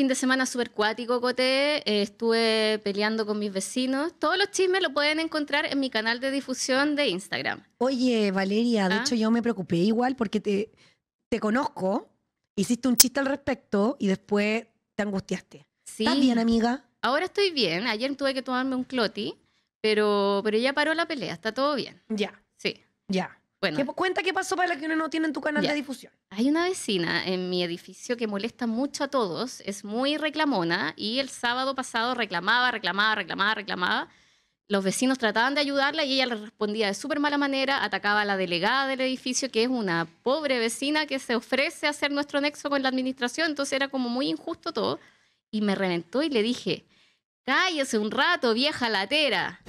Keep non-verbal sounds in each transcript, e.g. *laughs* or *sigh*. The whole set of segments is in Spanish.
fin de semana súper cuático, Coté. Eh, estuve peleando con mis vecinos. Todos los chismes lo pueden encontrar en mi canal de difusión de Instagram. Oye, Valeria, de ¿Ah? hecho yo me preocupé igual porque te, te conozco, hiciste un chiste al respecto y después te angustiaste. Sí. bien, amiga? Ahora estoy bien. Ayer tuve que tomarme un cloti, pero, pero ya paró la pelea. Está todo bien. Ya. Sí. Ya. Bueno, cuenta qué pasó para la que no tienen tu canal de difusión. Hay una vecina en mi edificio que molesta mucho a todos, es muy reclamona y el sábado pasado reclamaba, reclamaba, reclamaba, reclamaba. Los vecinos trataban de ayudarla y ella le respondía de súper mala manera, atacaba a la delegada del edificio, que es una pobre vecina que se ofrece a ser nuestro nexo con la administración, entonces era como muy injusto todo. Y me reventó y le dije, cállese un rato, vieja latera.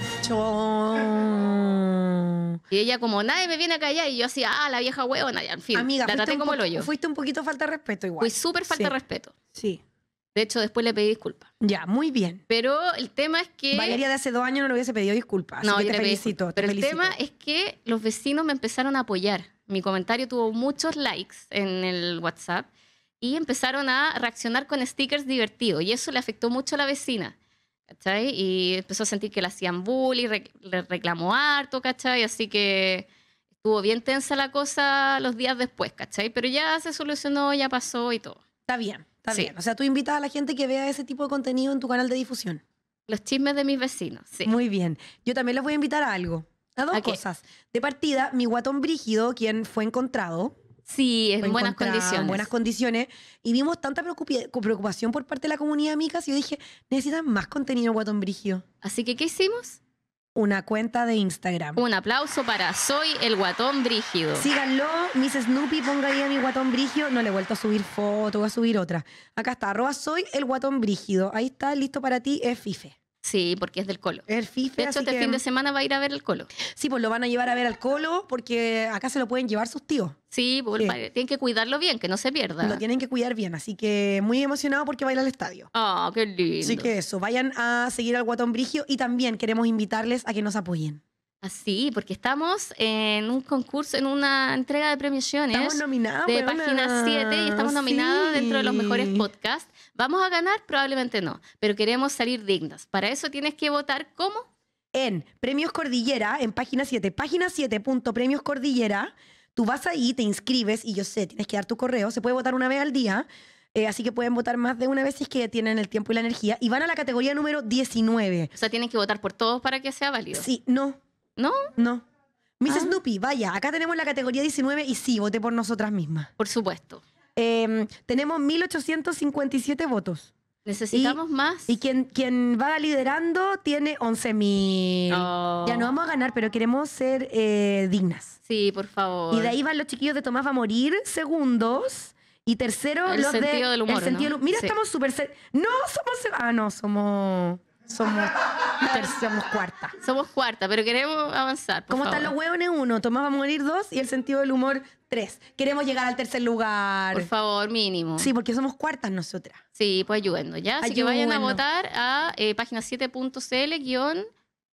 Y ella como, nadie me viene a callar. Y yo así, ah, la vieja huevona. en fin, Amiga, la traté como lo yo Fuiste un poquito falta de respeto igual. Fui súper falta de respeto. Sí. De hecho, después le pedí disculpas. Ya, muy bien. Pero el tema es que... Valeria de hace dos años no le hubiese pedido disculpas. No, así que te felicito. pero el tema es que los vecinos me empezaron a apoyar. Mi comentario tuvo muchos likes en el WhatsApp y empezaron a reaccionar con stickers divertidos. Y eso le afectó mucho a la vecina. Y empezó a sentir que le hacían bullying, le reclamó harto, ¿cachai? Así que estuvo bien tensa la cosa los días después, ¿cachai? Pero ya se solucionó, ya pasó y todo. Está bien, está bien. O sea, tú invitas a la gente que vea ese tipo de contenido en tu canal de difusión. Los chismes de mis vecinos, sí. Muy bien. Yo también les voy a invitar a algo. A dos cosas. De partida, mi guatón brígido, quien fue encontrado, Sí, en buenas condiciones. En buenas condiciones. Y vimos tanta preocupación por parte de la comunidad Mica, y yo dije, necesitan más contenido Guatón Brígido. Así que, ¿qué hicimos? Una cuenta de Instagram. Un aplauso para Soy el Guatón Brígido. Síganlo, Miss Snoopy, ponga ahí a mi Guatón Brígido. No le he vuelto a subir foto, voy a subir otra. Acá está, arroba Soy el Guatón Brígido. Ahí está, listo para ti, es FIFE. Sí, porque es del colo. El Fife. de hecho, este fin de semana va a ir a ver el colo. Sí, pues lo van a llevar a ver al colo porque acá se lo pueden llevar sus tíos. Sí, pues, tienen que cuidarlo bien, que no se pierda. Lo tienen que cuidar bien, así que muy emocionado porque va a ir al estadio. Ah, qué lindo. Así que eso, vayan a seguir al Guatón Brigio y también queremos invitarles a que nos apoyen. Así, ah, porque estamos en un concurso, en una entrega de premiaciones estamos nominados, de Página 7 y estamos nominados dentro de los mejores podcasts. ¿Vamos a ganar? Probablemente no, pero queremos salir dignas. Para eso tienes que votar ¿cómo? en Premios Cordillera, en página 7, página premios Cordillera. Tú vas ahí, te inscribes y yo sé, tienes que dar tu correo. Se puede votar una vez al día. Eh, así que pueden votar más de una vez si es que tienen el tiempo y la energía. Y van a la categoría número 19. O sea, tienen que votar por todos para que sea válido. Sí, no. ¿No? No. Miss ah. Snoopy, vaya, acá tenemos la categoría 19 y sí, voté por nosotras mismas. Por supuesto. Em, tenemos 1857 votos. Necesitamos más. Y quien, quien va liderando tiene 11.000. Ya no vamos a ganar, pero queremos ser eh, dignas. Sí, por favor. Y de ahí van los chiquillos de Tomás va a morir, segundos. Y tercero, el los sentido de, del humor. El sentido ¿no? mira, estamos súper. No, somos. Ah, no, somos. Somos, *laughs* somos cuarta. Somos cuarta, pero queremos avanzar. ¿Cómo están los hueones? Uno, Tomás va a morir dos y el sentido del humor Tres. Queremos llegar al tercer lugar. Por favor, mínimo. Sí, porque somos cuartas nosotras. Sí, pues ayudando ¿ya? Así que vayan a votar a eh, página 7.cl guión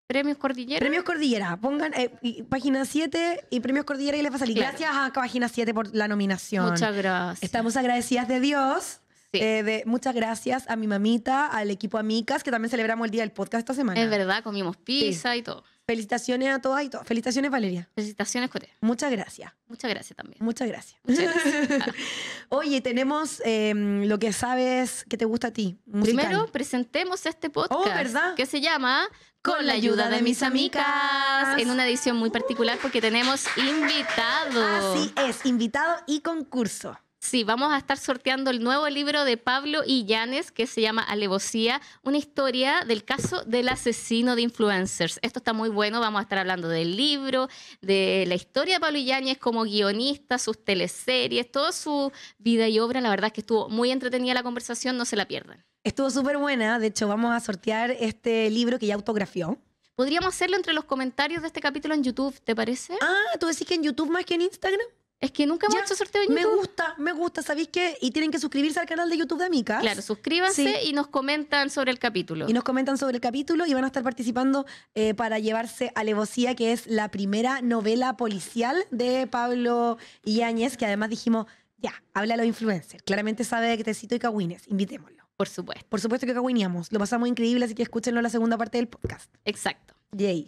Premios Cordillera. Premios Cordillera. Pongan eh, página 7 y Premios Cordillera y les va a salir. Gracias a página 7 por la nominación. Muchas gracias. Estamos agradecidas de Dios. Eh, de, muchas gracias a mi mamita, al equipo Amicas, que también celebramos el día del podcast esta semana. Es verdad, comimos pizza y todo. Felicitaciones a todas y todas. Felicitaciones, Valeria. Felicitaciones, Cote. Muchas gracias. Muchas gracias también. Muchas gracias. *laughs* Oye, tenemos em, lo que sabes que te gusta a ti. Primero presentemos este oh, podcast. Que se llama con la ayuda de mis amigas. En una edición muy particular porque tenemos invitado. Así es, invitado y concurso. Sí, vamos a estar sorteando el nuevo libro de Pablo Illanes que se llama Alevosía, una historia del caso del asesino de influencers. Esto está muy bueno, vamos a estar hablando del libro, de la historia de Pablo Illanes como guionista, sus teleseries, toda su vida y obra. La verdad es que estuvo muy entretenida la conversación, no se la pierdan. Estuvo súper buena, de hecho vamos a sortear este libro que ya autografió. Podríamos hacerlo entre los comentarios de este capítulo en YouTube, ¿te parece? Ah, ¿tú decís que en YouTube más que en Instagram? Es que nunca hemos hecho sorteo en YouTube. Me gusta, me gusta, ¿sabéis qué? Y tienen que suscribirse al canal de YouTube de Amicas. Claro, suscríbanse y nos comentan sobre el capítulo. Y nos comentan sobre el capítulo y van a estar participando eh, para llevarse a Levosía, que es la primera novela policial de Pablo Iáñez, que además dijimos, ya, habla a los influencers. Claramente sabe de cito y cagüines, invitémoslo. Por supuesto. Por supuesto que cagüineamos. Lo pasamos increíble, así que escúchenlo en la segunda parte del podcast. Exacto.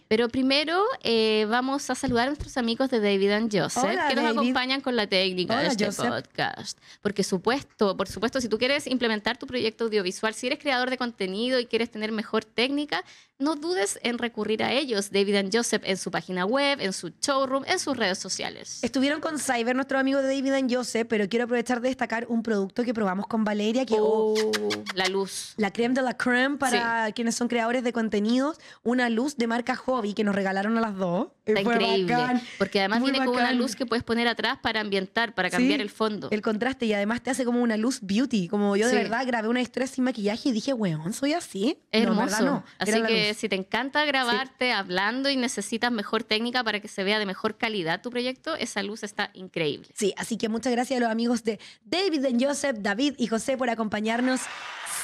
Pero primero eh, vamos a saludar a nuestros amigos de David and Joseph, que nos acompañan con la técnica de este podcast. Porque supuesto, por supuesto, si tú quieres implementar tu proyecto audiovisual, si eres creador de contenido y quieres tener mejor técnica, no dudes en recurrir a ellos, David and Joseph, en su página web, en su showroom, en sus redes sociales. Estuvieron con Cyber, nuestro amigo de David and Joseph, pero quiero aprovechar de destacar un producto que probamos con Valeria, que oh, oh la luz. La creme de la creme para quienes son creadores de contenidos, una luz de marca Hobby que nos regalaron a las dos. Está increíble. porque además tiene como una luz que puedes poner atrás para ambientar, para cambiar el fondo. El contraste y además te hace como una luz beauty. Como yo de verdad grabé una historia sin maquillaje y dije, weón, soy así. hermoso. Así que si te encanta grabarte hablando y necesitas mejor técnica para que se vea de mejor calidad tu proyecto, esa luz está increíble. Sí, así que muchas gracias a los amigos de David, Joseph, David y José por acompañarnos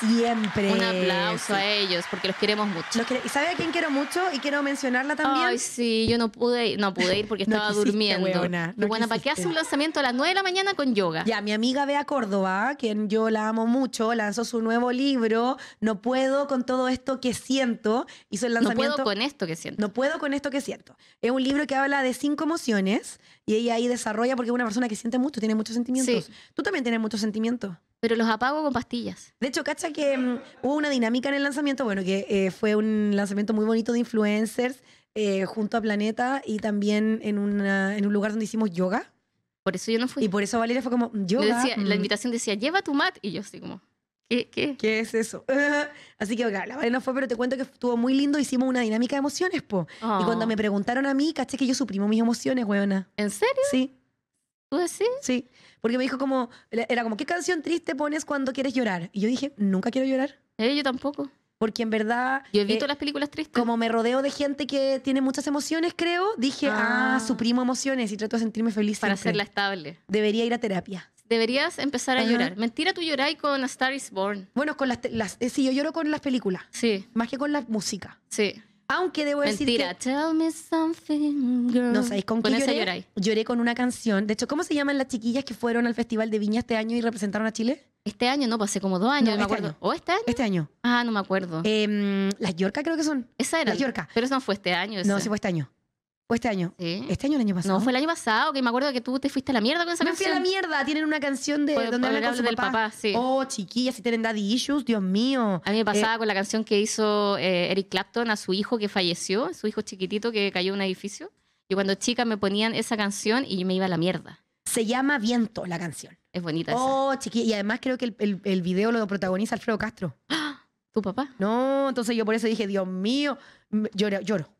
siempre. Un aplauso a ellos, porque los queremos mucho. ¿Y sabe a quién quiero mucho? Y quiero mencionarla también. Ay, sí, yo no pude ir, no pude ir porque *laughs* estaba durmiendo. no bueno, ¿para qué hace un lanzamiento a las 9 de la mañana con yoga? Ya, mi amiga Bea Córdoba, quien yo la amo mucho, lanzó su nuevo libro, No puedo con todo esto que siento. Hizo el lanzamiento. No puedo con esto que siento. No puedo con esto que siento. Es un libro que habla de cinco emociones y ella ahí desarrolla porque es una persona que siente mucho, tiene muchos sentimientos. Tú también tienes muchos sentimientos. Pero los apago con pastillas. De hecho, cacha que mm, hubo una dinámica en el lanzamiento, bueno, que eh, fue un lanzamiento muy bonito de influencers eh, junto a Planeta y también en, en un lugar donde hicimos yoga. Por eso yo no fui. Y por eso Valeria fue como, yoga. La mm". invitación decía, lleva tu mat. Y yo así como... ¿Qué, qué? es eso? *laughs* Así que, oiga, la vaina fue, pero te cuento que estuvo muy lindo. Hicimos una dinámica de emociones, po. Y cuando ah. me preguntaron a mí, caché que yo suprimo mis emociones, weona. ¿En serio? Sí. ¿Tú así? Sí. Porque me dijo como, era como, ¿qué canción triste pones cuando quieres llorar? Y yo dije, nunca quiero llorar. Eh, yo tampoco. Porque en verdad. Yo evito eh, las películas tristes. Como me rodeo de gente que tiene muchas emociones, creo, dije, ah, ah. suprimo emociones y trato de sentirme feliz. Para hacerla estable. Debería ir a terapia. Deberías empezar a llorar. Mentira, tú lloráis con Star is Born. Bueno, con las, las eh, sí, yo lloro con las películas. Sí. Más que con la música. Sí. Aunque debo decir Mentira Tell me something, girl. No con, con esa lloré? Lloré. con una canción. De hecho, ¿cómo se llaman las chiquillas que fueron al Festival de Viña este año y representaron a Chile? Este año, no, Pasé pues como dos años, no, me este acuerdo. ¿O este año? Este año. Ah, no me acuerdo. Em, las Yorca creo que son. Esa era. Las Yorkas Pero eso no fue este año. No, sí fue este año. ¿O este año? ¿Este año o el año pasado? No, fue el año pasado, que me acuerdo que tú te fuiste a la mierda con esa canción. Me fui a la mierda. Tienen una canción de donde papá. sí. Oh, chiquillas, si tienen daddy issues, Dios mío. A mí me pasaba eh, con la canción que hizo eh, Eric Clapton a su hijo que falleció, su hijo chiquitito que cayó en un edificio. Y cuando chica me ponían esa canción y me iba a la mierda. Se llama Viento la canción. Es bonita Oh, chiquilla. Y además creo que el, el, video lo protagoniza Alfredo Castro. *gasps* ¿Tu papá? No, entonces yo por eso dije, Dios mío, lloro. lloro.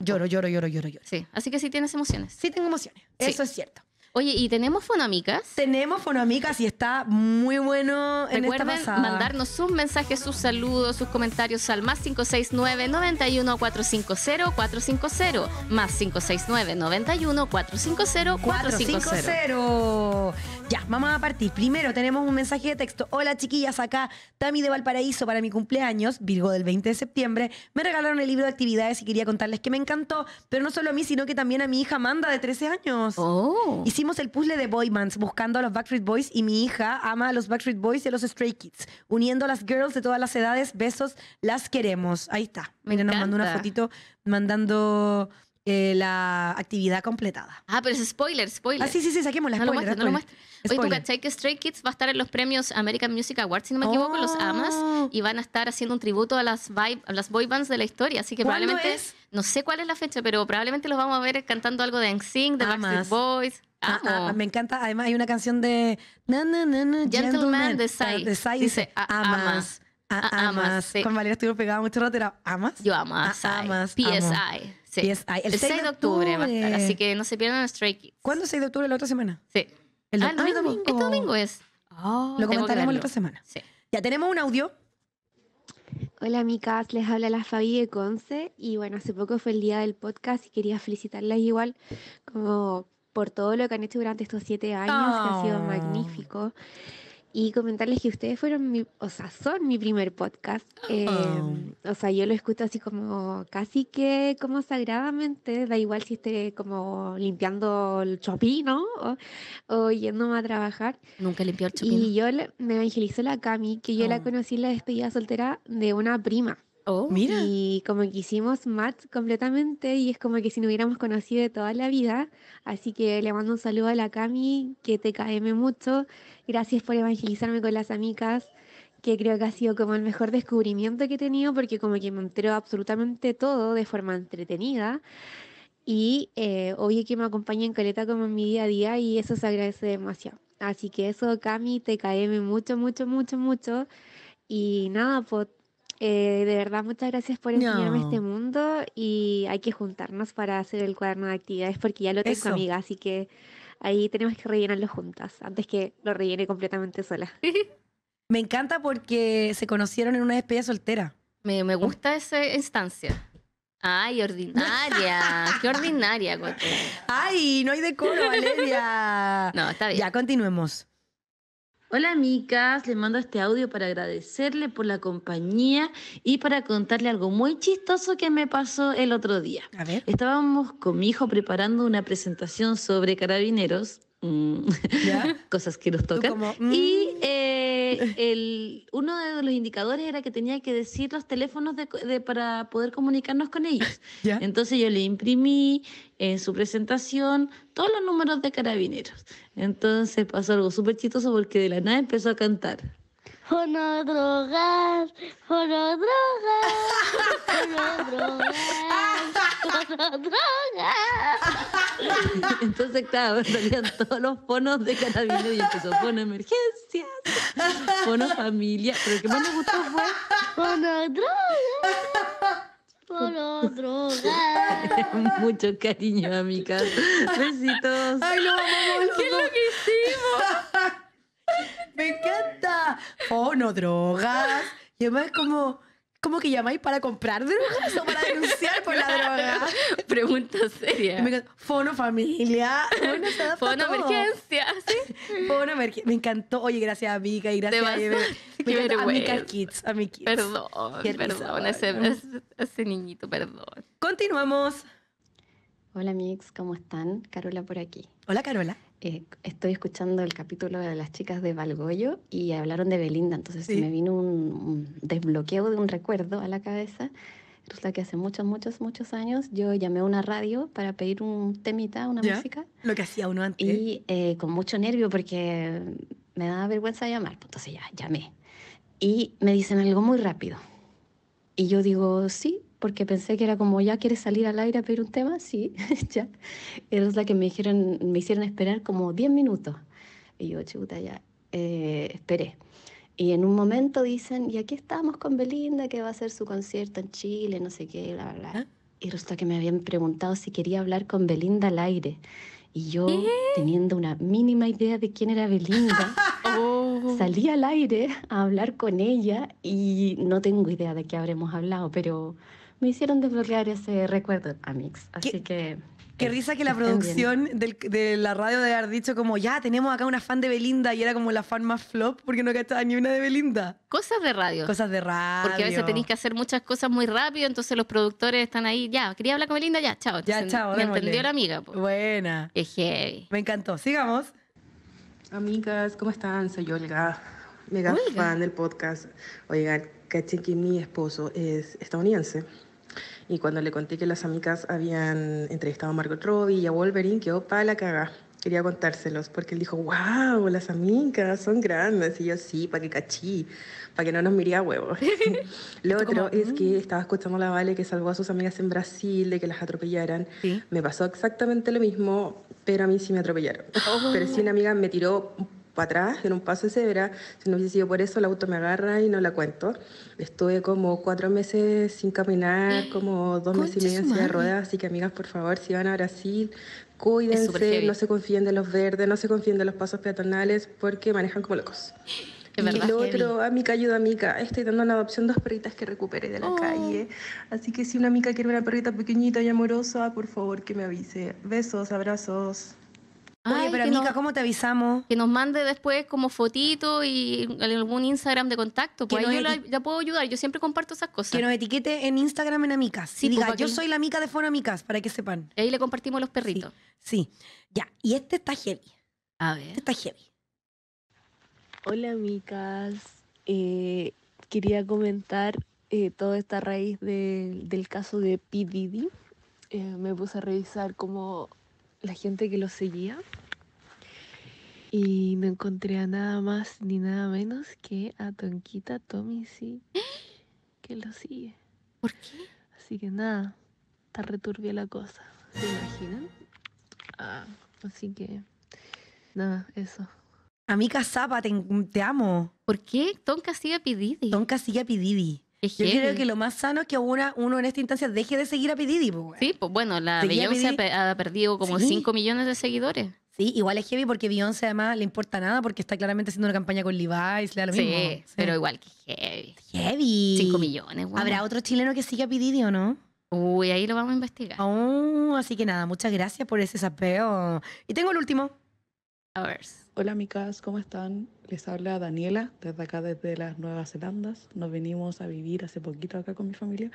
Lloro, lloro, lloro, lloro, lloro. Sí, así que sí tienes emociones. Sí tengo emociones, eso es cierto. Oye, ¿y tenemos fonoamicas? Tenemos fonoamicas y está muy bueno en Recuerden esta pasada. mandarnos sus mensajes, sus saludos, sus comentarios al más 569-91-450-450. Más 569-91-450-450. 450. 450. Ya, vamos a partir. Primero tenemos un mensaje de texto. Hola chiquillas, acá Tami de Valparaíso para mi cumpleaños, Virgo del 20 de septiembre. Me regalaron el libro de actividades y quería contarles que me encantó, pero no solo a mí, sino que también a mi hija Amanda de 13 años. Oh. Hicimos el puzzle de Boymans, buscando a los Backstreet Boys y mi hija ama a los Backstreet Boys y a los Stray Kids. Uniendo a las girls de todas las edades, besos, las queremos. Ahí está. Miren, nos mandó una fotito mandando eh, la actividad completada. Ah, pero es spoiler, spoiler. Ah, sí, sí, sí, saquemos la no Lo muestra, no lo Kids va a estar en los premios American Music Awards, si no me equivoco, los oh. AMAS, y van a estar haciendo un tributo a las, las boy bands de la historia. Así que probablemente, no sé cuál es la fecha, pero probablemente los vamos a ver cantando algo de NSYNC, de Backstreet Boys. Ah, ah, ah, me encanta. Además, hay una canción de Gentleman, de Sai. De dice, Amas. Amas. Con Valeria estuvo pegada mucho rato, era Amas. Yo amas. amas. PSI el, 6 de octubre, Así que no se pierdan Los Stray ¿Cuándo es 6 de octubre? La otra semana. Sí. El, ah, ah, domingo. domingo es. Ah, lo comentaremos la otra semana. Ya tenemos un audio. Hola amigas, les habla la Fabi de Conce y bueno, hace poco fue el día del podcast y quería felicitarlas igual como por todo lo que han hecho durante estos siete años, ha sido magnífico y comentarles que ustedes fueron mi, o sea, son mi primer podcast. Ah. Em, o sea, yo lo escucho así como casi que como sagradamente, da igual si esté como limpiando el chopino o, o yéndome a trabajar. Nunca limpió el chopino. Y yo me evangelizó la Cami, que yo la oh. conocí la despedida soltera de una prima. Oh, y como que hicimos match completamente y es como que si no hubiéramos conocido de toda la vida. Así que le mando un saludo a la Cami, que te caeme mucho. Gracias por evangelizarme con las amigas, que creo que ha sido como el mejor descubrimiento que he tenido porque como que me enteró absolutamente todo de forma entretenida. Y eh, obvio que me acompaña en Caleta como en mi día a día y eso se agradece demasiado. Así que eso, Cami, te caeme mucho, mucho, mucho, mucho. Y nada, pues eh, de verdad, muchas gracias por enseñarme este mundo y hay que juntarnos para hacer el cuaderno de actividades porque ya lo tengo, amiga, así que ahí tenemos que rellenarlo juntas antes que lo rellene completamente sola. *laughs* Me encanta porque se conocieron en una despedida soltera. Me, mm. gusta esa instancia. Ay, ordinaria. Qué ordinaria, *laughs* Ay, no hay decoro, *laughs* Valeria. No, está bien. Ya continuemos. Hola amigas, Le mando este audio para agradecerle por la compañía y para contarle algo muy chistoso que me pasó el otro día. ver. Estábamos con mi hijo preparando una presentación sobre carabineros Mm. *laughs* cosas que nos tocan. Y mm. eh, *laughs* el, uno de los indicadores era que tenía que decir los teléfonos de, para poder comunicarnos con ellos. *laughs* Entonces yo le imprimí en su presentación todos los números de carabineros. Entonces pasó algo súper chistoso porque de la nada empezó a cantar. Fono drogas, fono drogas, fono drogas, fono drogas. *laughs* Entonces, claro, salían todos los fonos de carabineros y empezó fono emergencias, fono familia, pero el que más me gustó fue fono drogas. fono drogas. *laughs* Mucho cariño, amiga. Besitos. Ay, no, mamá! ¿Qué es lo que hicimos? Me encanta. ¡Fono, drogas. Y además ¿cómo como, que llamáis para comprar drogas o para denunciar por la *laughs* droga. Pregunta seria. Fono familia. Bueno, Fono emergencia. ¿sí? Fono emergencia. Me encantó. Oye, gracias amiga. y gracias a Eve. a Kids. A mi kids. Perdón, perdón. Ese, ese niñito, perdón. Continuamos. Hola, Mix. ¿Cómo están? Carola por aquí. Hola, Carola. Eh, estoy escuchando el capítulo de las chicas de Valgoyo y hablaron de Belinda, entonces me vino un, desbloqueo de un recuerdo a la cabeza. Resulta que hace muchos, muchos, muchos años yo llamé a una radio para pedir un temita, una música. Lo que hacía uno antes. Y eh, con mucho nervio porque me daba vergüenza llamar, pues, entonces ya llamé. Y me dicen algo muy rápido. Y yo digo, sí, porque pensé que era como, ya quieres salir al aire a pedir un tema, sí, *laughs* ya. es la que me, dijeron, me hicieron esperar como 10 minutos. Y yo, chuta, ya, eh, esperé. Y en un momento dicen, y aquí estamos con Belinda, que va a hacer su concierto en Chile, no sé qué, la verdad. Ah. Y resulta que me habían preguntado si quería hablar con Belinda al aire. Y yo, teniendo una mínima idea de quién era Belinda, *laughs* oh. salí al aire a hablar con ella y no tengo idea de qué habremos hablado, pero me hicieron desbloquear ese recuerdo, Amix. Así que Qué eh, risa que la producción de la radio de haber dicho como, ya, tenemos acá una fan de Belinda y era como la fan más flop porque no cachaba ni una de Belinda. Cosas de radio. Cosas de radio. Porque a veces tenéis que hacer muchas cosas muy rápido, entonces los productores están ahí, ya, quería hablar con Belinda, ya, chao. Ya, chao. Me entendió la amiga. Buena. Me encantó. Sigamos. Amigas, ¿cómo están? Soy Olga, mega fan del podcast. Oiga, caché que mi esposo es estadounidense. Y cuando le conté que las amigas habían entrevistado a Margot Robbie y a Wolverine, quedó para la caga, Quería contárselos porque él dijo, wow, las amigas son grandes. Y yo, sí, para que cachí, para que no nos miría a huevos. *laughs* Lo otro es que mm. estaba escuchando a la Vale que salvó a sus amigas en Brasil de que las atropellaran. Me pasó exactamente lo mismo, pero a mí sí me atropellaron. Oh. Pero sí una amiga me tiró atrás en un paso de Si no hubiese sido por eso, el auto me agarra y no la cuento. Estuve como cuatro meses sin caminar, *gasps* como dos meses y medio de ruedas. Así que, amigas, por favor, si van a Brasil, cuídense, no se confíen de los verdes, no se confíen de los pasos peatonales porque manejan como locos. y el otro, amiga ayuda amiga, estoy dando una adopción dos perritas que recupere de la oh. calle. Así que si una amiga quiere una perrita pequeñita y amorosa, por favor que me avise. Besos, abrazos. Oye, pero amiga, ¿cómo te avisamos? Que nos mande después como fotito y algún Instagram de contacto. porque pues yo la, puedo ayudar. Yo siempre comparto esas cosas. Que nos etiquete en Instagram en Amicas. Sí, y pues, diga, yo soy la amiga de Fono Amicas, para que sepan. Y ahí le compartimos los perritos. Sí, Ya, y este está heavy. A ver. Este está heavy. Hola, amigas. Eh, quería comentar eh, toda esta raíz del caso de P. Eh, me puse a revisar como la gente que lo seguía. Y no encontré a nada más ni nada menos que a Tonquita Tommy, sí, que lo sigue. ¿Por qué? Así que nada, está returbia la cosa, ¿se imaginan? Ah, así que nada, eso. Amiga mi te, te amo. ¿Por qué? Tonka sigue a Pididi. Tonka sigue a Pididi. Yo creo que lo más sano es que una, uno en esta instancia deje de seguir a Pididi. sí, pues bueno, la Beyoncé ha perdido como 5 millones de seguidores. Sí, igual es heavy porque Beyoncé además le importa nada porque está claramente haciendo una campaña con Levi's, sí, mismo. pero igual que heavy. Heavy. 5 millones, güey. ¿Habrá otro chileno que siga a Pididi o no? Uy, ahí lo vamos a investigar. Oh, así que nada, muchas gracias por ese sapeo. Y tengo el último. A ver. Hola amigas, ¿cómo están? Les habla Daniela desde acá, desde las Nuevas Zelandas. Nos venimos a vivir hace poquito acá con mi familia,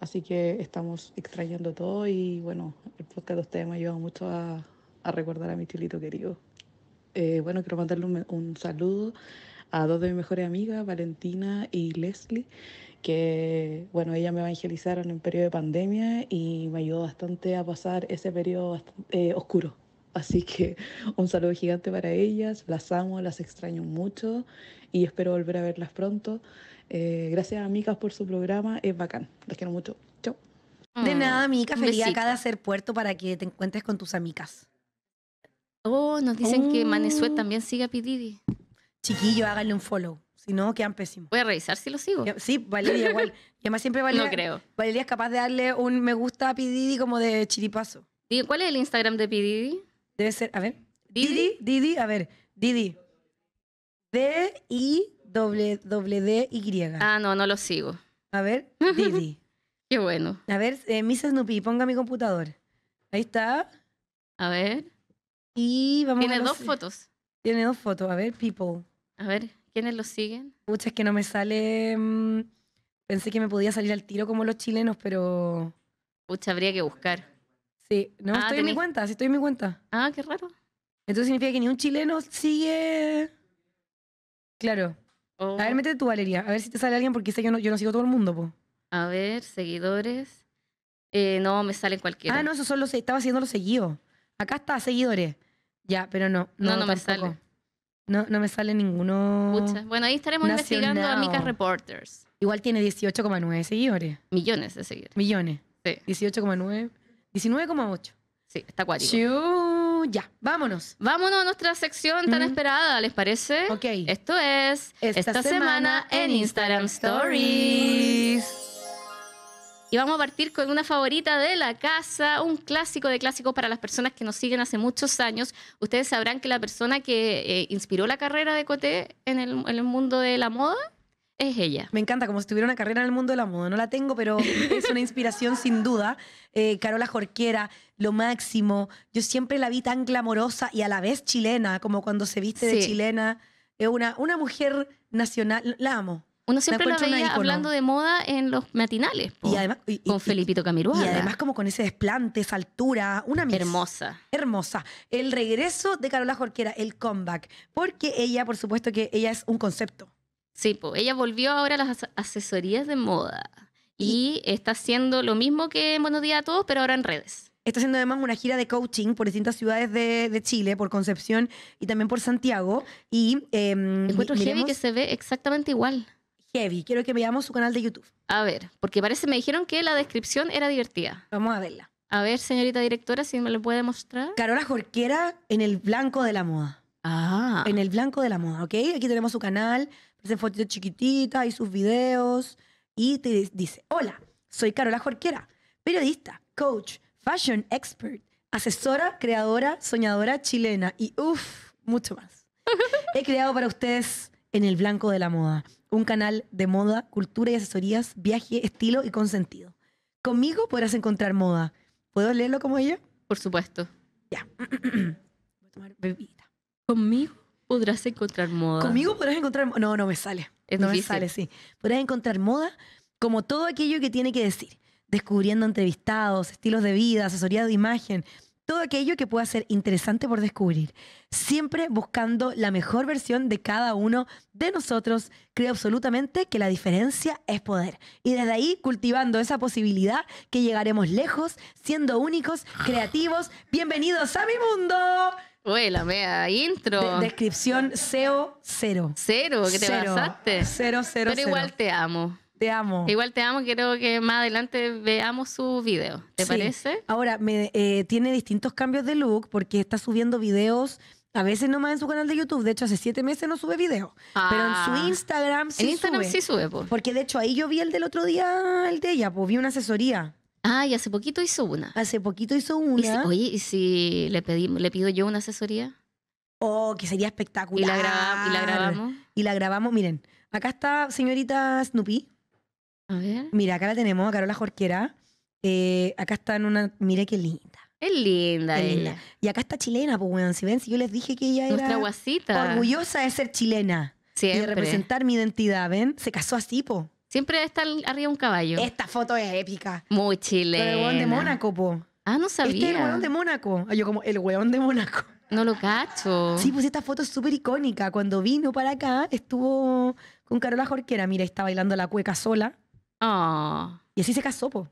así que estamos extrañando todo y bueno, el podcast de ustedes me ayudado mucho a, recordar a mi chilito querido. Eh, bueno, quiero mandarle un, saludo a dos de mis mejores amigas, Valentina y Leslie, que, bueno, ellas me evangelizaron en periodo de pandemia y me ayudó bastante a pasar ese periodo eh, oscuro. Así que *laughs* un saludo gigante para ellas, las amo, las extraño mucho y espero volver a verlas pronto. Eh, gracias amigas, por su programa, es bacán, las quiero mucho. Chao. De mm, nada, amiga, feliz acá de hacer puerto para que te encuentres con tus amigas. Oh, nos dicen que oh. Manesuet también sigue a Pididi. Chiquillo, háganle un follow. Si no, quedan pésimos. Voy a revisar si lo sigo. Sí, Valeria igual. Y además siempre Valeria. creo. Valeria es capaz de darle un me gusta a Pididi como de chiripazo. ¿Y cuál es el Instagram de Pididi? Debe ser, a ver. Didi. Didi, a ver. Didi. D-I W, w D-Y. Ah, no, no lo sigo. A ver, *laughs* Didi. Qué bueno. A ver, eh, Miss Snoopy, ponga mi computador. Ahí está. A ver. Y vamos Tiene Tiene dos fotos. Tiene dos fotos. A ver, people. A ver, ¿quiénes lo siguen? Pucha, es que no me sale. Mm, pensé que me podía salir al tiro como los chilenos, pero. Pucha, habría que buscar. Sí, no, ah, estoy en mi cuenta, sí estoy en mi cuenta. Ah, qué raro. Entonces significa que ni un chileno sigue. Claro. A ver, oh. métete tú, Valeria. A ver si te sale alguien, porque quizá yo no, yo no sigo todo el mundo, po. A ver, seguidores. Eh, no, me salen cualquiera. Ah, no, esos son los. Estaba haciendo los seguidos. Acá está, seguidores. Ya, pero no. No, no, me sale. No, no me sale ninguno. Bueno, ahí estaremos investigando a Mika's Reporters. Igual tiene 18,9 seguidores. Millones de seguidores. Millones. Sí. 18,9. 19,8. Sí, está acuático. ya, vámonos. Vámonos a nuestra sección tan mm. esperada, ¿les parece? Ok. Esto es Esta, semana, en Instagram Stories. Y vamos a partir con una favorita de la casa, un clásico de clásicos para las personas que nos siguen hace muchos años. Ustedes sabrán que la persona que eh, inspiró la carrera de Coté en el mundo de la moda es ella. Me encanta, como si tuviera una carrera en el mundo de la moda. No la tengo, pero es una inspiración *laughs* sin duda. Eh, Carola Jorquera, lo máximo. Yo siempre la vi tan glamorosa y a la vez chilena, como cuando se viste de chilena. Es una, una mujer nacional, la amo. Uno siempre la, hablando de moda en los matinales. y además, con Felipito Camiruaga. Y además como con ese desplante, esa altura, una Hermosa. Hermosa. El regreso de Carola Jorquera, el comeback. Porque ella, por supuesto que ella es un concepto. Sí, pues ella volvió ahora a las asesorías de moda y, está haciendo lo mismo que Buenos Días a Todos, pero ahora en redes. Está haciendo además una gira de coaching por distintas ciudades de, Chile, por Concepción y también por Santiago. Y em, encuentro a heavy que se ve exactamente igual. Heavy, quiero que veamos su canal de YouTube. A ver, porque parece, me dijeron que la descripción era divertida. Vamos a verla. A ver, señorita directora, si me lo puede mostrar. Carola Jorquera en el blanco de la moda. Ah. En el blanco de la moda, ¿ok? Aquí tenemos su canal hace fotitos chiquititas y sus videos. Y te dice, hola, soy Carola Jorquera, periodista, coach, fashion expert, asesora, creadora, soñadora chilena y uff, mucho más. *laughs* He creado para ustedes en el blanco de la moda, un canal de moda, cultura y asesorías, viaje, estilo y sentido. Conmigo podrás encontrar moda. ¿Puedo leerlo como ella? Por supuesto. Ya. *clears throat* Voy a tomar bebida. ¿Conmigo? podrás encontrar moda. Conmigo podrás encontrar. No, no me sale. Es no difícil. me sale, sí. Podrás encontrar moda como todo aquello que tiene que decir. Descubriendo entrevistados, estilos de vida, asesoría de imagen, todo aquello que pueda ser interesante por descubrir. Siempre buscando la mejor versión de cada uno de nosotros. Creo absolutamente que la diferencia es poder. Y desde ahí cultivando esa posibilidad que llegaremos lejos, siendo únicos, creativos. Bienvenidos a mi mundo. Uy, la mea intro. descripción SEO cero. Cero, que te cero. basaste. Cero, Pero igual te amo. Te amo. Igual te amo, creo que más adelante veamos su video, ¿te sí. parece? Ahora, me, eh, tiene distintos cambios de look porque está subiendo videos a veces nomás en su canal de YouTube. De hecho, hace siete meses no sube video. Pero en su ah. Instagram sí en Instagram sube. sí sube, Porque de hecho ahí yo vi el del otro día, el de ella, pues vi una asesoría. Ah, y hace poquito hizo una. Hace poquito hizo una. ¿Y si, oye, ¿y si le, pedí, le pido yo una asesoría? Oh, que sería espectacular. Y la, grabamos. Y la grabamos. Miren, acá está señorita Snoopy. A ver. Mira, acá la tenemos, Carola Jorquera. Eh, acá en una. Mire qué linda. Es linda, Y acá está chilena, pues, bueno. Si ven, si yo les dije que ella Nuestra Guasita. Orgullosa de ser chilena. Siempre. Y de representar mi identidad, ¿ven? Se casó así, pues. Siempre está arriba un caballo. Esta foto es épica. Muy chile. El hueón de Mónaco, po. Ah, no sabía. Este es el hueón de Mónaco. Ah, yo como, el hueón de Mónaco. No lo cacho. Sí, pues esta foto es súper icónica. Cuando vino para acá, estuvo con Carola Jorquera. Mira, está bailando la cueca sola. Ah. Y así se casó, po.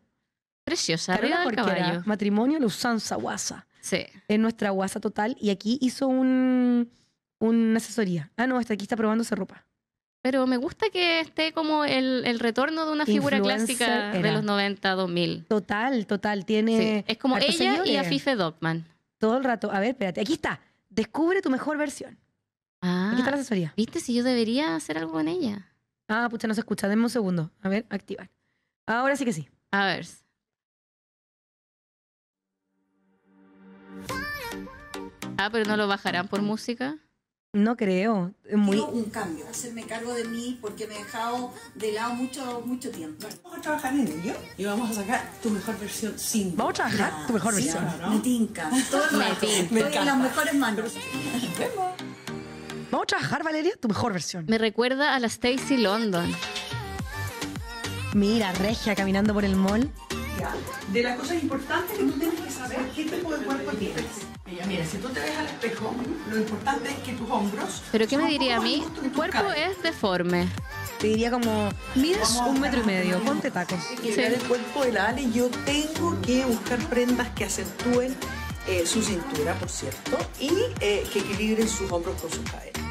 Preciosa. Carola Jorquera, matrimonio usanza, Guasa. Sí. Es nuestra guasa total. Y aquí hizo un, una asesoría. Ah, no, aquí está probándose ropa. Pero me gusta que esté como el, retorno de una figura clásica de los 90, 2000. Total, total. Tiene. Es como ella y Afife Dogman. Todo el rato. A ver, espérate. Aquí está. Descubre tu mejor versión. Ah, Aquí está la asesoría. ¿Viste si yo debería hacer algo con ella? Ah, pucha, no se escucha. Denme un segundo. A ver, activar. Ahora sí que sí. A ver. Ah, pero no lo bajarán por música. No creo. Muy... un cambio, hacerme cargo de mí porque me he dejado de lado mucho, mucho tiempo. Vamos a trabajar en ello y vamos a sacar tu mejor versión sin. Vamos a trabajar tu mejor versión. Me tinca. las mejores manos. Vamos a trabajar, Valeria, tu mejor versión. Me recuerda a la Stacy London. Mira, Regia caminando por el mall. De las cosas importantes que tú tienes que saber, ¿qué tipo de cuerpo tienes? mira, si tú te ves al espejo, lo importante es que tus hombros. ¿Pero qué me diría a mí? Tu cuerpo es deforme. Te diría como, mides un metro y medio, ponte tacos. Sí. el cuerpo de la Ale, yo tengo que buscar prendas que acentúen eh, su cintura, por cierto, y eh, que equilibren sus hombros con sus caderas.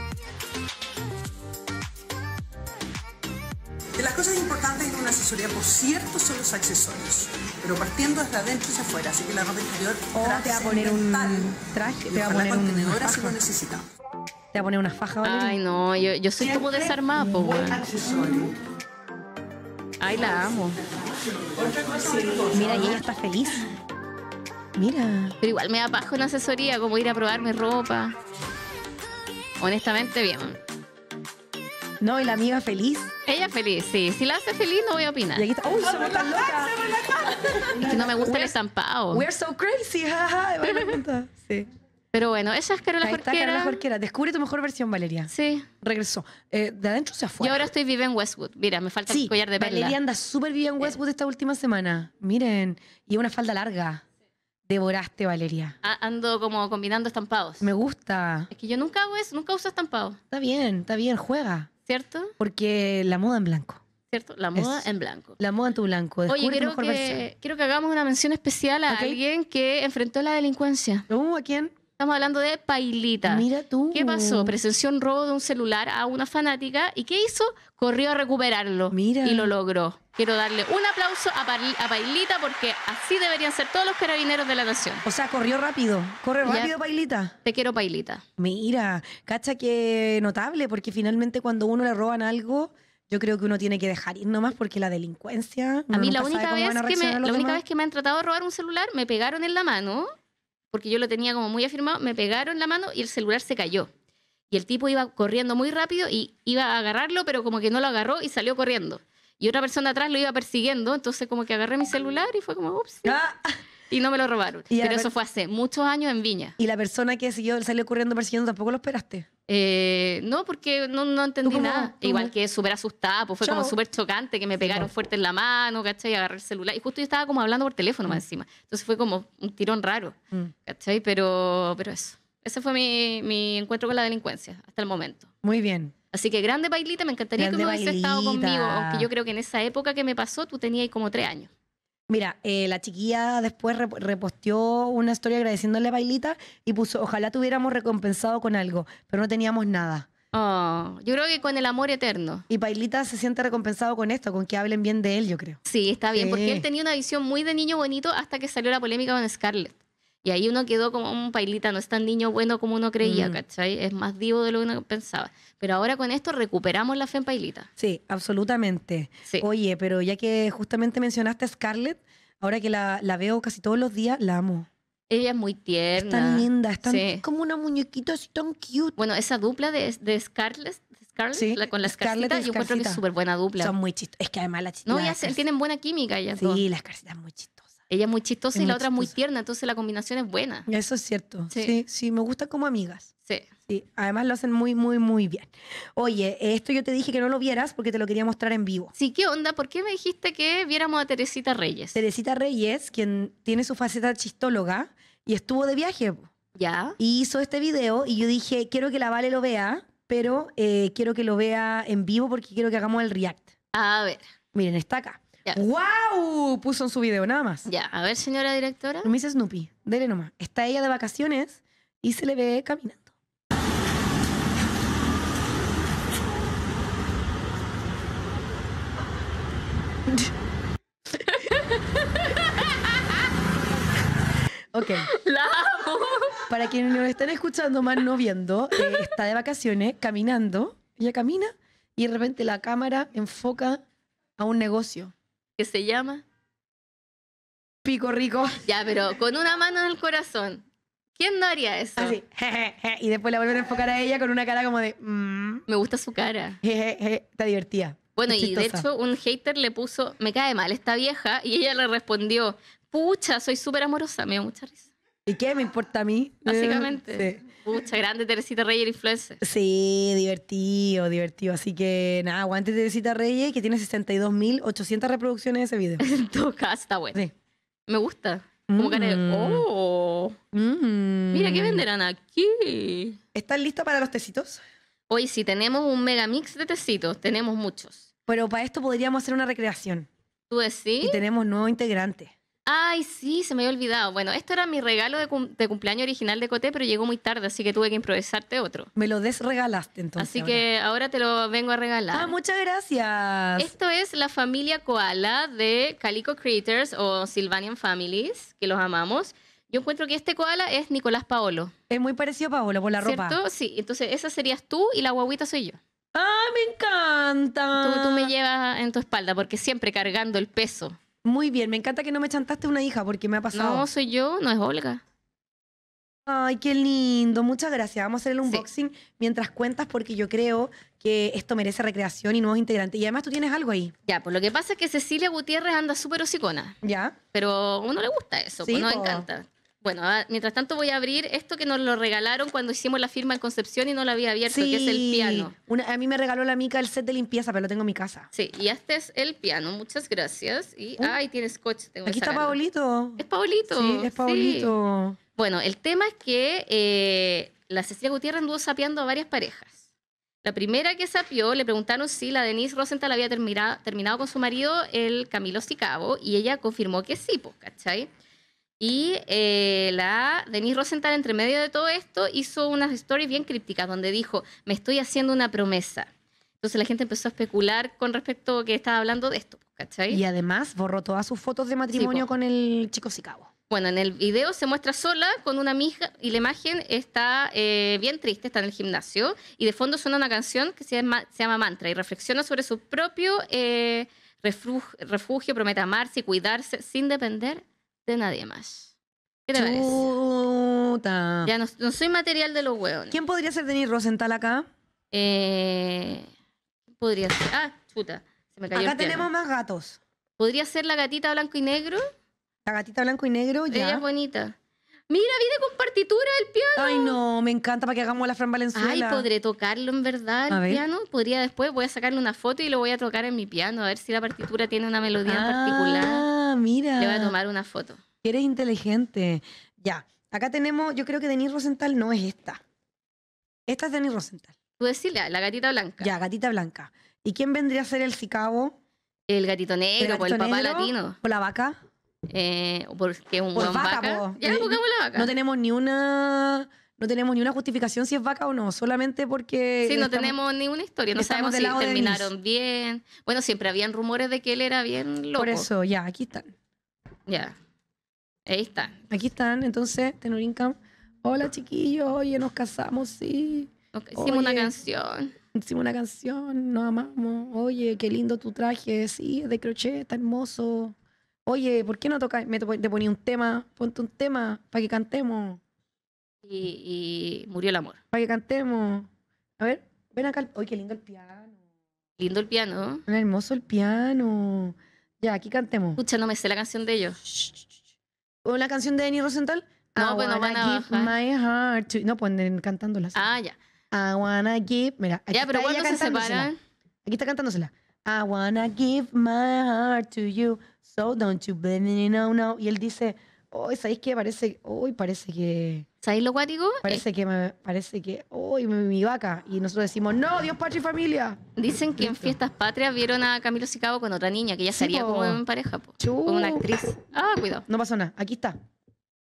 De las cosas importantes en una asesoría, por cierto, son los accesorios pero partiendo desde adentro hacia afuera. Así que la ropa interior te va a poner un traje, te va a poner un contenedor si lo necesitamos. Te va a poner una faja, Ay, no, yo, yo soy como desarmada, pues, Ay, la amo. Mira, y ella está feliz. Mira. Pero igual me da paja una asesoría, como ir a probar mi ropa. Honestamente, bien. No, y la amiga feliz. Ella feliz, sí. Si la hace feliz, no voy a opinar. ¡Uy, tan Es que no me gusta el estampado. We're so crazy, jaja. *laughs* Sí. Pero bueno, ella es Carola está Jorquera. Descubre tu mejor versión, Valeria. Sí. Regresó. Eh, de adentro hacia afuera. Yo ahora estoy viva en Westwood. Mira, me falta el collar de perla. Valeria anda súper viva en Westwood esta última semana. Miren. Y una falda larga. Devoraste, Valeria. ando como combinando estampados. Me gusta. Es que yo nunca hago eso, nunca uso estampados. Está bien, está bien, juega. ¿Cierto? Porque la moda en blanco. ¿Cierto? La moda en blanco. La moda en tu blanco. Oye, quiero que, hagamos una mención especial a alguien que enfrentó la delincuencia. hubo uh, ¿A quién? Estamos hablando de Pailita. Mira tú. ¿Qué pasó? Presenció un robo de un celular a una fanática y ¿qué hizo? Corrió a recuperarlo. Mira. Y lo logró. Quiero darle un aplauso a, Pailita porque así deberían ser todos los carabineros de la nación. O sea, corrió rápido. Corre rápido, Pailita. Te quiero, Pailita. Mira, cacha que notable porque finalmente cuando uno le roban algo yo creo que uno tiene que dejar ir nomás porque la delincuencia. A mí la única, vez que me, la única vez que me han tratado de robar un celular me pegaron en la mano porque yo lo tenía como muy afirmado, me pegaron la mano y el celular se cayó. Y el tipo iba corriendo muy rápido y iba a agarrarlo, pero como que no lo agarró y salió corriendo. Y otra persona atrás lo iba persiguiendo, entonces como que agarré mi celular y fue como, ups. Ah. Y no me lo robaron. Pero eso fue hace muchos años en Viña. ¿Y la persona que siguió, salió corriendo persiguiendo tampoco lo esperaste? Eh, no, porque no, entendí nada. Igual que súper asustada, pues fue como súper chocante que me pegaron fuerte en la mano, ¿cachai? Y agarré el celular. Y justo yo estaba como hablando por teléfono más encima. Entonces fue como un tirón raro, mm. ¿cachai? Pero, pero eso. Ese fue mi, mi, encuentro con la delincuencia hasta el momento. Muy bien. Así que grande bailita, me encantaría que hubiese estado conmigo, aunque yo creo que en esa época que me pasó tú tenías como tres años. Mira, eh, la chiquilla después reposteó una historia agradeciéndole a Bailita y puso, ojalá tuviéramos recompensado con algo, pero no teníamos nada. Oh, yo creo que con el amor eterno. Y Bailita se siente recompensado con esto, con que hablen bien de él, yo creo. Sí, está bien, porque él tenía una visión muy de niño bonito hasta que salió la polémica con Scarlett. Y ahí uno quedó como un Bailita, no es tan niño bueno como uno creía, mm. ¿cachai? Es más vivo de lo que uno pensaba. Pero ahora con esto recuperamos la fe en Pailita. Sí, absolutamente. Oye, pero ya que justamente mencionaste a Scarlett, ahora que la, veo casi todos los días, la amo. Ella es muy tierna. Es tan linda, es tan, como una muñequita así tan cute. Bueno, esa dupla de, de Scarlett, Scarlett la, con yo encuentro que es súper buena dupla. Son muy chistosas. Es que además las No, ya tienen buena química Sí, la escarcita es muy chistosa. Ella es muy chistosa y la otra es muy tierna, entonces la combinación es buena. Eso es cierto. Sí, sí, me gusta como amigas. Sí. Sí, además lo hacen muy, muy, muy bien. Oye, esto yo te dije que no lo vieras porque te lo quería mostrar en vivo. Sí, ¿qué onda? ¿Por qué me dijiste que viéramos a Teresita Reyes? Teresita Reyes, quien tiene su faceta chistóloga y estuvo de viaje. Ya. Y hizo este video y yo dije, quiero que la Vale lo vea, pero eh, quiero que lo vea en vivo porque quiero que hagamos el react. A ver. Miren, está acá. ¡Guau! ¡Wow! Puso en su video nada más. Ya, a ver, señora directora. No dice Snoopy, dele nomás. Está ella de vacaciones y se le ve caminando. Ok. *laughs* Para quienes nos están escuchando más no viendo, eh, está de vacaciones, caminando. Ella camina y de repente la cámara enfoca a un negocio. que se llama? Pico rico. Ya, pero con una mano en el corazón. ¿Quién no haría eso? Así. y después la vuelven a enfocar a ella con una cara como de. Mm. Me gusta su cara. Está divertida. Bueno, y de hecho, un hater le puso, me cae mal esta vieja, y ella le respondió, Pucha, soy súper amorosa, me da mucha risa. ¿Y qué me importa a mí? Eh, Básicamente. Pucha, grande Teresita Reyes, influencer. Sí, divertido, divertido. Así que nada, aguante Teresita Reyes, que tiene 62.800 reproducciones de ese video. *laughs* En tu casa está bueno. Sí. Me gusta. Como mm. oh. Mm. Mira, ¿qué venderán aquí? ¿Están listos para los tecitos? Hoy sí, tenemos un mega mix de tecitos, tenemos muchos. Pero para esto podríamos hacer una recreación. ¿Tú decís? Y tenemos nuevo integrante. Ay, sí, se me había olvidado. Bueno, esto era mi regalo de, cumpleaños original de Coté, pero llegó muy tarde, así que tuve que improvisarte otro. Me lo desregalaste entonces. Así que ahora te lo vengo a regalar. Ah, muchas gracias. Esto es la familia Koala de Calico Creators o Sylvanian Families, que los amamos. Yo encuentro que este koala es Nicolás Paolo. Es muy parecido a Paolo por la ¿Cierto? ropa. Sí, entonces esa serías tú y la guaguita soy yo. ¡Ah, me encanta! Tú, tú me llevas en tu espalda porque siempre cargando el peso. Muy bien, me encanta que no me chantaste una hija porque me ha pasado. No, soy yo, no es Olga. Ay, qué lindo. Muchas gracias. Vamos a hacer el unboxing mientras cuentas porque yo creo que esto merece recreación y nuevos integrantes. Y además tú tienes algo ahí. Ya, pues lo que pasa es que Cecilia Gutiérrez anda súper hocicona. Ya. Pero a uno le gusta eso, pues sí, pues, encanta. Bueno, ah, mientras tanto voy a abrir esto que nos lo regalaron cuando hicimos la firma en Concepción y no la había abierto, que es el piano. a mí me regaló la mica el set de limpieza, pero lo tengo en mi casa. Sí, y este es el piano, muchas gracias. Y, ay, tienes scotch. aquí está Paolito. Es Paolito. Sí, es Paolito. Bueno, el tema es que eh, la Cecilia Gutiérrez anduvo sapeando a varias parejas. La primera que sapió le preguntaron si la Denise Rosenthal había terminado, con su marido, el Camilo Sicabo, y ella confirmó que sí, pues, ¿cachai? Y eh, la Denise Rosenthal, entre medio de todo esto, hizo unas stories bien crípticas donde dijo, me estoy haciendo una promesa. Entonces la gente empezó a especular con respecto a que estaba hablando de esto, ¿cachai? Y además borró todas sus fotos de matrimonio con el chico Sicabo. Bueno, en el video se muestra sola con una mija y la imagen está eh, bien triste, está en el gimnasio y de fondo suena una canción que se llama, se llama Mantra y reflexiona sobre su propio eh, refugio, refugio, promete amarse y cuidarse sin depender de nadie más. ¿Qué Ya no, soy material de los huevos. ¿Quién podría ser Denis Rosenthal acá? Eh, podría ser. Ah, chuta. Se me cayó acá tenemos más gatos. ¿Podría ser la gatita blanco y negro? La gatita blanco y negro, ya. Ella es bonita. Mira, viene con partitura el piano. Ay, no, me encanta para que hagamos la Fran Valenzuela. Ay, podré tocarlo en verdad el piano. Podría después, voy a sacarle una foto y lo voy a tocar en mi piano, a ver si la partitura tiene una melodía en particular. Ah, Ah, mira. Le voy a tomar una foto. Eres inteligente. Ya. Acá tenemos, yo creo que Denis Rosenthal no es esta. Esta es Denis Rosenthal. Tú decirle la, gatita blanca. Ya, gatita blanca. ¿Y quién vendría a ser el cicabo? El gatito negro, por el papá latino. ¿O la vaca? Eh, porque es un por vaca. Ya, eh, la vaca. No tenemos ni una no tenemos ni una justificación si es vaca o no, solamente porque... Sí, no tenemos ni una historia, no sabemos si terminaron bien. Bueno, siempre habían rumores de que él era bien loco. Por eso, ya, aquí están. Ya, ahí están. Aquí están, entonces, Tenorín hola chiquillos, oye, nos casamos, sí. hicimos una canción. Hicimos una canción, nos amamos. Oye, qué lindo tu traje, sí, es de crochet, está hermoso. Oye, ¿por qué no toca te ponía un tema, ponte un tema para que cantemos y, murió el amor. Para que cantemos. A ver, ven acá. Uy, qué lindo el piano. Lindo el piano. hermoso el piano. Ya, aquí cantemos. Escucha, no me sé la canción de ellos. ¿O la canción de Danny Rosenthal? No, bueno, pues, van a give my heart to... No, pues cantándola. Ah, ya. I wanna give... Mira, aquí ya, pero está ella se separan... Aquí está cantándosela. I wanna give my heart to you, so don't you blame me, no, no. Y él dice, hoy oh, ¿sabéis qué? Parece, hoy parece que ¿Sabéis lo cuático? Parece eh, que me, parece que, uy, mi, vaca. Y nosotros decimos, no, Dios, patria y familia. Dicen que en fiestas patrias vieron a Camilo Sicabo con otra niña, que ya sería como en pareja, po, con una actriz. Ah, cuidado. No pasó nada, aquí está.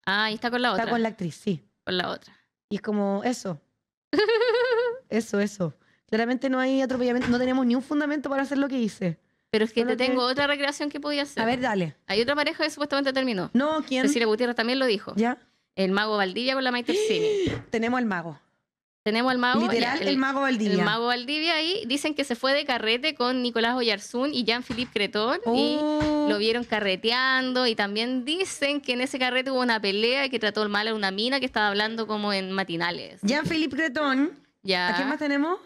Ah, y está con la otra. Está con la actriz, sí. Con la otra. Y es como, eso. *laughs* eso, eso. Claramente no hay atropellamiento, no tenemos ni un fundamento para hacer lo que hice. Pero es que te tengo otra recreación que podía hacer. A ver, dale. Hay otra pareja que supuestamente terminó. No, ¿quién? Cecilia Gutiérrez también lo dijo. Ya. El mago Valdivia con la Maite Cine. *gasps* Tenemos al mago. Tenemos al mago. Literal, el, mago Valdivia. El mago Valdivia ahí. Dicen que se fue de carrete con Nicolás Oyarzún y Jean-Philippe Cretón. Y oh. lo vieron carreteando. Y también dicen que en ese carrete hubo una pelea y que trató el mal a una mina que estaba hablando como en matinales. Jean-Philippe Creton. Ya. ¿A quién más tenemos?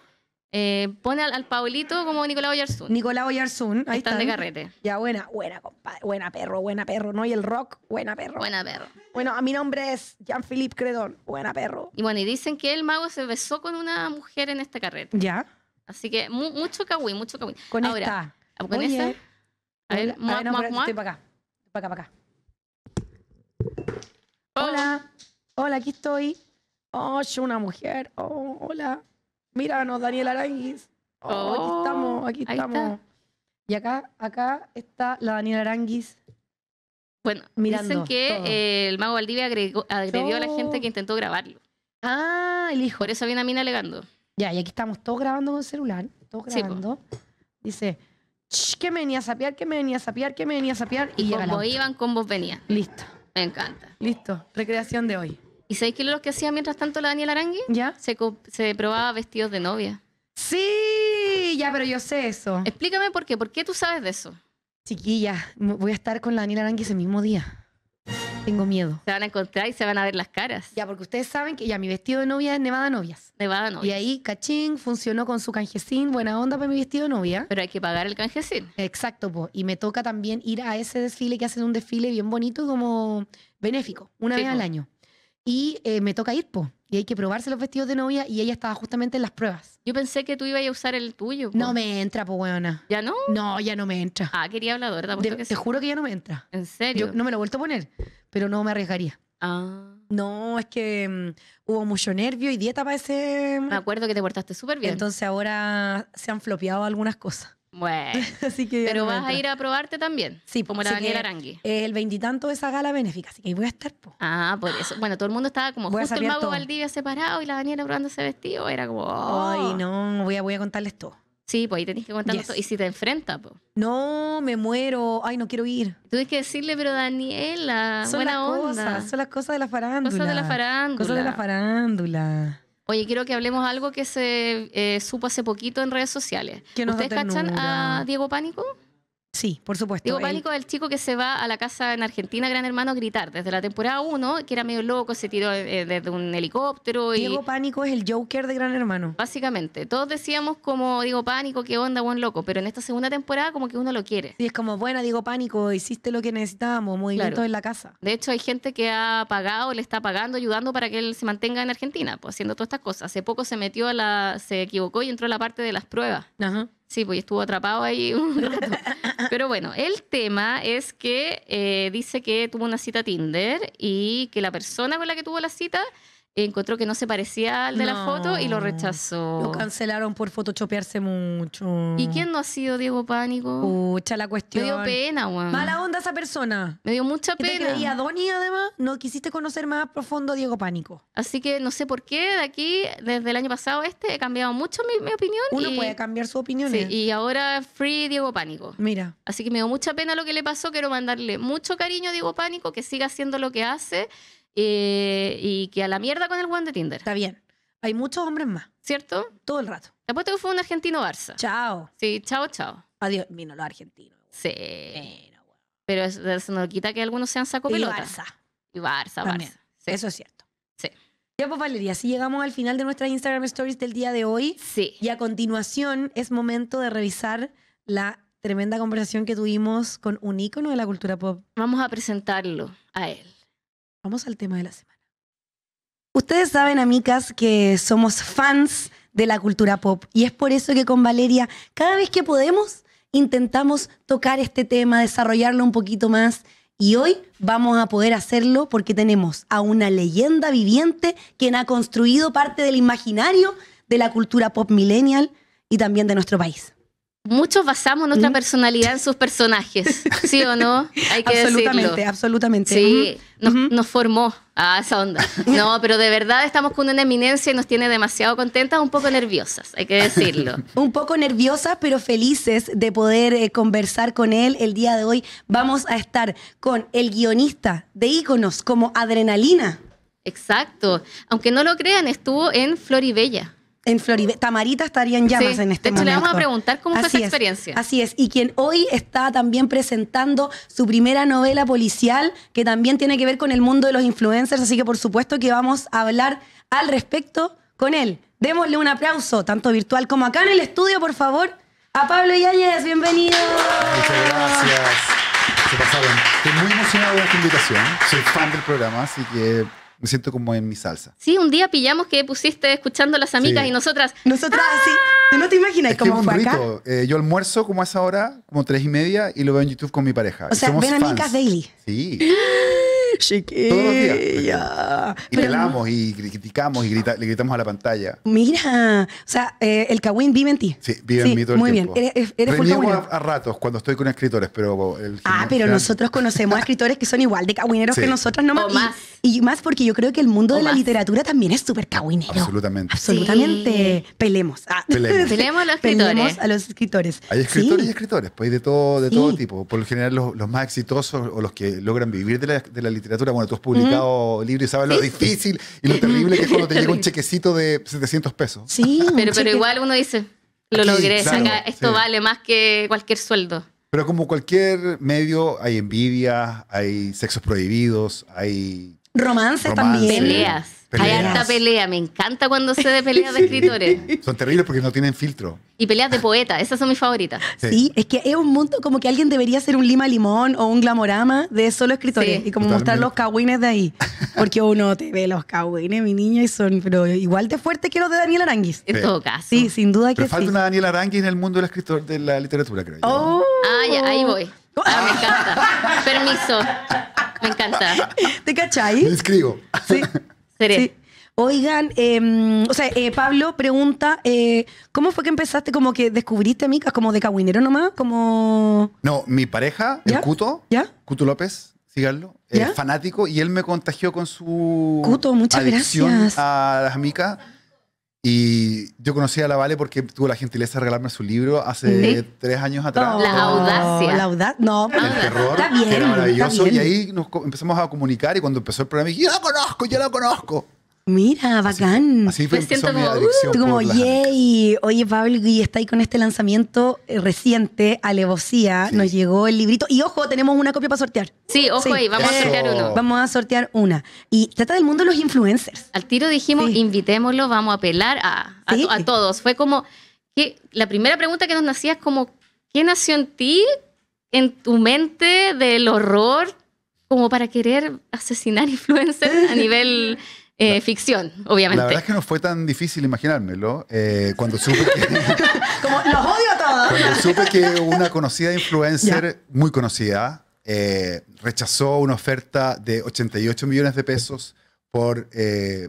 Eh, pone al, Paulito como Nicolás Oyarzún. Nicolás Oyarzún, ahí está. están. de carrete. Ya, buena, buena, compadre. Buena perro, buena perro. No, y el rock, buena perro. Buena perro. Bueno, a mi nombre es Jean-Philippe Credón, buena perro. Y bueno, y dicen que el mago se besó con una mujer en esta carrete. Ya. Así que mucho kawi, mucho kawi. Con esta. Con A ver, ah, estoy para acá. Para acá, para acá. Oh. Hola. Hola, aquí estoy. Oh, yo una mujer. Oh, hola. Míranos, Daniel Aranguis. Oh. aquí estamos, aquí estamos. Y acá, acá está la Daniel Aranguis. Bueno, mirando dicen que eh, el mago Valdivia agregó, agredió a la gente que intentó grabarlo. Ah, el hijo. Por eso viene a mí alegando. Ya, y aquí estamos todos grabando con celular, todos grabando. Dice, que me venía a sapear, que me venía a sapear, que me venía a sapear. Y, como iban, con vos venía. Listo. Me encanta. Listo, recreación de hoy. ¿Y sabéis qué es lo que hacía mientras tanto la Daniela Arangui? ¿Ya? Se, se probaba vestidos de novia. Sí, ya, pero yo sé eso. Explícame por qué. ¿Por qué tú sabes de eso? Chiquilla, voy a estar con la Daniela Arangui ese mismo día. Tengo miedo. Se van a encontrar y se van a ver las caras. Ya, porque ustedes saben que ya mi vestido de novia es Nevada Novias. Nevada Novias. Y ahí, cachín, funcionó con su canjecín. Buena onda para mi vestido de novia. Pero hay que pagar el canjecín. Exacto, pues. Y me toca también ir a ese desfile que hacen un desfile bien bonito como benéfico, una vez al año y eh, me toca ir, po. Y hay que probarse los vestidos de novia y ella estaba justamente en las pruebas. Yo pensé que tú ibas a usar el tuyo. No me entra, po, buena ¿Ya no? No, ya no me entra. Ah, quería hablar, te Te, te juro que ya no me entra. ¿En serio? Yo no me lo he vuelto a poner, pero no me arriesgaría. Ah. No, es que mm, hubo mucho nervio y dieta para ese... Me acuerdo que te portaste súper bien. Entonces ahora se han flopeado algunas cosas. Bueno, *laughs* así que pero vas a ir a probarte también. Sí, como pues, la Daniela Arangui. el veintitanto de esa gala benéfica, así que ahí voy a estar. Po. Ah, por eso. *gasps* Bueno, todo el mundo estaba como justo el mago Valdivia separado y la Daniela probándose vestido. Era como. Ay, oh. no, voy a, voy a contarles todo. Sí, pues ahí tenés que contarles todo. Y si te enfrentas, pues. No, me muero. Ay, no quiero ir. Tuviste que decirle, pero Daniela, son buena onda. son las cosas de la farándula. Cosas de la farándula. Cosas de la farándula. Oye, quiero que hablemos algo que se eh, supo hace poquito en redes sociales. ¿Ustedes cachan a Diego Pánico? Sí, por supuesto. Diego pánico es el... chico que se va a la casa en Argentina, Gran Hermano, a gritar desde la temporada 1, que era medio loco, se tiró eh, desde un helicóptero. Y... Diego Pánico es el Joker de Gran Hermano. Básicamente. Todos decíamos como Diego Pánico, qué onda, buen loco. Pero en esta segunda temporada, como que uno lo quiere. Y es como, buena, Diego Pánico, hiciste lo que necesitábamos, movimiento en la casa. De hecho, hay gente que ha pagado, le está pagando, ayudando para que él se mantenga en Argentina, pues haciendo todas estas cosas. Hace poco se metió a la. se equivocó y entró a la parte de las pruebas. Ajá Sí, pues estuvo atrapado ahí *laughs* un Pero bueno, el tema es que eh, dice que tuvo una cita Tinder y que la persona con la que tuvo la cita encontró que no se parecía al de la foto y lo rechazó. Lo cancelaron por photoshopearse mucho. ¿Y quién no ha sido Diego Pánico? Pucha, la cuestión. Me dio pena, weón. Mala onda esa persona. Me dio mucha pena. Y a Donny, además, no quisiste conocer más profundo a Diego Pánico. Así que no sé por qué, de aquí, desde el año pasado este, he cambiado mucho mi, opinión. Uno puede cambiar su opinión. Sí, ¿eh? y ahora free Diego Pánico. Mira. Así que me dio mucha pena lo que le pasó. Quiero mandarle mucho cariño a Diego Pánico, que siga haciendo lo que hace eh, y que a la mierda con el one de Tinder. Está bien. Hay muchos hombres más. ¿Cierto? Todo el rato. Apuesto que fue un argentino Barça. Chao. Sí, chao, chao. Adiós. Vino los argentinos. Sí. Pero, eso, quita que algunos sean saco Y Barça. Y Barça, Barça. Eso es cierto. Sí. Ya, pues Valeria, si llegamos al final de nuestras Instagram Stories del día de hoy. Sí. Y a continuación es momento de revisar la tremenda conversación que tuvimos con un ícono de la cultura pop. Vamos a presentarlo a él. Vamos al tema de la semana. Ustedes saben, amigas, que somos fans de la cultura pop y es por eso que con Valeria, cada vez que podemos, intentamos tocar este tema, desarrollarlo un poquito más. Y hoy vamos a poder hacerlo porque tenemos a una leyenda viviente quien ha construido parte del imaginario de la cultura pop millennial y también de nuestro país muchos basamos nuestra mm. personalidad en sus personajes, ¿sí o no? Hay que absolutamente, Absolutamente, Sí, nos, formó a esa onda. No, pero de verdad estamos con una eminencia y nos tiene demasiado contentas, un poco nerviosas, hay que decirlo. *laughs* un poco nerviosas, pero felices de poder eh, conversar con él el día de hoy. Vamos a estar con el guionista de Íconos como Adrenalina. Exacto. Aunque no lo crean, estuvo en Floribella en Florida. Tamarita estaría en llamas en este de hecho, le vamos a preguntar cómo fue esa experiencia. Así es. Y quien hoy está también presentando su primera novela policial, que también tiene que ver con el mundo de los influencers. Así que, por supuesto, que vamos a hablar al respecto con él. Démosle un aplauso, tanto virtual como acá en el estudio, por favor, a Pablo Yáñez. Bienvenido. Muchas gracias. Se pasaron. Estoy muy emocionado de esta invitación. Soy fan del programa, así que me siento como en mi salsa. Sí, un día pillamos que pusiste escuchando las amigas y nosotras. Nosotras, no te imaginas cómo fue acá? Eh, yo almuerzo como a esa hora, como tres y media, y lo veo en YouTube con mi pareja. O sea, ven amigas daily. Sí. *gasps* Todos los días. Y pelamos y criticamos y le gritamos a la pantalla. Mira, o sea, eh, el Kawin vive en ti. Sí, vive en mí todo el tiempo. Muy bien, eres, a, a, ratos cuando estoy con escritores, pero... ah, pero nosotros conocemos a escritores que son igual de Kawineros que nosotros, no más. Y, y, más porque yo creo que el mundo de la literatura también es súper cahuinero. Absolutamente. Absolutamente. Pelemos. Ah. *laughs* Pelemos. a los escritores. a los escritores. Hay escritores y escritores, pues de todo, de todo tipo. Por lo general, los, más exitosos o los que logran vivir de la, literatura. Bueno, tú has publicado libros y sabes lo difícil y lo terrible que es cuando te *laughs* llega un chequecito de 700 pesos. Sí, pero, igual uno dice, lo logré, esto vale más que cualquier sueldo. Pero como cualquier medio, hay envidia, hay sexos prohibidos, hay romances Romance, también. Peleas. Hay alta pelea. Me encanta cuando se de peleas de escritores. Son terribles porque no tienen filtro. Y peleas de poetas. Esas son mis favoritas. Sí. es que es un mundo como que alguien debería ser un Lima Limón o un Glamorama de solo escritores. Y como mostrar los cagüines de ahí. Porque uno te ve los cagüines, mi niño, y son pero igual de fuertes que los de Daniel Aranguis. En todo caso. Sí, sin duda pero que falta una Daniel Aranguis en el mundo del escritor, de la literatura, creo yo. Oh. Ah, ahí voy. Ah, me encanta. *laughs* Permiso. Me encanta. ¿Te cachai? Te escribo. Sí. Seré. Oigan, em, o sea, eh, Pablo pregunta, eh, ¿cómo fue que empezaste? Como que descubriste a Mica, como de caguinero nomás, como... No, mi pareja, el Cuto, ¿Ya? Cuto López, síganlo, es fanático, y él me contagió con su... Cuto, muchas gracias. A las micas y yo conocí a la Vale porque tuvo la gentileza de regalarme su libro hace tres años oh, atrás. la oh, audacia. La audacia. No, el terror. Está bien, era maravilloso. Y ahí nos empezamos a comunicar y cuando empezó el programa dije, yo la conozco, yo la conozco. Mira, bacán. Así, fue, Me siento como, como, yay. Oye, Pablo, y está ahí con este lanzamiento eh, reciente, Alevosía. Nos llegó el librito. Y ojo, tenemos una copia para sortear. Sí, ojo, ahí, vamos a sortear uno. Vamos a sortear una. Y trata del mundo de los influencers. Al tiro dijimos, invitémoslo, vamos a apelar a, a, todos. Fue como, que la primera pregunta que nos nacía es como, ¿qué nació en ti, en tu mente del horror, como para querer asesinar *laughs* influencers a nivel... Eh, ficción, obviamente. La verdad es que no fue tan difícil imaginármelo. Eh, cuando supe que. *laughs* Como los odio a que una conocida influencer, muy conocida, eh, rechazó una oferta de 88 millones de pesos por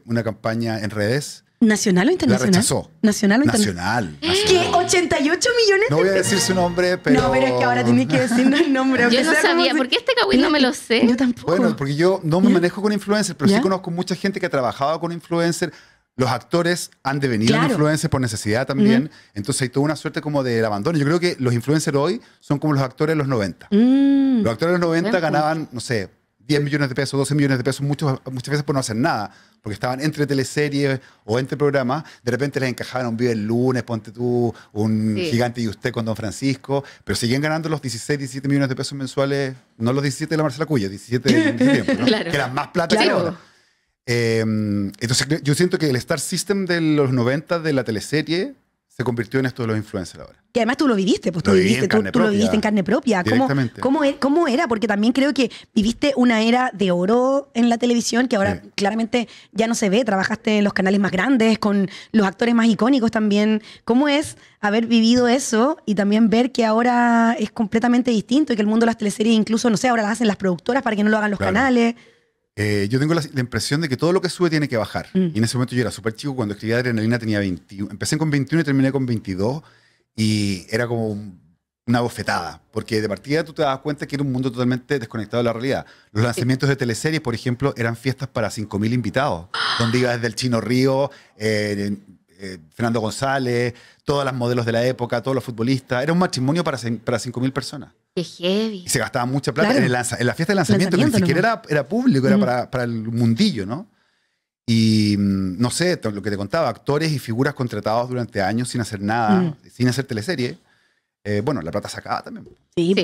una campaña en redes ¿Nacional o internacional? ¿Nacional o internacional? Nacional. ¿Qué? 88 millones No voy a decir su nombre, pero... No, pero es que ahora tiene que decirnos el nombre. yo no sabía, ¿por qué este cabrón no me lo sé? Yo tampoco. Bueno, porque yo no me manejo con influencers, pero sí conozco mucha gente que ha trabajado con influencers. Los actores han devenido influencers por necesidad también. Entonces hay toda una suerte como del abandono. Yo creo que los influencers hoy son como los actores de los 90. Mm. Los actores de los 90 ganaban, no sé, 10 millones de pesos, 12 millones de pesos, muchos, muchas veces por no hacer nada, porque estaban entre teleseries o entre programas, de repente les encajaban un video el lunes, ponte tú, un gigante y usted con Don Francisco, pero siguen ganando los 16, 17 millones de pesos mensuales, no los 17 de la Marcela Cuya, 17 de *laughs* claro. que eran más plata que em, entonces yo siento que el Star System de los 90 de la teleserie se convirtió en esto de los influencers ahora. Que además tú lo viviste, pues tú, lo viviste, tú, lo viviste en carne propia. ¿Cómo, cómo, e-, cómo era? Porque también creo que viviste una era de oro en la televisión que ahora claramente ya no se ve. Trabajaste en los canales más grandes, con los actores más icónicos también. ¿Cómo es haber vivido eso y también ver que ahora es completamente distinto y que el mundo de las teleseries, incluso, no sé, ahora las hacen las productoras para que no lo hagan los canales? Eh, yo tengo la, impresión de que todo lo que sube tiene que bajar. Mm. Y en ese momento yo era súper chico, cuando escribía Adrenalina tenía 21, empecé con 21 y terminé con 22, y era como una bofetada, porque de partida tú te das cuenta que era un mundo totalmente desconectado de la realidad. Los lanzamientos de teleseries, por ejemplo, eran fiestas para 5.000 invitados, donde iba desde el Chino Río, eh, eh, Fernando González, todas las modelos de la época, todos los futbolistas. Era un matrimonio para, para 5.000 personas. Qué heavy. Y se gastaba mucha plata en, en, la fiesta de lanzamiento, que ni siquiera era, público, era para, el mundillo, ¿no? Y mm, no sé, lo que te contaba, actores y figuras contratados durante años sin hacer nada, sin hacer teleserie. Eh, bueno, la plata sacaba también. Sí,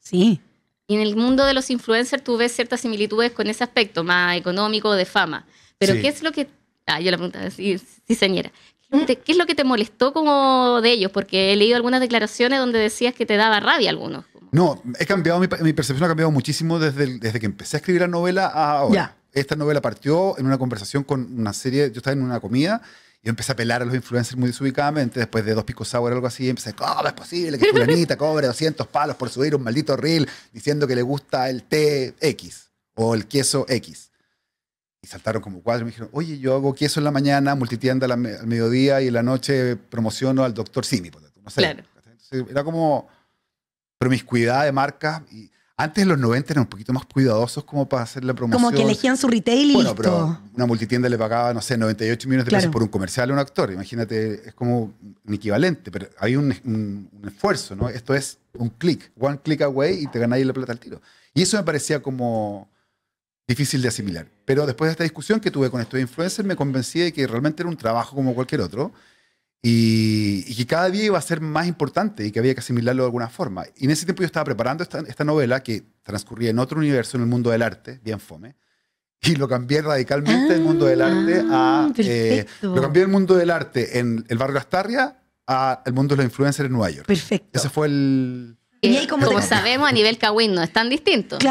sí. Y en el mundo de los influencers tú ves ciertas similitudes con ese aspecto más económico, de fama. Pero ¿qué es lo que... Ah, yo la pregunta, sí, sí señora. ¿Qué es lo que te molestó como de ellos? Porque he leído algunas declaraciones donde decías que te daba rabia algunos. No, he cambiado, mi, percepción ha cambiado muchísimo desde, desde que empecé a escribir la novela a ahora. Esta novela partió en una conversación con una serie, yo estaba en una comida y empecé a pelar a los influencers muy desubicadamente, después de dos picos agua o algo así, empecé, ¿cómo es posible que fulanita *laughs* cobre 200 palos por subir un maldito reel diciendo que le gusta el té X o el queso X? y saltaron como cuatro y me dijeron, oye, yo hago queso en la mañana, multitienda al mediodía y en la noche promociono al doctor Simi. No sé. Claro. era como promiscuidad de marcas. Y antes los 90 eran un poquito más cuidadosos como para hacer la promoción. Como que elegían su retail y bueno, Pero una multitienda le pagaba, no sé, 98 millones de pesos por un comercial a un actor. Imagínate, es como un equivalente, pero hay un, esfuerzo, ¿no? Esto es un clic, one click away y te ganáis la plata al tiro. Y eso me parecía como difícil de asimilar. Pero después de esta discusión que tuve con estos influencers, me convencí de que realmente era un trabajo como cualquier otro y, que cada día iba a ser más importante y que había que asimilarlo de alguna forma. Y en ese tiempo yo estaba preparando esta, novela que transcurría en otro universo, en el mundo del arte, bien fome. Y lo cambié radicalmente el mundo del arte ah, a. Eh, lo cambié el mundo del arte en el barrio Astarria a el mundo de los influencers en Nueva York. Perfecto. Ese fue el, eh, como, sabemos, a nivel Kawin no es tan distinto. *laughs*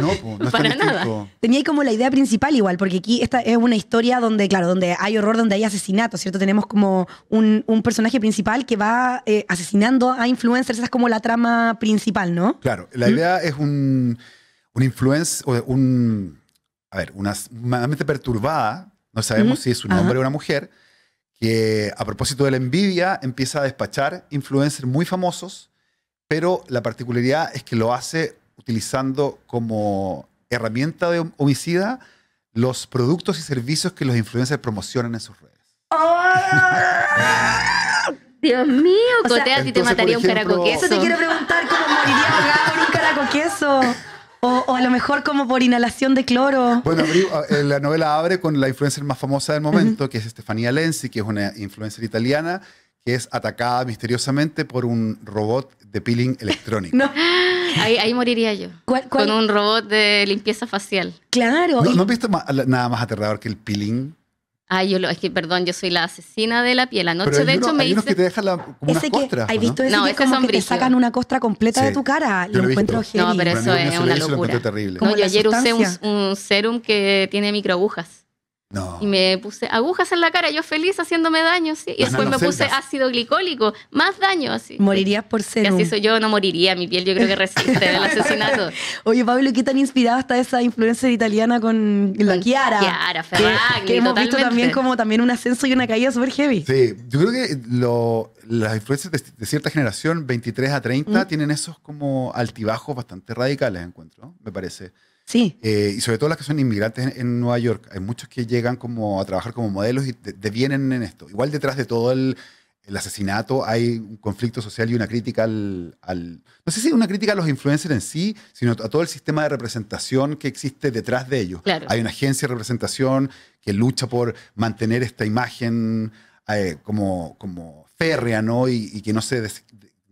No, es *laughs* Para nada. Tenía ahí como la idea principal igual, porque aquí esta es una historia donde, claro, donde hay horror, donde hay asesinato, ¿cierto? Tenemos como un, personaje principal que va eh, asesinando a influencers, esa es como la trama principal, ¿no? Claro, la idea mm. es un, un influencer, un, a ver, una, mente perturbada, no sabemos mm. si es un hombre o una mujer, que a propósito de la envidia empieza a despachar influencers muy famosos pero la particularidad es que lo hace utilizando como herramienta de homicida los productos y servicios que los influencers promocionan en sus redes. Dios mío, Cotea, te mataría un caracoqueso. Eso te quiero preguntar, ¿cómo moriría por un caracoqueso? O, o, a lo mejor como por inhalación de cloro. Bueno, eh, la novela abre con la influencer más famosa del momento, que es Estefanía Lenzi, que es una influencer italiana, que es atacada misteriosamente por un robot de peeling electrónico. No. Ahí, ahí, moriría yo. Con un robot de limpieza facial. Claro. ¿No, ¿no has visto nada más aterrador que el peeling? Ay, yo es que, perdón, yo soy la asesina de la piel. la noche de hecho, me hay unos que te dejan la, como visto ese que es que te sacan una costra completa de tu cara? lo, encuentro genial. No, pero eso es una locura. Lo terrible. como yo ayer usé un, serum que tiene microagujas. Y me puse agujas en la cara, yo feliz haciéndome daño, sí. Y después me puse ácido glicólico, más daño, así. Morirías por ser. Y así soy yo, no moriría, mi piel yo creo que resiste el *laughs* asesinato. Oye, Pablo, ¿qué tan inspirada está esa influencer italiana con la Chiara? Chiara, Ferragni, Que, que hemos visto también como también un ascenso y una caída súper heavy. Sí, yo creo que las influencias de, cierta generación, 23 a 30, mm. tienen esos como altibajos bastante radicales, encuentro, me parece. Eh, y sobre todo las que son inmigrantes en, Nueva York. Hay muchos que llegan como a trabajar como modelos y en esto. Igual detrás de todo el, asesinato hay un conflicto social y una crítica al, No sé si una crítica a los influencers en sí, sino a todo el sistema de representación que existe detrás de ellos. Hay una agencia de representación que lucha por mantener esta imagen eh, como, como férrea, ¿no? Y, que no se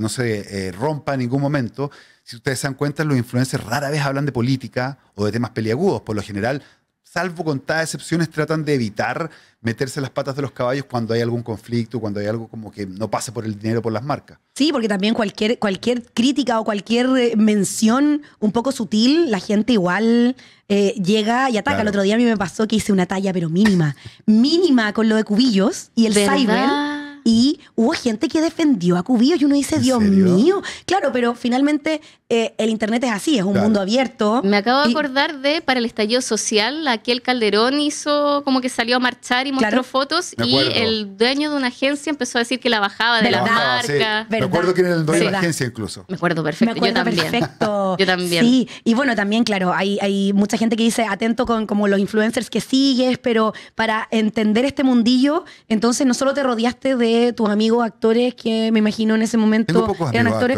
no se eh, rompa en ningún momento. Si ustedes se dan cuenta, los influencers rara vez hablan de política o de temas peliagudos. Por lo general, salvo con contadas excepciones, tratan de evitar meterse las patas de los caballos cuando hay algún conflicto, cuando hay algo como que no pase por el dinero por las marcas. Sí, porque también cualquier, cualquier crítica o cualquier eh, mención un poco sutil, la gente igual eh, llega y ataca. El otro día a mí me pasó que hice una talla, pero mínima, *laughs* mínima con lo de cubillos y el cyber y hubo gente que defendió a Cubillo y uno dice, Dios mío, claro, pero finalmente eh, el Internet es así, es un mundo abierto. Me acabo de acordar de, para el estallido social, el Calderón hizo como que salió a marchar y mostró fotos y el dueño de una agencia empezó a decir que la bajaba de la marca. Me acuerdo que era el dueño de la agencia incluso. Me acuerdo perfecto, yo también. *laughs* yo también. Sí, y bueno, también, claro, hay, hay mucha gente que dice, atento con como los influencers que sigues, pero para entender este mundillo, entonces no solo te rodeaste de tus amigos actores que me imagino en ese momento Tengo eran actores.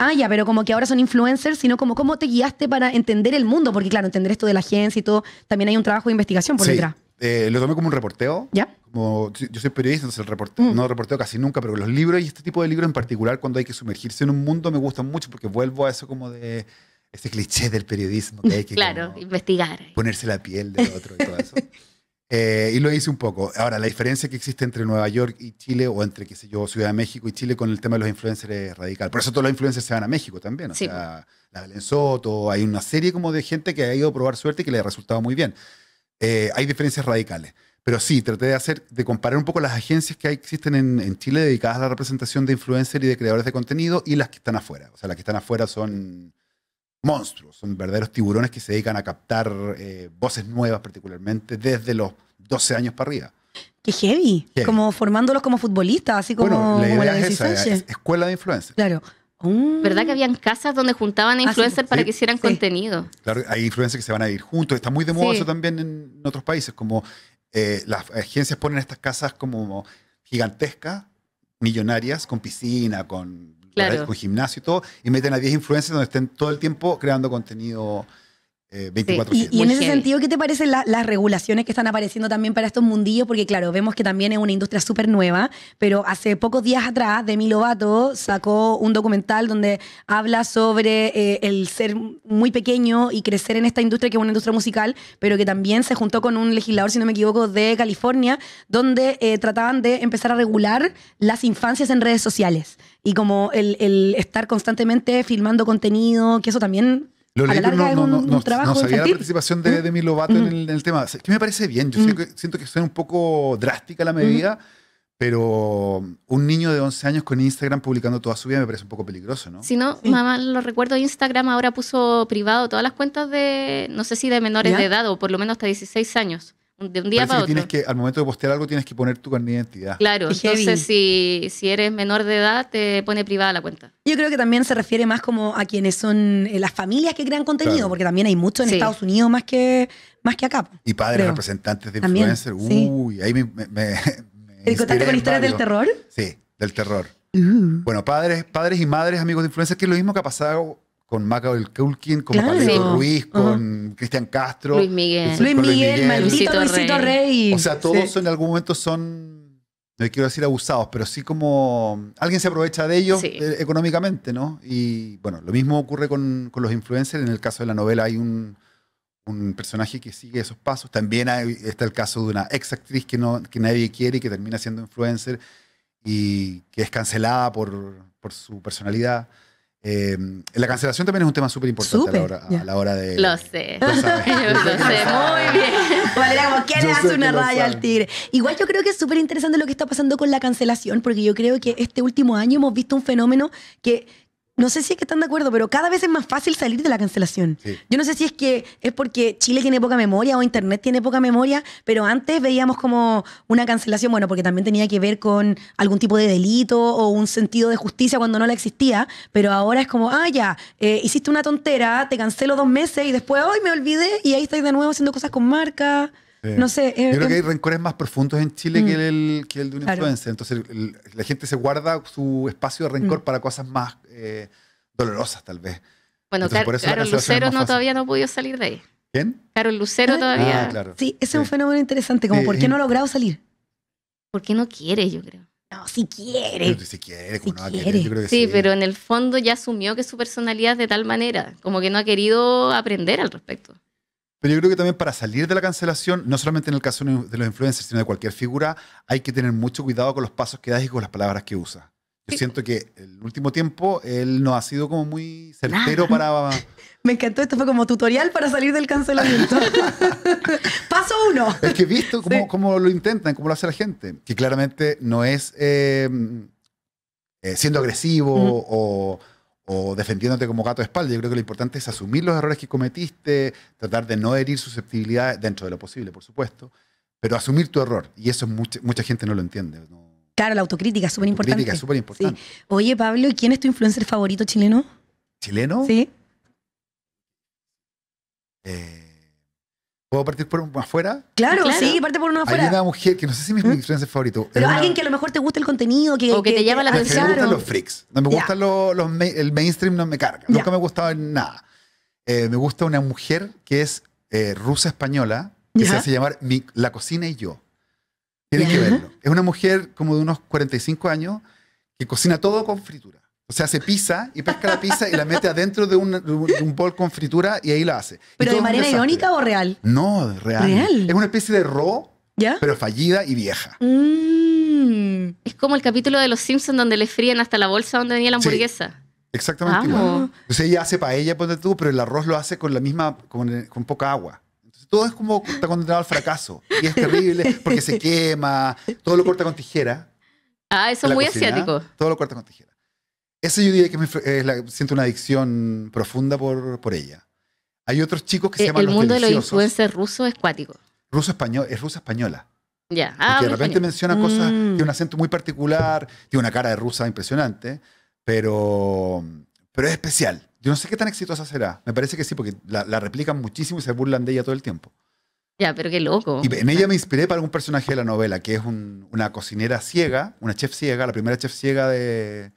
Ah, ya, pero como que ahora son influencer, sino como cómo te guiaste para entender el mundo, porque claro, entender esto de la agencia y todo, también hay un trabajo de investigación por detrás. Eh, lo tomé como un reporteo. ¿Ya? Como, yo soy periodista, entonces el reporteo, mm. no reporteo casi nunca, pero los libros y este tipo de libros en particular, cuando hay que sumergirse en un mundo, me gustan mucho porque vuelvo a eso como de ese cliché del periodismo que hay *laughs* claro, investigar. Ponerse la piel del otro y todo eso. *laughs* Eh, y lo hice un poco. Ahora, la diferencia que existe entre Nueva York y Chile, o entre, qué sé yo, Ciudad de México y Chile con el tema de los influencers es radical. Por eso todos los influencers se van a México también. O sea, la Belén Soto, hay una serie como de gente que ha ido a probar suerte y que le ha resultado muy bien. Eh, hay diferencias radicales. Pero sí, traté de hacer, de comparar un poco las agencias que existen en, Chile dedicadas a la representación de influencers y de creadores de contenido y las que están afuera. O sea, las que están afuera son monstruos, son verdaderos tiburones que se dedican a captar eh, voces nuevas particularmente, desde los 12 años para arriba. Qué heavy. Como formándolos como futbolistas, así como, la es escuela de influencers. Claro. Oh. ¿Verdad que habían casas donde juntaban a ah, influencers para que hicieran contenido? Claro, hay influencers que se van a ir juntos. Está muy de moda eso también en otros países, como eh, las agencias ponen estas casas como gigantescas, millonarias, con piscina, con, con gimnasio y todo, y meten a 10 influencers donde estén todo el tiempo creando contenido. Eh, y, en ese sentido, ¿qué te parecen las regulaciones que están apareciendo también para estos mundillos? Porque claro, vemos que también es una industria súper nueva, pero hace pocos días atrás Demi Lovato sacó un documental donde habla sobre eh, el ser muy pequeño y crecer en esta industria que es una industria musical, pero que también se juntó con un legislador, si no me equivoco, de California, donde eh, trataban de empezar a regular las infancias en redes sociales y como el estar constantemente filmando contenido, que eso también lo leí, no, no, sabía la participación de, de Milovato en, el, tema. Que me parece bien. Yo siento que suena un poco drástica la medida, pero un niño de 11 años con Instagram publicando toda su vida me parece un poco peligroso, ¿no? Si no, mamá, lo recuerdo, Instagram ahora puso privado todas las cuentas de, no sé si de menores de edad o por lo menos hasta 16 años un día para otro. Tienes que, al momento de postear algo tienes que poner tu carnet de identidad. Claro, entonces si, eres menor de edad te pone privada la cuenta. Yo creo que también se refiere más como a quienes son eh, las familias que crean contenido, porque también hay mucho en Estados Unidos más que, más que acá. Y padres representantes de influencers. Uy, ahí me... me, me, contaste con historias del terror? Sí, del terror. Uh. Bueno, padres, padres y madres, amigos de influencers, que es lo mismo que ha pasado con Macaulay Culkin, con Pablo Ruiz, con Cristian Castro. Luis Miguel. Luis Miguel, Luisito, Rey. O sea, todos en algún momento son, no quiero decir abusados, pero sí como alguien se aprovecha de ellos eh, económicamente, ¿no? Y bueno, lo mismo ocurre con, los influencers. En el caso de la novela hay un, personaje que sigue esos pasos. También está el caso de una ex actriz que, que nadie quiere y que termina siendo influencer y que es cancelada por, por su personalidad. Eh, la cancelación también es un tema súper importante a, la hora, de. Lo sé. *laughs* Lo, sé, muy bien. como, hace una raya al tigre? Igual yo creo que es súper interesante lo que está pasando con la cancelación, porque yo creo que este último año hemos visto un fenómeno que no sé si es que están de acuerdo, pero cada vez es más fácil salir de la cancelación. Yo no sé si es que es porque Chile tiene poca memoria o Internet tiene poca memoria, pero antes veíamos como una cancelación, bueno, porque también tenía que ver con algún tipo de delito o un sentido de justicia cuando no la existía, pero ahora es como, ah, ya, eh, hiciste una tontera, te cancelo dos meses y después, hoy me olvidé y ahí estáis de nuevo haciendo cosas con marca sé. Eh, yo creo que hay em, rencores más profundos en Chile que, mm, el, que, el, de un influencer. Entonces, la gente se guarda su espacio de rencor mm. para cosas más eh, dolorosas, tal vez. Bueno, claro. Lucero todavía no pudo salir de ahí. ¿Quién? Carol Lucero ah, todavía. Ah, sí, ese es un fenómeno interesante, como por qué no ha logrado salir. Porque no quiere, yo creo. No, si quiere. Si quiere, como no sí, pero en el fondo ya asumió que su personalidad de tal manera, como que no ha querido aprender al respecto. Pero yo creo que también para salir de la cancelación, no solamente en el caso de los influencers, sino de cualquier figura, hay que tener mucho cuidado con los pasos que das y con las palabras que usas. Yo siento que el último tiempo él no ha sido como muy certero para... *laughs* Me encantó, esto fue como tutorial para salir del cancelamiento. *laughs* Paso uno. Es que he visto cómo, lo intentan, cómo lo hace la gente, que claramente no es eh, eh, siendo agresivo o o defendiéndote como gato de espalda. Yo creo que lo importante es asumir los errores que cometiste, tratar de no herir susceptibilidades dentro de lo posible, por supuesto, pero asumir tu error. Y eso mucha, mucha gente no lo entiende. Claro, la autocrítica es súper importante. Autocrítica es súper importante. Oye, Pablo, ¿quién es tu influencer favorito chileno? ¿Chileno? Sí. Eh, ¿Puedo partir por uno afuera? Claro, claro, sí, parte por uno afuera. Hay una mujer que no sé si es mi ¿Mm? influencer favorito. Pero alguien que a lo mejor te gusta el contenido, que, o que, te llama la atención. Me gustan los freaks. No me gustan los, freaks. el mainstream, no me carga. Nunca me ha gustado nada. Eh, me gusta una mujer que es eh, rusa española, que se hace llamar La Cocina y Yo. Tienen que verlo. Es una mujer como de unos 45 años que cocina todo con fritura. O sea, se pisa y pesca la pizza y la mete adentro de un, bol con fritura y ahí la hace. ¿Pero de manera irónica o real? No, real. real. Es una especie de ro, pero fallida y vieja. Mm. Es como el capítulo de Los Simpsons donde le frían hasta la bolsa donde venía la hamburguesa. exactamente Vamos. Entonces ella hace paella, ponte tú, pero el arroz lo hace con la misma, con, eh, poca agua. todo es como está condenado al fracaso. Y es terrible porque se quema, todo lo corta con tijera. Ah, eso es muy asiático. Todo lo corta con tijera. Ese yo diría que siento una adicción profunda por, por ella. Hay otros chicos que se eh, llaman El mundo de los influencers ruso es cuático. Ruso español, es rusa española. Ya. Ah, porque de repente menciona cosas, mm. tiene un acento muy particular, tiene una cara de rusa impresionante, pero, pero es especial. Yo no sé qué tan exitosa será. Me parece que sí, porque la, replican muchísimo y se burlan de ella todo el tiempo. Ya, pero qué loco. Y en ella me inspiré para un personaje de la novela, que es una cocinera ciega, una chef ciega, la primera chef ciega de,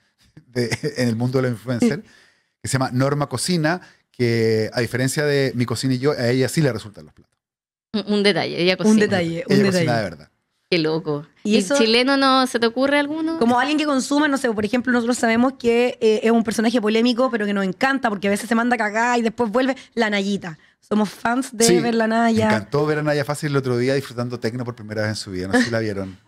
*laughs* en el mundo de los influencers, *laughs* que se llama Norma Cocina, que a diferencia de mi cocina y yo, a ella sí le resultan los platos. Un, detalle, ella cocina. Un detalle, un detalle. de verdad. Qué loco. ¿Y ¿El chileno no se te ocurre alguno? Como alguien que consume no sé, por ejemplo, nosotros sabemos que eh, es un personaje polémico, pero que nos encanta porque a veces se manda cagá y después vuelve la Nayita. Somos fans de ver la Naya. Me encantó ver a Naya Fácil el otro día disfrutando tecno por primera vez en su vida. No sé si la vieron. *laughs*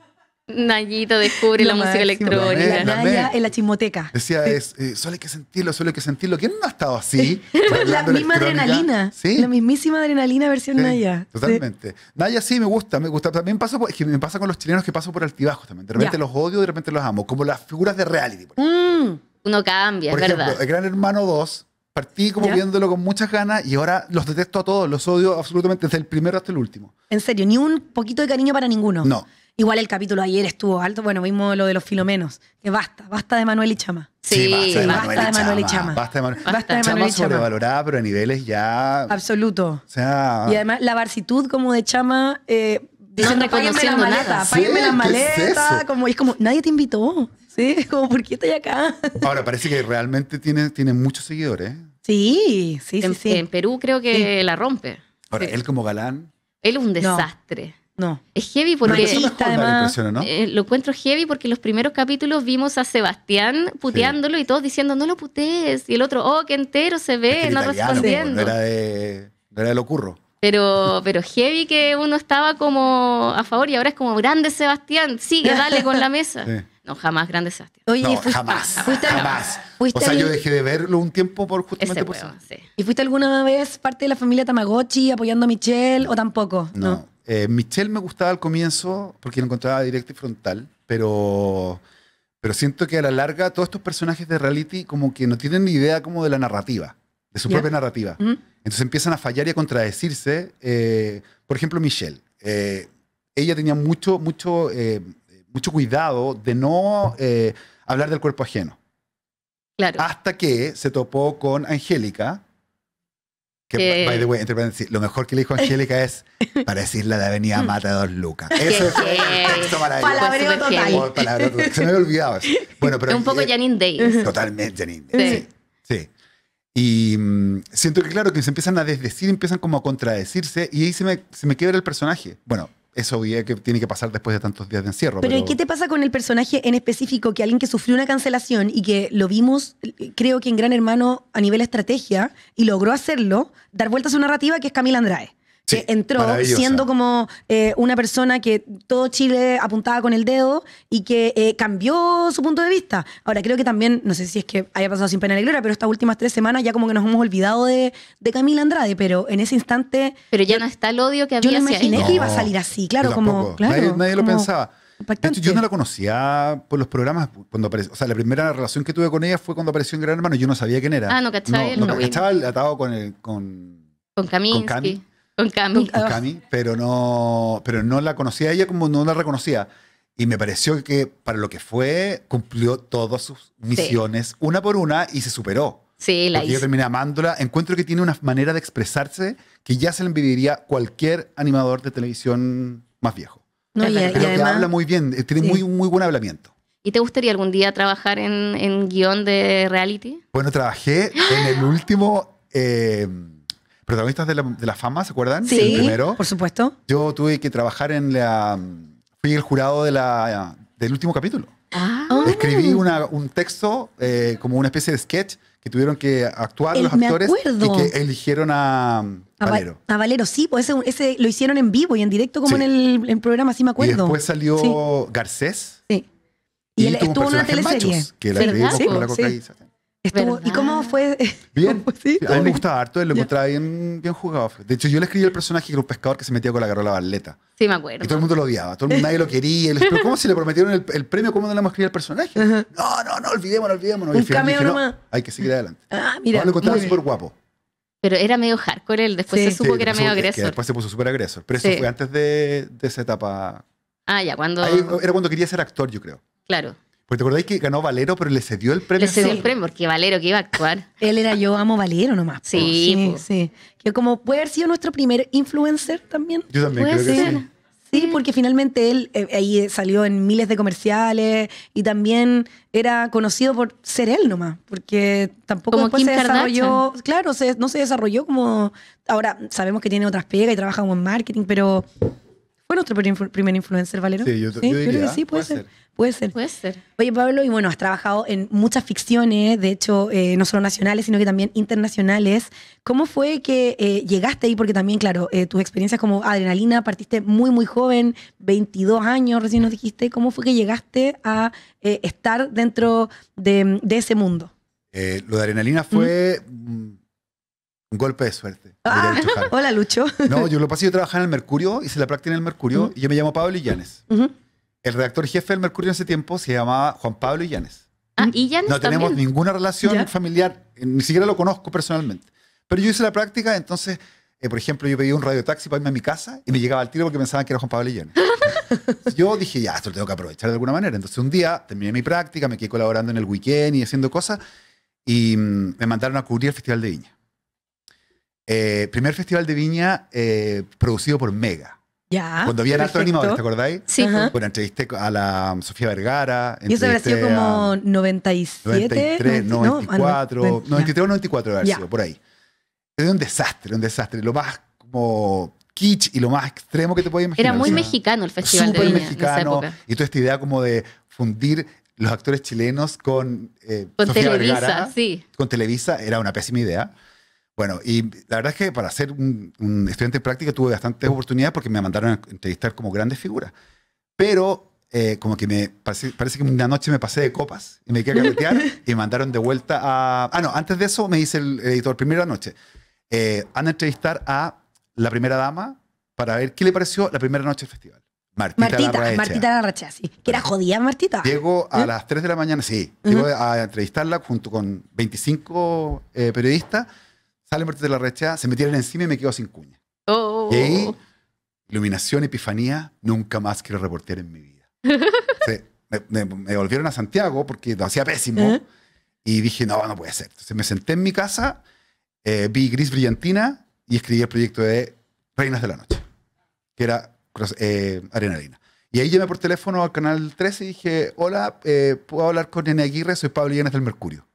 Nayito descubre la, música electrónica. Naya en la chismoteca. Decía, es, eh, solo hay que sentirlo, solo hay que sentirlo. ¿Quién no ha estado así? *laughs* la misma adrenalina. La mismísima adrenalina versión Naya. Totalmente. Naya sí me gusta, me gusta. También pasa me pasa con los chilenos que paso por altibajos también. De repente los odio, de repente los amo. Como las figuras de reality. Mm. uno cambia, por El Gran Hermano 2 partí como viéndolo con muchas ganas y ahora los detesto a todos, los odio absolutamente desde el primero hasta el último. En serio, ni un poquito de cariño para ninguno. No. Igual el capítulo ayer estuvo alto, bueno, vimos lo de los filomenos, que basta, basta de Manuel y Chama. Sí, basta, de, Manuel y Chama. Basta de Manuel, basta de Chama Manuel y Chama. sobrevalorada, pero a niveles ya... Absoluto. O sea... Y además la varsitud como de Chama... Eh, diciendo, no reconociendo la nada. la Es como, es como, nadie te invitó. Sí, es como, ¿por qué estoy acá? Ahora, parece que realmente tiene, tiene muchos seguidores. Sí, sí, sí, En Perú creo que la rompe. Ahora, él como galán. Él es un desastre. No. Es heavy porque. Eh, lo encuentro heavy porque los primeros capítulos vimos a Sebastián puteándolo y todos diciendo, no lo putees. Y el otro, oh, que entero se ve, no respondiendo. era de, lo curro. Pero, pero heavy que uno estaba como a favor y ahora es como, grande Sebastián, sigue, dale con la *laughs* mesa. No, jamás, grande Sebastián. Oye, no, jamás, jamás. o sea, yo dejé de verlo un tiempo por justamente ¿Y fuiste alguna vez parte de la familia Tamagotchi apoyando a Michelle o tampoco? ¿no? Eh, Michelle me gustaba al comienzo porque lo encontraba directo y frontal, pero, pero siento que a la larga todos estos personajes de reality como que no tienen ni idea como de la narrativa, de su propia narrativa. Entonces empiezan a fallar y a contradecirse. Eh, por ejemplo, Michelle. Eh, ella tenía mucho, mucho, mucho cuidado de no hablar del cuerpo ajeno. Hasta que se topó con Angélica, que, by the way, lo mejor que le dijo Angélica es para decirle, la de Avenida mm. Mata de dos Lucas. Eso es el texto maravilloso. Palabreo total. Se me había olvidado un poco eh, Janine Day. Totalmente Janine Day. Sí. sí. Y mm, siento que, claro, que se empiezan a desdecir, empiezan como a contradecirse y ahí se me, se me quiebra el personaje. Bueno, eso que tiene que pasar después de tantos días de encierro. Pero, pero, ¿qué te pasa con el personaje en específico? Que alguien que sufrió una cancelación y que lo vimos, creo que en Gran Hermano, a nivel estrategia, y logró hacerlo, dar vuelta a su narrativa, que es Camila Andrade. Que eh, entró siendo como eh, una persona que todo Chile apuntaba con el dedo y que eh, cambió su punto de vista. Ahora, creo que también, no sé si es que haya pasado sin pena ni gloria, pero estas últimas tres semanas ya como que nos hemos olvidado de, Camila Andrade, pero en ese instante... Pero ya no está el odio que había Yo no imaginé que iba a salir así, claro, como... nadie, lo pensaba. yo no la conocía por los programas cuando apareció. O sea, la primera relación que tuve con ella fue cuando apareció en Gran Hermano. Yo no sabía quién era. Ah, no cachaba. No, no, el atado con el... Con, con con Cami. Con Cami, pero no, pero no la conocía ella como no la reconocía. Y me pareció que para lo que fue, cumplió todas sus misiones una por una y se superó. Sí, la hice. Yo terminé amándola. Encuentro que tiene una manera de expresarse que ya se le envidiaría cualquier animador de televisión más viejo. No, y, Pero además, que habla muy bien, eh, tiene muy, muy buen hablamiento. ¿Y te gustaría algún día trabajar en, guión de reality? Bueno, trabajé en el último. Eh, protagonistas de la, fama, ¿se acuerdan? Sí, primero. por supuesto. Yo tuve que trabajar en la... Fui el jurado de la, del último capítulo. Ah. ah. Escribí un texto eh, como una especie de sketch que tuvieron que actuar eh, los actores y que eligieron a, a Valero. A Valero, sí, pues ese, lo hicieron en vivo y en directo como en el programa, sí me acuerdo. Y después salió Garcés. Sí. Y, él estuvo en una teleserie. que la ¿verdad? la pues, cocaína. ¿Y cómo fue? *laughs* Bien. A mí me gustaba harto, lo encontraba bien, bien jugado. De hecho, yo le escribí el personaje que era un pescador que se metía con la garola barleta. Sí, me acuerdo. Y todo el mundo lo odiaba, todo el mundo, nadie lo quería. pero ¿cómo si le prometieron el, el, premio? ¿Cómo no le hemos escrito el personaje? No, no, no, olvidémonos, olvidémonos. Un hay que seguir adelante. Ah, mira. lo encontraba súper guapo. Pero era medio hardcore él, después se supo que era medio agresor. Que después se puso súper agresor. Pero eso fue antes de, de, esa etapa. Ah, ya, cuando. era cuando quería ser actor, yo creo. Claro. Pues te acordáis que ganó Valero, pero le cedió el premio. Le cedió el premio, porque Valero que iba a actuar. *laughs* Él era yo amo Valero nomás. Sí, sí, Que como puede haber sido nuestro primer influencer también. Yo también creo que sí. Sí, porque finalmente él eh, ahí salió en miles de comerciales y también era conocido por ser él nomás, porque tampoco se desarrolló, claro, no se desarrolló como, ahora sabemos que tiene otras pegas y trabaja en marketing, pero ¿Fue nuestro primer influencer, Valero? Sí, yo, ¿Sí? yo creo que sí, puede, ser. Puede ser. Puede ser. Oye, Pablo, y bueno, has trabajado en muchas ficciones, de hecho, eh, no solo nacionales, sino que también internacionales. ¿Cómo fue que eh, llegaste ahí? Porque también, claro, eh, tus experiencias como adrenalina, partiste muy, muy joven, 22 años recién nos dijiste. ¿Cómo fue que llegaste a estar dentro de, ese mundo? lo de adrenalina fue... Un golpe de suerte. Ah, *laughs* hola, Lucho. No, yo lo pasé, yo trabajaba en el Mercurio, hice la práctica en el Mercurio, y yo me llamo Pablo Illanes. El redactor jefe del Mercurio en ese tiempo se llamaba Juan Pablo Illanes. Ah, Illanes No tenemos ninguna relación familiar, eh, ni siquiera lo conozco personalmente. Pero yo hice la práctica, entonces, eh, por ejemplo, yo pedí un radiotaxi para irme a mi casa y me llegaba al tiro porque pensaban que era Juan Pablo Illanes. *laughs* yo dije, ya, esto lo tengo que aprovechar de alguna manera. Entonces, un día terminé mi práctica, me quedé colaborando en el weekend y haciendo cosas, y mm, me mandaron a cubrir el Festival de Viña. Eh, primer festival de viña eh, producido por Mega. Ya. Cuando había el alto animador, ¿te acordáis? Sí. Ajá. Bueno, entrevisté a la Sofía Vergara. Y eso habrá sido como 97. 93, 94. 93 o 94 habrá sido, por ahí. Era un desastre, un desastre. Lo más como kitsch y lo más extremo que te podías imaginar. Era muy mexicano el festival de Viña En esa Y toda esta idea como de fundir los actores chilenos con, eh, con Sofía Televisa, Vergara, sí. Con Televisa era una pésima idea. Bueno, y la verdad es que para ser un, estudiante en práctica tuve bastantes oportunidades porque me mandaron a entrevistar como grandes figuras. Pero eh, como que me parece, que una noche me pasé de copas y me quedé a carretear *laughs* y me mandaron de vuelta a... Ah, no, antes de eso me dice el editor, primera noche, eh, van a entrevistar a la primera dama para ver qué le pareció la primera noche del festival. Martita, Martita, Martita rechaza. sí. Que era jodida Martita. Llego a ¿Mm? las 3 de la mañana, sí. Llego a entrevistarla junto con 25 eh, periodistas sale Muerte de la recha, se metieron encima y me quedo sin cuña. Oh. Y ahí, iluminación, epifanía, nunca más quiero reportear en mi vida. *laughs* me, volvieron a Santiago porque lo hacía pésimo. Y dije, no, no puede ser. Entonces me senté en mi casa, eh, vi Gris Brillantina y escribí el proyecto de Reinas de la Noche, que era eh, arena. Y ahí llamé por teléfono al canal 13 y dije, hola, eh, ¿puedo hablar con Nene Aguirre? Soy Pablo Llanes del Mercurio.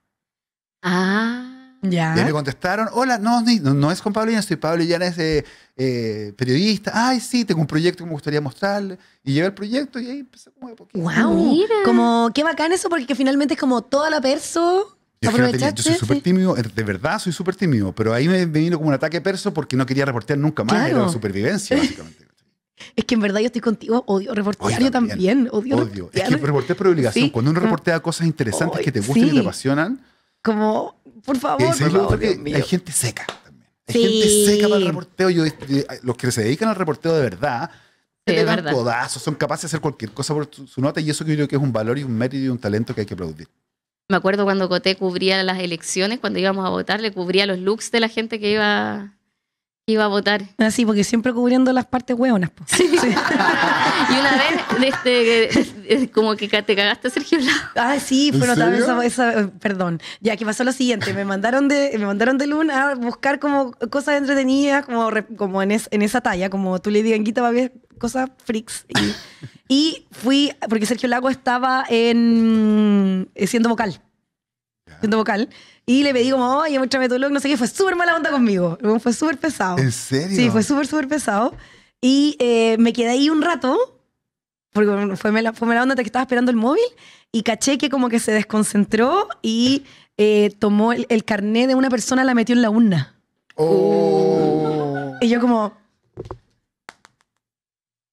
Ah. Y me contestaron, hola, no, no, es con Pablo Llana, soy Pablo ya es eh, eh, periodista. Ay, sí, tengo un proyecto que me gustaría mostrarle. Y llevé el proyecto y ahí empezó como de poquito. ¡Wow! Mira. Como, qué bacán eso, porque finalmente es como toda la perso. Yo, yo soy súper tímido, eh, de verdad soy súper tímido, pero ahí me, vino como un ataque perso porque no quería reportear nunca más, era era supervivencia, *laughs* básicamente. Es que en verdad yo estoy contigo, odio reportear, yo también, odio, odio. Es que reportear por obligación, cuando uno reportea cosas interesantes que te gustan y te apasionan. Como por favor, por favor Hay gente seca también. Hay gente seca para el reporteo. Eh, los que se dedican al reporteo de verdad, sí, le dan codazos, son capaces de hacer cualquier cosa por su, nota y eso yo creo que es un valor y un mérito y un talento que hay que producir. Me acuerdo cuando Coté cubría las elecciones, cuando íbamos a votar, le cubría los looks de la gente que iba iba a votar. Así, sí porque siempre cubriendo las partes hueonas. Sí. *laughs* y una vez, este, como que te cagaste, Sergio Lago *laughs* Ah, sí, pero también esa, esa, eh, perdón. Ya, que pasó lo siguiente. Me mandaron de, me mandaron de Luna a buscar como cosas entretenidas, como, como en, esa talla, como tú le digan, quita, va a ver cosas freaks. Y, y, fui, porque Sergio Lago estaba en, eh, siendo vocal. Siendo vocal. Y le pedí como, oye, muéstrame tu blog, no sé qué. Fue súper mala onda conmigo. Fue súper pesado. ¿En serio? Sí, fue súper, súper pesado. Y eh, me quedé ahí un rato, porque fue mala, fue mala onda que estaba esperando el móvil, y caché que como que se desconcentró y eh, tomó el, carné de una persona, la metió en la urna. Oh. Y yo como...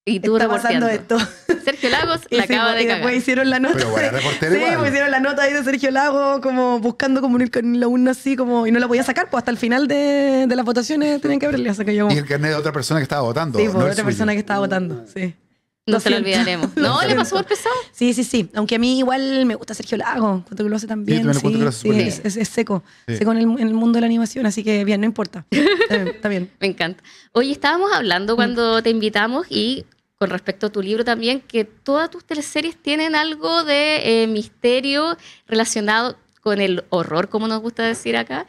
Y tú Está esto. Sergio Lagos *laughs* la acaba pues, de y después hicieron la nota. Sí, pues, hicieron la nota ahí de Sergio Lagos, como buscando comunicar con la urna así, como, y no la podía sacar, pues hasta el final de, de las votaciones tenían que abrirle. Y el carnet de otra persona que estaba votando. Sí, pues, otra persona que estaba votando, sí. *laughs* No se lo olvidaremos. No, le pasó por pesado. Sí, sí, sí. Aunque a mí igual me gusta Sergio Lago. Cuanto que lo hace también. Sí, Es, es, seco. Seco en el, mundo de la animación. Así que bien, no importa. *laughs* Está bien. me encanta. Hoy estábamos hablando mm. cuando te invitamos y con respecto a tu libro también, que todas tus teleseries tienen algo de eh, misterio relacionado con el horror, como nos gusta decir acá.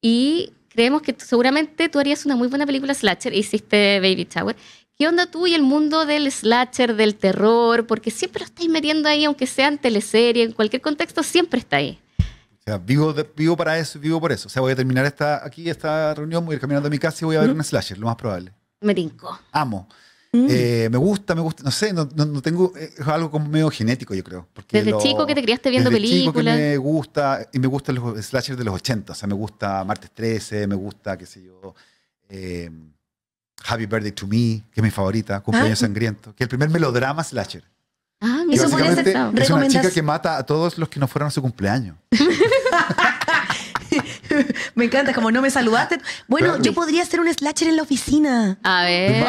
Y creemos que seguramente tú harías una muy buena película slasher. Hiciste Baby Tower. ¿Qué onda tú y el mundo del slasher, del terror? Porque siempre lo estáis metiendo ahí, aunque sea en teleserie, en cualquier contexto, siempre está ahí. vivo, vivo para eso, vivo por eso. O sea, voy a terminar esta, aquí esta reunión, voy a ir caminando a mi casa y voy a ver un slasher, lo más probable. Me Amo. Mm. Eh, me gusta, me gusta, no sé, no, tengo, eh, es algo como medio genético, yo creo. desde chico que te criaste viendo desde películas. Chico me gusta, y me gustan los slashers de los 80, o sea, me gusta Martes 13, me gusta, qué sé yo, eh, Happy Birthday to Me, que es mi favorita, Cumpleaños ah. Sangriento, que el primer melodrama slasher. Ah, eso básicamente Es una chica que mata a todos los que no fueron a su cumpleaños. *laughs* me encanta, como no me saludaste. Bueno, yo podría hacer un slasher en la oficina. A ver.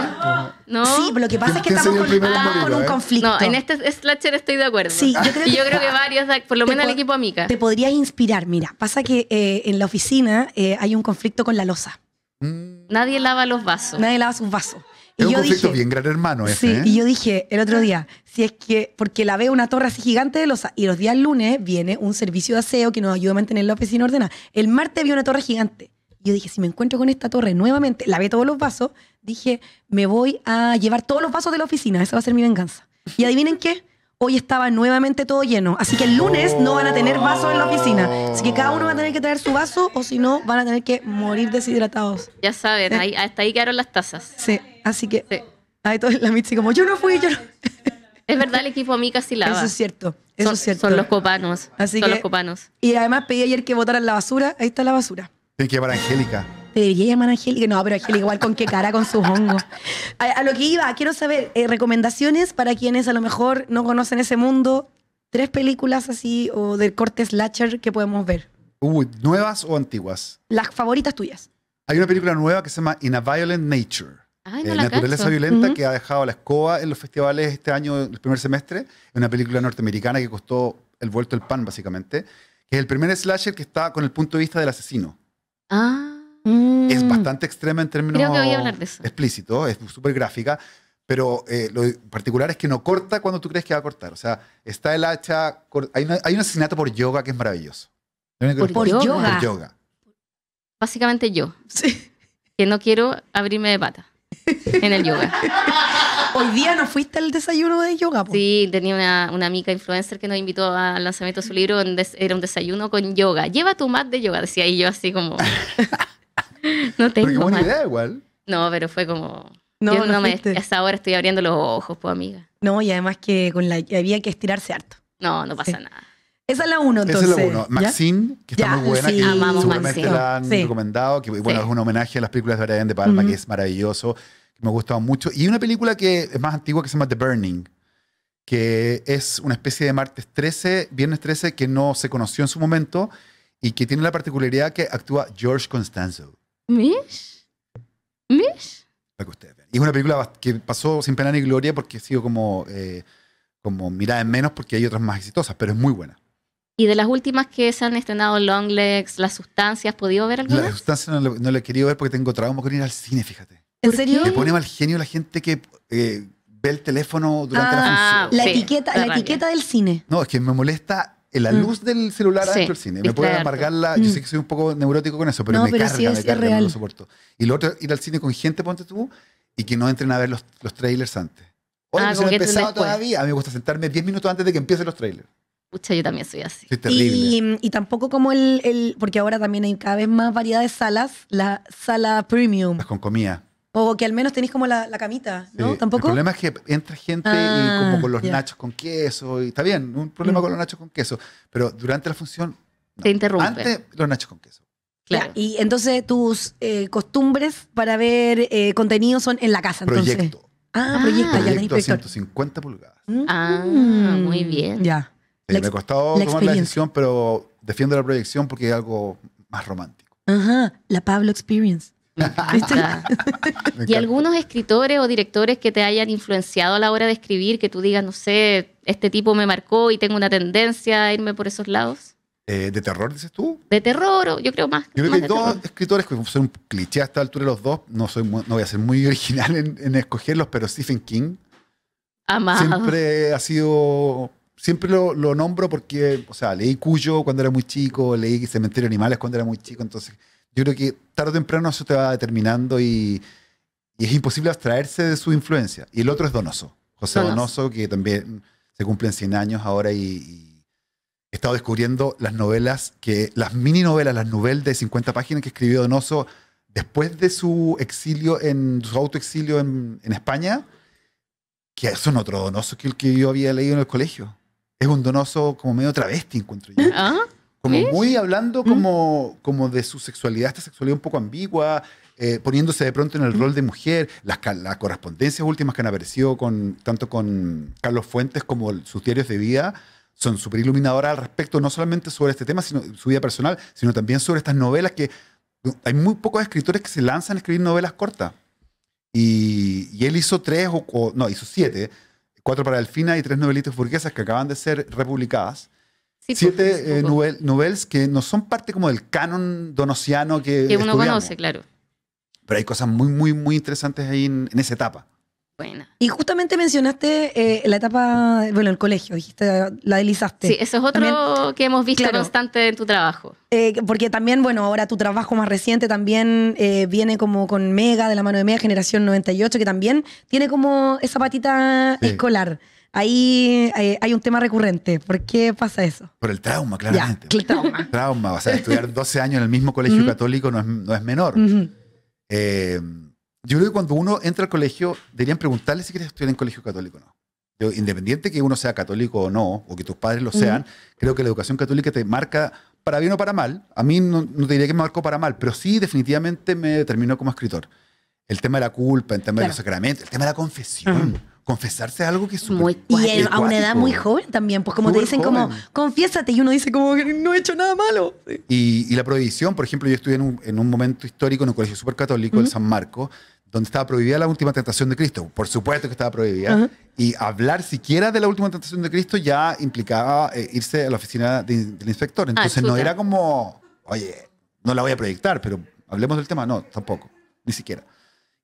¿No? Sí, pero lo que pasa es que estamos, con, ah, un conflicto. No, en este slasher estoy de acuerdo. Sí, yo creo, que, varios, por lo menos el equipo Amica. Te podría inspirar, mira. Pasa que eh, en la oficina eh, hay un conflicto con la losa. Mm. Nadie lava los vasos. Nadie lava sus vasos. Y un yo conflicto dije, bien gran hermano Sí, ¿eh? y yo dije el otro día, si es que, porque la veo una torre así gigante de losa, y los días lunes viene un servicio de aseo que nos ayuda a mantener la oficina ordenada. El martes vi una torre gigante. Yo dije, si me encuentro con esta torre nuevamente, lavé todos los vasos, dije, me voy a llevar todos los vasos de la oficina, esa va a ser mi venganza. Y adivinen qué, hoy estaba nuevamente todo lleno. Así que el lunes no van a tener vasos en la oficina. Así que cada uno va a tener que traer su vaso o si no, van a tener que morir deshidratados. Ya saben, hasta ahí quedaron las tazas. Sí, así que ahí todo la Mitzi como, yo no fui, yo no... Es verdad, el equipo a mí casi lava. Eso es cierto, eso es cierto. Son los copanos, son los copanos. Y además pedí ayer que votaran la basura, ahí está la basura. sí que llevar a Angélica. Te debería llamar que No, pero Angélica igual con qué cara, con sus hongos. A, lo que iba, quiero saber, eh, recomendaciones para quienes a lo mejor no conocen ese mundo. Tres películas así o del corte slasher que podemos ver. ¿nuevas o antiguas? Las favoritas tuyas. Hay una película nueva que se llama In a Violent Nature. Ay, eh, la naturaleza violenta que ha dejado la escoba en los festivales este año, el primer semestre. Es una película norteamericana que costó el vuelto el pan, básicamente. Que es el primer slasher que está con el punto de vista del asesino. Ah. Es mm. bastante extrema en términos explícito explícitos, es súper gráfica, pero eh, lo particular es que no corta cuando tú crees que va a cortar. O sea, está el hacha, hay, un asesinato por yoga que es maravilloso. ¿Por, yoga. Básicamente yo. Sí. Que no quiero abrirme de pata en el yoga. *laughs* Hoy día no fuiste al desayuno de yoga. Sí, tenía una, amiga influencer que nos invitó al lanzamiento de su libro, era un desayuno con yoga. Lleva tu mat de yoga, decía, y yo así como... *laughs* *laughs* no tengo. idea igual. No, pero fue como. No, no, me, hasta ahora estoy abriendo los ojos, pues amiga. No, y además que con la había que estirarse harto. No, no pasa nada. Esa es la uno, entonces. Esa es la uno. Maxine, que está muy buena, sí. que Amamos la han recomendado, que bueno, es un homenaje a las películas de Brian De Palma, que es maravilloso, que me ha gustado mucho. Y una película que es más antigua que se llama The Burning, que es una especie de martes 13, viernes 13, que no se conoció en su momento y que tiene la particularidad que actúa George Constanzo ¿Mish? ¿Mish? es una película que pasó sin pena ni gloria porque ha como, eh, como mirada en menos porque hay otras más exitosas, pero es muy buena. Y de las últimas que se han estrenado, Long Legs Las Sustancias, ¿has podido ver alguna? Las Sustancias no, le la he querido ver porque tengo trauma con ir al cine, fíjate. ¿En serio? ¿Te pone mal genio la gente que eh, ve el teléfono durante la ah, función. La, etiqueta, la etiqueta del cine. No, es que me molesta la mm. luz del celular sí, del cine. Me puede amargar Yo mm. sé que soy un poco neurótico con eso, pero me carga, sí me carga, lo soporto. Y lo otro, ir al cine con gente, ponte tú, y que no entren a ver los, los trailers antes. Oye, ah, no he empezado todavía. A mí me gusta sentarme 10 minutos antes de que empiecen los trailers. Pucha, yo también soy así. soy terrible. Y, mm, y, tampoco como el, el, Porque ahora también hay cada vez más variedad de salas, la sala premium. Las con comida. O que al menos tenéis como la, camita, ¿no? ¿Tampoco? El problema es que entra gente y como ah, con los nachos con queso, y está bien, un problema mm. con los nachos con queso, pero durante la función... Te interrumpe. Antes los nachos con queso. Claro. Y entonces tus eh, costumbres para ver eh, contenido son en la casa. Proyecto. Ah, ah, proyecto, ya Proyecto a 150 pulgadas. Mm. Ah, muy bien. Ya. Eh, la me ha la tomar la decisión, pero defiendo la proyección porque es algo más romántico. Ajá, la Pablo Experience. *laughs* Ah. y algunos escritores o directores que te hayan influenciado a la hora de escribir, que tú digas, no sé, este tipo me marcó y tengo una tendencia a irme por esos lados. Eh, ¿De terror, dices tú? De terror, yo creo más. Yo creo que hay dos escritores que son un cliché a esta altura los dos. No, soy, no voy a ser muy *laughs* original en, escogerlos, pero Stephen King. Amado. Siempre ha sido siempre lo, lo, nombro porque, o sea, leí Cuyo cuando era muy chico, leí Cementerio de Animales cuando era muy chico, entonces yo creo que tarde o temprano eso te va determinando y, es imposible abstraerse de su influencia. Y el otro es Donoso, José Donoso, que también se cumplen 100 años ahora y, he estado descubriendo las novelas, que las mini novelas, las novelas de 50 páginas que escribió Donoso después de su exilio, en su autoexilio en, España, que son otro Donoso que el que yo había leído en el colegio. Es un Donoso como medio travesti, encuentro yo. Ah. Como muy hablando ¿Mm? como, como de su sexualidad, esta sexualidad un poco ambigua, eh, poniéndose de pronto en el ¿Mm? rol de mujer. Las, las, correspondencias últimas que han aparecido con, tanto con Carlos Fuentes como sus diarios de vida son súper iluminadoras al respecto, no solamente sobre este tema, sino su vida personal, sino también sobre estas novelas que hay muy pocos escritores que se lanzan a escribir novelas cortas. Y, y él hizo tres, o, no, hizo siete, cuatro para Delfina y tres novelitas burguesas que acaban de ser republicadas. Pues, siete eh, novels que no son parte como del canon donosiano que, uno conoce, claro. Pero hay cosas muy, muy, muy interesantes ahí en, esa etapa. Y justamente mencionaste eh, la etapa, bueno, el colegio, dijiste, la deslizaste. Sí, eso es otro que hemos visto constante en tu trabajo. Eh, porque también, bueno, ahora tu trabajo más reciente también viene como con Mega, de la mano de Mega, Generación 98, que también tiene como esa patita escolar ahí eh, hay un tema recurrente. ¿Por qué pasa eso? Por el trauma, claramente. Ya, el trauma. *laughs* trauma. O sea, estudiar 12 años en el mismo colegio católico no es, no es menor. Eh, yo creo que cuando uno entra al colegio, deberían preguntarle si quieres estudiar en colegio católico o no. Yo, independiente que uno sea católico o no, o que tus padres lo sean, creo que la educación católica te marca para bien o para mal. A mí no, te diría que me marcó para mal, pero sí definitivamente me determinó como escritor. El tema de la culpa, el tema de los sacramentos, el tema de la confesión confesarse algo que es muy Y a una edad muy joven también, pues como te dicen como, confiésate, y uno dice como no he hecho nada malo. Y, la prohibición, por ejemplo, yo estuve en un, en un momento histórico en un colegio súper católico, San Marco, donde estaba prohibida la última tentación de Cristo. Por supuesto que estaba prohibida. Y hablar siquiera de la última tentación de Cristo ya implicaba eh, irse a la oficina del inspector. Ah, Entonces no era como, oye, no la voy a proyectar, pero hablemos del tema. No, tampoco, ni siquiera.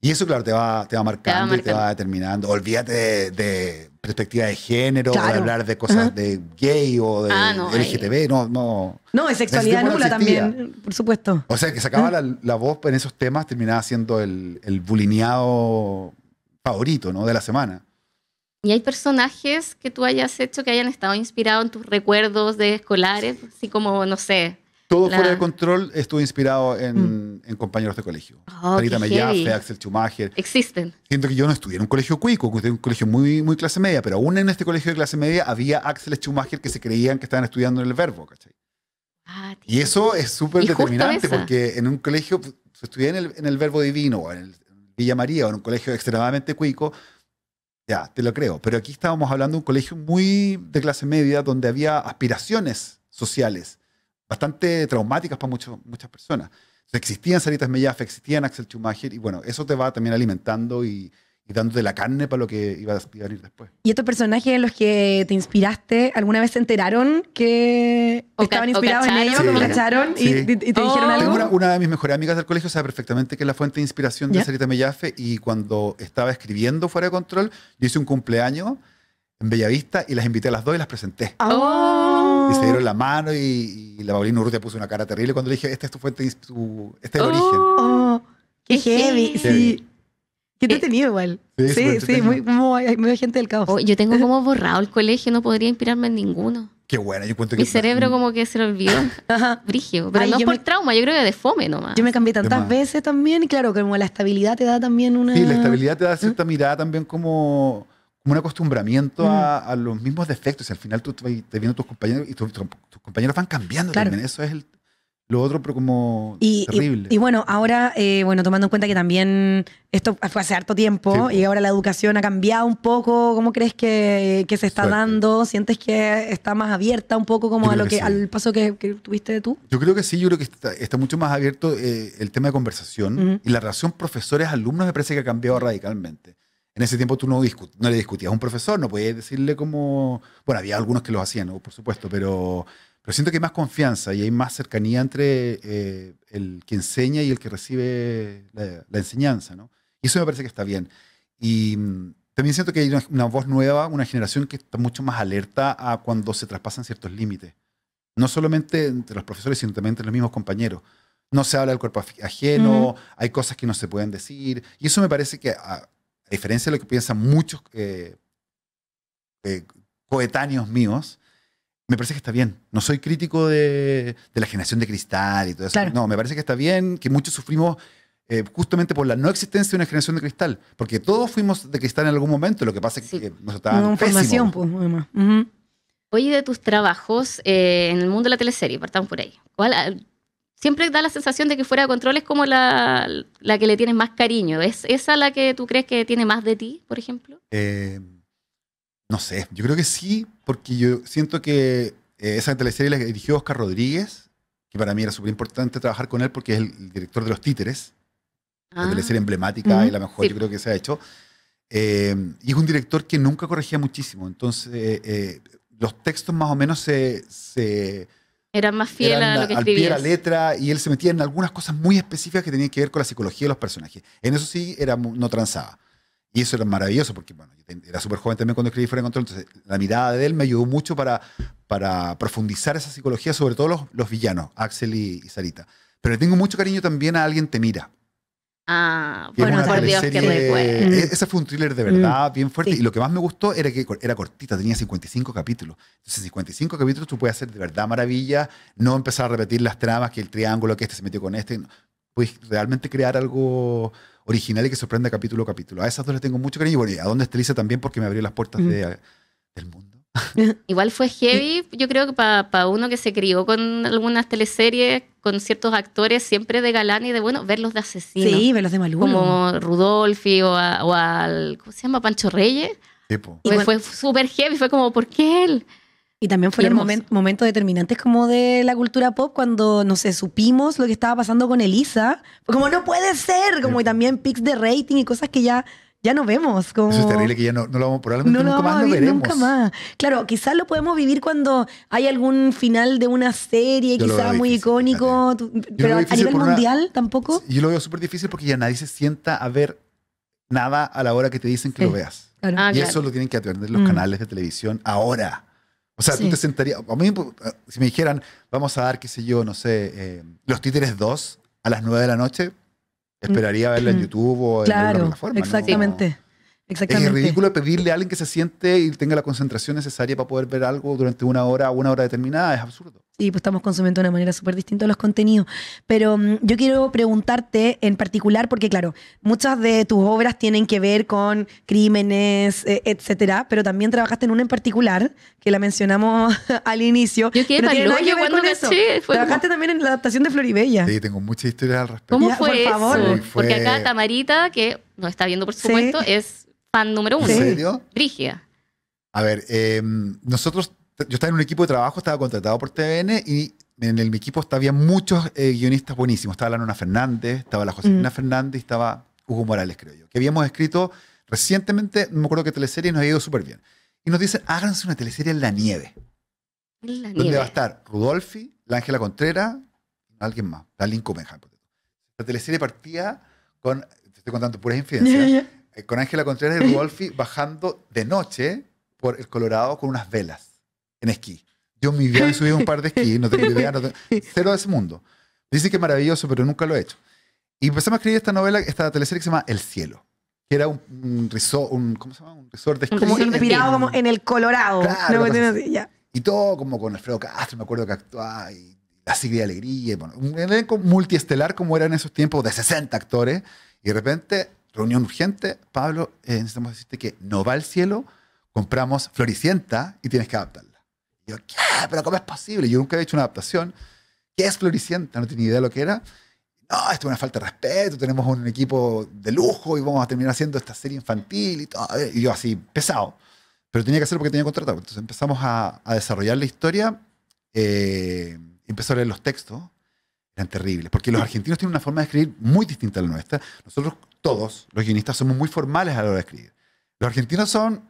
Y eso, claro, te va, te va marcando, y te va determinando. Olvídate de, perspectiva de género, de hablar de cosas de gay o de ah, LGTB, no, no. No, es sexualidad nula también, por supuesto. O sea, que sacaba la, voz en esos temas, terminaba siendo el, el bulineado favorito, ¿no? De la semana. ¿Y hay personajes que tú hayas hecho que hayan estado inspirados en tus recuerdos de escolares? Así como, no sé, todo fuera de control estuve inspirado mm. en, compañeros de colegio. Oh, Marita Mellafe, Axel Schumacher. Existen. Siento que yo no estudié en un colegio cuico, en un colegio muy, muy clase media, pero aún en este colegio de clase media había Axel Schumacher que se creían que estaban estudiando en el verbo, ¿cachai? Ah, y eso es súper determinante porque en un colegio, pues, se estudié en el, verbo divino o en, el, en Villa María o en un colegio extremadamente cuico, ya, te lo creo. Pero aquí estábamos hablando de un colegio muy de clase media donde había aspiraciones sociales bastante traumáticas para muchas personas. existían Sarita Mellafe, existían Axel Schumacher, y bueno, eso te va también alimentando y, dándote la carne para lo que iba a venir después. ¿Y estos personajes en los que te inspiraste, alguna vez se enteraron que estaban inspirados en ellos, sí. lo cacharon y, te dijeron oh. algo? Una, una, de mis mejores amigas del colegio sabe perfectamente que es la fuente de inspiración de Sarita Mellafe y cuando estaba escribiendo Fuera de Control, yo hice un cumpleaños en Bellavista y las invité a las dos y las presenté. Ah. Y se dieron la mano y y la Paulina Urrutia puso una cara terrible cuando le dije, esta es tu fuente, tu, este es el origen. Oh, ¡Qué, heavy. Sí. Qué entretenido eh, tenido igual. Sí, sí, muy, muy, gente del caos. Oh, yo tengo como borrado el colegio, no podría inspirarme en ninguno. Qué bueno, yo cuento Mi cerebro como que se lo olvidó. *laughs* Brigio. Pero no por trauma, yo creo que de fome nomás. Yo me cambié tantas veces también y claro, como la estabilidad te da también una... Sí, la estabilidad te da ¿Mm? cierta mirada también como un acostumbramiento mm. a, los mismos defectos. Y al final tú te viendo tus compañeros y tus, compañeros van cambiando también. Eso es lo otro, pero como y, terrible. Y, bueno, ahora, eh, bueno, tomando en cuenta que también esto fue hace harto tiempo y ahora la educación ha cambiado un poco, ¿cómo crees que, se está dando? ¿Sientes que está más abierta un poco como a lo que, al paso que, tuviste tú? Yo creo que sí, yo creo que está, mucho más abierto eh, el tema de conversación y la relación profesores-alumnos me parece que ha cambiado radicalmente. En ese tiempo tú no, no le discutías a un profesor, no podías decirle cómo... Bueno, había algunos que lo hacían, por supuesto, pero, pero siento que hay más confianza y hay más cercanía entre eh, el que enseña y el que recibe la, enseñanza, ¿no? Y eso me parece que está bien. Y mm, también siento que hay una, voz nueva, una generación que está mucho más alerta a cuando se traspasan ciertos límites. No solamente entre los profesores, sino también entre los mismos compañeros. No se habla del cuerpo ajeno, hay cosas que no se pueden decir. Y eso me parece que ah, a diferencia de lo que piensan muchos eh, eh, coetáneos míos, me parece que está bien. No soy crítico de, la generación de cristal y todo eso. No, me parece que está bien, que muchos sufrimos eh, justamente por la no existencia de una generación de cristal, porque todos fuimos de cristal en algún momento, lo que pasa es que nos no, pues, Oye, de tus trabajos en el mundo de la teleserie, partamos por ahí. ¿Cuál, siempre da la sensación de que fuera de control es como la, que le tienes más cariño. ¿Es esa la que tú crees que tiene más de ti, por ejemplo? Eh, no sé, yo creo que sí, porque yo siento que eh, esa teleserie la dirigió Oscar Rodríguez, que para mí era súper importante trabajar con él porque es el director de Los Títeres, de la teleserie ah. emblemática y la mejor yo creo que se ha hecho. Eh, y es un director que nunca corregía muchísimo, entonces los textos más o menos se era más fiel a lo que escribía. Al letra y él se metía en algunas cosas muy específicas que tenían que ver con la psicología de los personajes. En eso sí, era, no transaba. Y eso era maravilloso porque, bueno, era súper joven también cuando escribí Fuera Control, entonces la mirada de él me ayudó mucho para, para profundizar esa psicología, sobre todo los, los villanos, Axel y, Sarita. Pero le tengo mucho cariño también a Alguien te mira. Ah, bueno, por Dios, que e-, Ese fue un thriller de mm. verdad bien fuerte. Y lo que más me gustó era que era cortita, tenía 55 capítulos. Entonces, 55 capítulos tú puedes hacer de verdad maravilla, no empezar a repetir las tramas, que el triángulo, que este se metió con este. Puedes realmente crear algo original y que sorprenda capítulo a capítulo. A esas dos les tengo mucho cariño. Y bueno, a Dónde Estrella también porque me abrió las puertas mm. del mundo. *laughs* Igual fue heavy, yo creo que para uno que se crió con algunas teleseries, con ciertos actores, siempre de galán y de bueno, verlos de asesinos. Sí, verlos de maluco. Como Rudolfi o, al, ¿cómo se llama? Pancho Reyes. Tipo. Fue, super súper heavy, fue como, ¿por qué él? Y también fue el momento, momentos determinantes como de la cultura pop cuando, no sé, supimos lo que estaba pasando con Elisa. como, no puede ser, como y también pics de rating y cosas que ya ya no vemos. Como... Eso es terrible que ya no, lo vamos, probablemente no nunca más lo veremos. Nunca más. Claro, quizás lo podemos vivir cuando hay algún final de una serie, quizás muy icónico, pero a nivel mundial tampoco. Yo lo veo súper difícil porque ya nadie se sienta a ver nada a la hora que te dicen que lo veas. Ah, y eso lo tienen que atender los mm. canales de televisión ahora. O sea, tú te sentarías, a mí, si me dijeran, vamos a dar, qué sé yo, no sé, eh, Los Títeres 2 a las 9 de la noche, Esperaría verla en mm. YouTube o en alguna plataforma. Exactamente. Exactamente. Es ridículo pedirle a alguien que se siente y tenga la concentración necesaria para poder ver algo durante una hora o una hora determinada. Es absurdo. Sí, pues estamos consumiendo de una manera súper distinta los contenidos. Pero mm, yo quiero preguntarte en particular, porque claro, muchas de tus obras tienen que ver con crímenes, eh, etcétera, pero también trabajaste en una en particular, que la mencionamos *laughs* al inicio. Yo quedé pero no cuando Trabajaste también en la adaptación de Floribella. Sí, tengo muchas historias al respecto. ¿Cómo fue Porque acá Tamarita, que nos está viendo por supuesto, es fan número uno. ¿En serio? A ver, em, nosotros yo estaba en un equipo de trabajo, estaba contratado por TVN y en el, mi equipo había muchos eh, guionistas buenísimos. Estaba la Nona Fernández, estaba la Josefina mm. Fernández y estaba Hugo Morales, creo yo, que habíamos escrito recientemente, no me acuerdo qué teleserie nos ha ido súper bien. Y nos dicen, háganse una teleserie en la nieve. En la donde va a estar Rudolfi, la Ángela Contreras, alguien más, la Lynn La teleserie partía con, te estoy contando puras infidencias, *laughs* eh, con Ángela Contreras y Rudolfi bajando de noche por el Colorado con unas velas esquí. Yo en mi vida he subido un par de esquí, no tengo idea, *laughs* cero de ese mundo. Dice que maravilloso, pero nunca lo he hecho. Y empezamos a escribir esta novela, esta teleserie que se llama El Cielo, que era un, un resort, un, se Un resort de esquí. Como inspirado como en el Colorado. Y todo como con Alfredo Castro, me acuerdo que actuaba y la de Alegría, y bueno, un elenco multiestelar como era en esos tiempos de 60 actores. Y de repente, reunión urgente, Pablo, eh, necesitamos decirte que no va al cielo, compramos Floricienta y tienes que adaptarla yo, ¿qué? ¿Pero cómo es posible? Yo nunca había hecho una adaptación. ¿Qué es Floricienta? No tenía idea de lo que era. No, esto es una falta de respeto, tenemos un equipo de lujo y vamos a terminar haciendo esta serie infantil y todo. Y yo así, pesado. Pero tenía que hacerlo porque tenía contratado. Entonces empezamos a, desarrollar la historia. Eh, empezó a leer los textos. Eran terribles. Porque los argentinos tienen una forma de escribir muy distinta a la nuestra. Nosotros todos, los guionistas, somos muy formales a la hora de escribir. Los argentinos son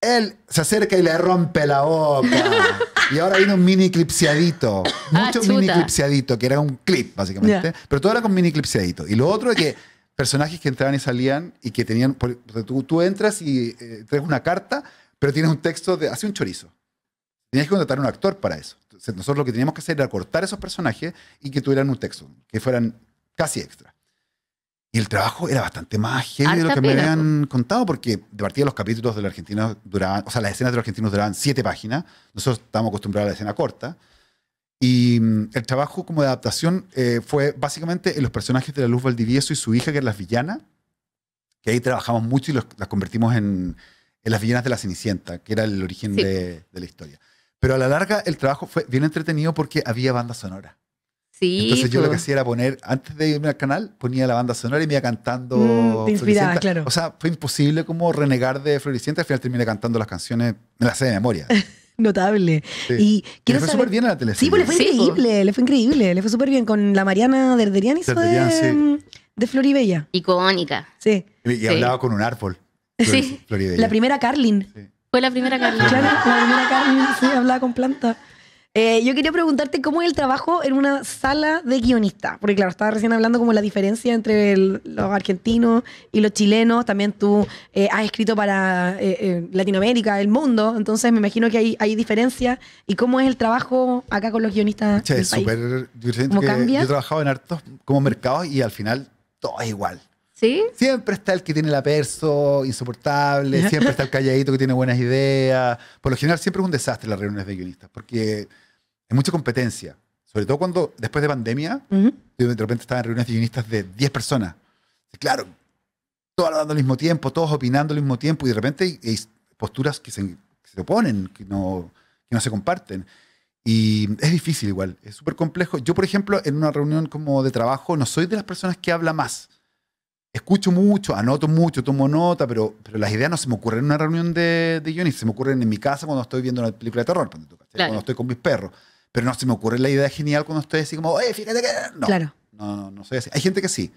él se acerca y le rompe la boca. *laughs* y ahora viene un mini clipseadito. Ah, Mucho mini clipseadito, que era un clip, básicamente. Pero todo era con mini clipseadito. Y lo otro es que personajes que entraban y salían y que tenían. Tú, entras y eh, traes una carta, pero tienes un texto de. Hace un chorizo. Tenías que contratar un actor para eso. nosotros lo que teníamos que hacer era cortar esos personajes y que tuvieran un texto, que fueran casi extra el trabajo era bastante más heavy de lo que me habían contado, porque de partida los capítulos de los argentinos duraban, o sea, las escenas de los argentinos duraban siete páginas. Nosotros estábamos acostumbrados a la escena corta. Y mm, el trabajo como de adaptación eh, fue básicamente en los personajes de la Luz Valdivieso y su hija, que eran las villanas, que ahí trabajamos mucho y las convertimos en, las villanas de la Cenicienta, que era el origen de, de la historia. Pero a la larga el trabajo fue bien entretenido porque había banda sonora. Entonces yo lo que pues. hacía era poner, antes de irme al canal, ponía la banda sonora y me iba cantando. Mm, Floricienta. te inspiraba, claro. O sea, fue imposible como renegar de Floricienta. Al final terminé cantando las canciones, en la sé de memoria. *laughs* Notable. Y le fue súper bien en la televisión. Sí, pues le fue pues. increíble, le fue increíble. Le fue súper bien con la Mariana Derderian hizo de, sí. de Floribella. Icónica. Sí. Y, hablaba con un árbol. sí. La primera Carlin. Fue la primera Carlin. Claro, la primera Carlin, sí, hablaba con planta. Eh, yo quería preguntarte cómo es el trabajo en una sala de guionista, porque claro, estaba recién hablando como la diferencia entre los argentinos y los chilenos, también tú eh, has escrito para eh, Latinoamérica, el mundo, entonces me imagino que hay, hay diferencias y cómo es el trabajo acá con los guionistas. es súper yo he trabajado en hartos como mercados y al final todo es igual. Siempre está el que tiene la perso insoportable, siempre está el calladito que tiene buenas ideas. Por lo general siempre es un desastre las reuniones de guionistas, porque hay mucha competencia. Sobre todo cuando, después de pandemia, de repente en reuniones de guionistas de 10 personas. claro, todos hablando al mismo tiempo, todos opinando al mismo tiempo, y de repente hay, posturas que se, se oponen, que no, que no se comparten. Y es difícil igual, es súper complejo. Yo, por ejemplo, en una reunión como de trabajo, no soy de las personas que habla más escucho mucho, anoto mucho, tomo nota, pero, pero las ideas no se me ocurren en una reunión de, de ni se me ocurren en mi casa cuando estoy viendo una película de terror, cuando, estoy con mis perros. Pero no se me ocurre la idea genial cuando estoy así como, ¡eh, fíjate que! No, no, no, soy así. Hay gente que sí,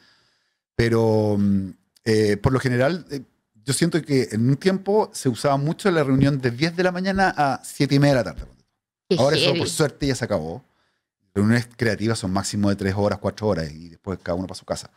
pero mm, eh, por lo general eh, yo siento que en un tiempo se usaba mucho la reunión de 10 de la mañana a 7 y media de la tarde. Ahora eso por suerte ya se acabó. Reuniones creativas son máximo de 3 horas, 4 horas y después cada uno para su casa.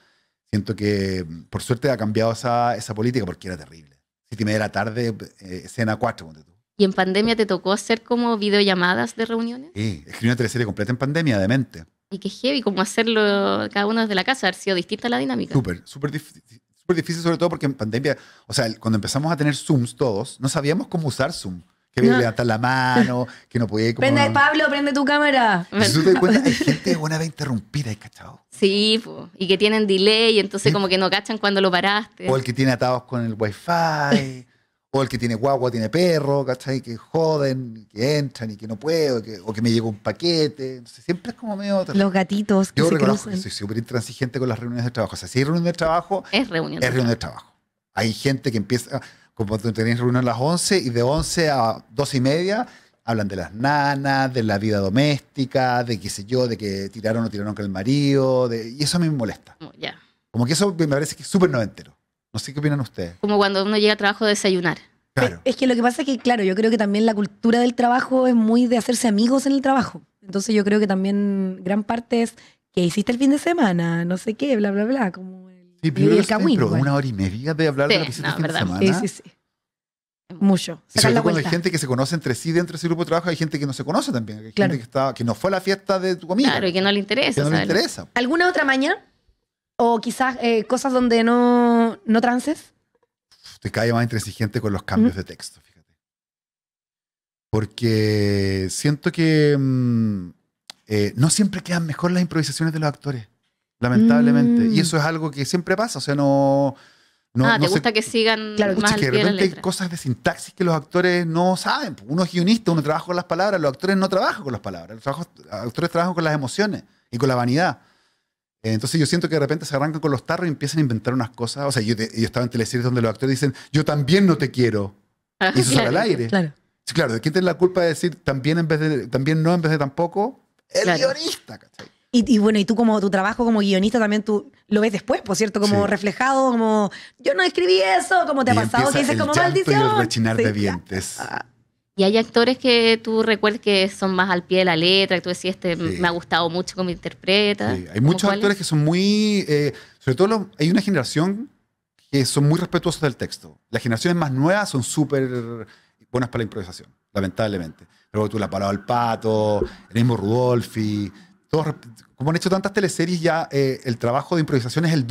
Siento que mm, por suerte ha cambiado esa, esa política porque era terrible. Siete y media de la tarde, eh, escena cuatro. ¿Y en pandemia te tocó hacer como videollamadas de reuniones? Sí, escribí una teleserie completa en pandemia, demente. Y qué heavy, como hacerlo cada uno desde la casa, ¿Ha sido distinta la dinámica. Súper, súper difícil súper difícil, sobre todo porque en pandemia, o sea, cuando empezamos a tener Zooms todos, no sabíamos cómo usar Zoom que viene no. levantar la mano, que no podía ir como... Prende, Pablo, prende tu cámara. Si tú te das cuenta, hay gente buena vez interrumpida, cachado? Sí, y que tienen delay, entonces como que no cachan cuando lo paraste. O el que tiene atados con el wifi, o el que tiene guagua, tiene perro, ¿cachai? Que joden, que entran y que no puedo, o que me llega un paquete. siempre es como medio... Los gatitos que Yo se reconozco cruzan. que soy súper intransigente con las reuniones de trabajo. O sea, si hay reunión de trabajo... Es reunión. Es reunión de trabajo. Hay gente que empieza como tenían tenías reunión a las 11 y de 11 a 12 y media hablan de las nanas, de la vida doméstica, de qué sé yo, de que tiraron o tiraron con el marido, de, y eso a mí me molesta. Como que eso me parece que es súper noventero. No sé qué opinan ustedes. Como cuando uno llega a trabajo a desayunar. Claro. Es que lo que pasa es que, claro, yo creo que también la cultura del trabajo es muy de hacerse amigos en el trabajo. Entonces yo creo que también gran parte es que hiciste el fin de semana, no sé qué, bla, bla, bla. Como y pero una hora y media de hablar de la visita no, fin Sí, sí, Mucho. cuando hay gente que se conoce entre sí dentro de ese grupo de trabajo, hay gente que no se conoce también. que, no fue la fiesta de tu comida. Claro, y que no le interesa. no le interesa. ¿Alguna otra mañana? ¿O quizás eh, cosas donde no, no trances? Te cae más intransigente con los cambios de texto, fíjate. Porque siento que mm, eh, no siempre quedan mejor las improvisaciones de los actores lamentablemente. Y mm. eso es algo que siempre pasa, o sea, no... ah, te gusta que sigan claro, que de repente hay cosas de sintaxis que los actores no saben. Pues. Uno es guionista, uno trabaja con las palabras, los actores no trabajan con las palabras, los, actores trabajan con las emociones y con la vanidad. Eh, entonces yo siento que de repente se arrancan con los tarros y empiezan a inventar unas cosas. O sea, yo, estaba en teleseries donde los actores dicen, yo también no te quiero. Ah, y eso sale al aire. Claro. claro, ¿quién tiene la culpa de decir también en vez de también no en vez de tampoco? El guionista, ¿cachai? Y, bueno, y tú como tu trabajo como guionista también tú lo ves después, por pues, cierto, como reflejado, como yo no escribí eso, como te ha pasado, que dices como maldición. Y el rechinar de dientes. Y hay actores que tú recuerdes que son más al pie de la letra, que tú decías, este, me ha gustado mucho cómo interpreta. Hay muchos actores que son muy, eh, sobre todo hay una generación que son muy respetuosos del texto. Las generaciones más nuevas son súper buenas para la improvisación, lamentablemente. Luego tú la palabra al pato, el mismo Rudolfi, todos como han hecho tantas teleseries ya, eh, el trabajo de improvisación es el,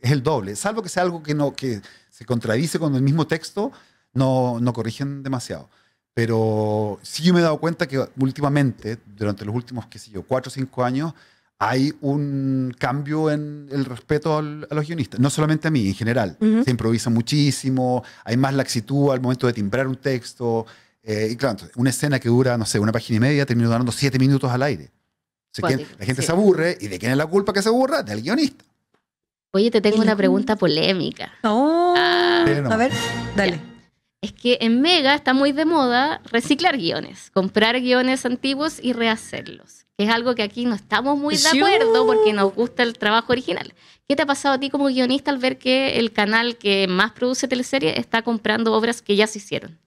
es el doble. Salvo que sea algo que, no, que se contradice con el mismo texto, no, corrigen demasiado. Pero sí yo me he dado cuenta que últimamente, durante los últimos, qué sé yo, cuatro o cinco años, hay un cambio en el respeto a los guionistas. No solamente a mí, en general. Se improvisa muchísimo, hay más laxitud al momento de timbrar un texto. Eh, y claro, una escena que dura, no sé, una página y media, termina durando siete minutos al aire. Pues, la gente se aburre. ¿Y de quién es la culpa que se aburra? Del guionista. Oye, te tengo una pregunta polémica. No. Ah, a ver, dale. Es que en Mega está muy de moda reciclar guiones, comprar guiones antiguos y rehacerlos. es algo que aquí no estamos muy de acuerdo porque nos gusta el trabajo original. ¿Qué te ha pasado a ti como guionista al ver que el canal que más produce teleseries está comprando obras que ya se hicieron?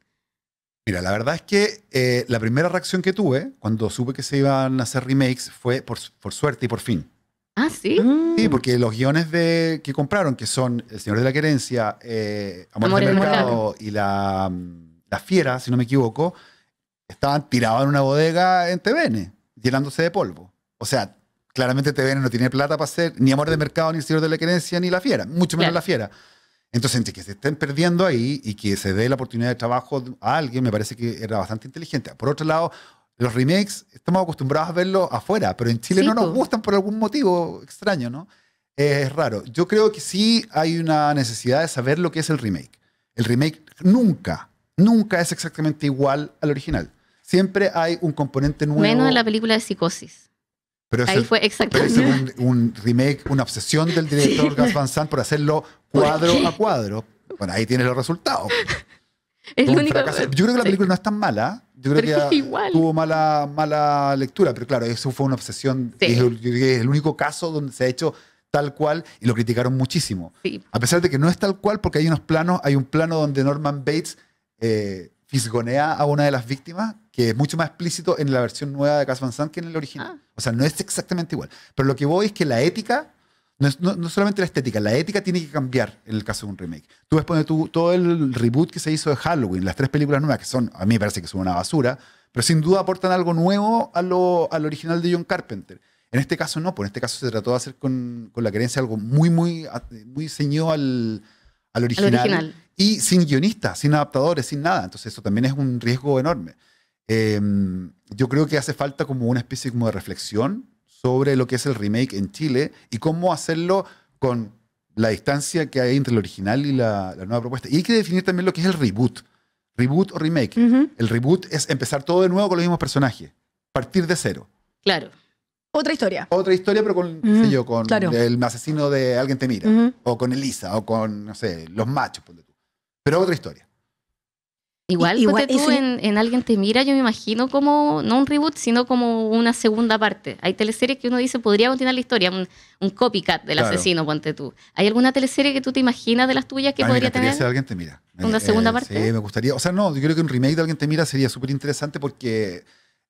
Mira, la verdad es que eh, la primera reacción que tuve cuando supe que se iban a hacer remakes fue por, suerte y por fin. Ah, sí. Mm. Sí, porque los guiones de, que compraron, que son El Señor de la Querencia, eh, Amor, Mercado y la, Fiera, si no me equivoco, estaban tirados en una bodega en TVN, llenándose de polvo. O sea, claramente TVN no tiene plata para hacer ni Amor de Mercado, ni El Señor de la Querencia, ni La Fiera, mucho menos La Fiera. Entonces, entre que se estén perdiendo ahí y que se dé la oportunidad de trabajo a alguien, me parece que era bastante inteligente. Por otro lado, los remakes estamos acostumbrados a verlos afuera, pero en Chile no nos gustan por algún motivo extraño, ¿no? es raro. Yo creo que sí hay una necesidad de saber lo que es el remake. El remake nunca, nunca es exactamente igual al original. Siempre hay un componente nuevo. Menos en la película de psicosis. Pero fue *laughs* un, remake, una obsesión del director sí. Gas Van Sant por hacerlo cuadro a cuadro. Bueno, ahí tienes los resultados. Yo creo que la película no es tan mala. Yo creo que tuvo mala, mala lectura, pero claro, eso fue una obsesión. Es, el único caso donde se ha hecho tal cual y lo criticaron muchísimo. A pesar de que no es tal cual, porque hay unos planos, hay un plano donde Norman Bates eh, fisgonea a una de las víctimas, que es mucho más explícito en la versión nueva de Casablanca que en el original. Ah. O sea, no es exactamente igual. Pero lo que voy es que la ética, no, no, solamente la estética, la ética tiene que cambiar en el caso de un remake. Tú ves todo el reboot que se hizo de Halloween, las tres películas nuevas, que son, a mí me parece que son una basura, pero sin duda aportan algo nuevo al lo, al original de John Carpenter. En este caso no, por pues, este caso se trató de hacer con, con la creencia algo muy, muy, muy ceñido al, original, al original y sin guionistas, sin adaptadores, sin nada. Entonces eso también es un riesgo enorme. Em, yo creo que hace falta como una especie como de reflexión sobre lo que es el remake en Chile y cómo hacerlo con la distancia que hay entre el original y la, nueva propuesta. Y hay que definir también lo que es el reboot. Reboot o remake. El reboot es empezar todo de nuevo con los mismos personajes, partir de cero. Claro. Otra historia. Otra historia, pero con, con el asesino de Alguien te mira, o con Elisa, o con, no sé, los machos. Pero otra historia. Igual, Ponte, tú en, Alguien te mira, yo me imagino como, no un reboot, sino como una segunda parte. Hay teleseries que uno dice, podría continuar la historia, un, copycat del asesino, ponte tú. ¿Hay alguna teleserie que tú te imaginas de las tuyas que podría tener? Alguien te mira. Una segunda eh, parte. Sí, me gustaría. O sea, no, yo creo que un remake de Alguien te mira sería súper interesante porque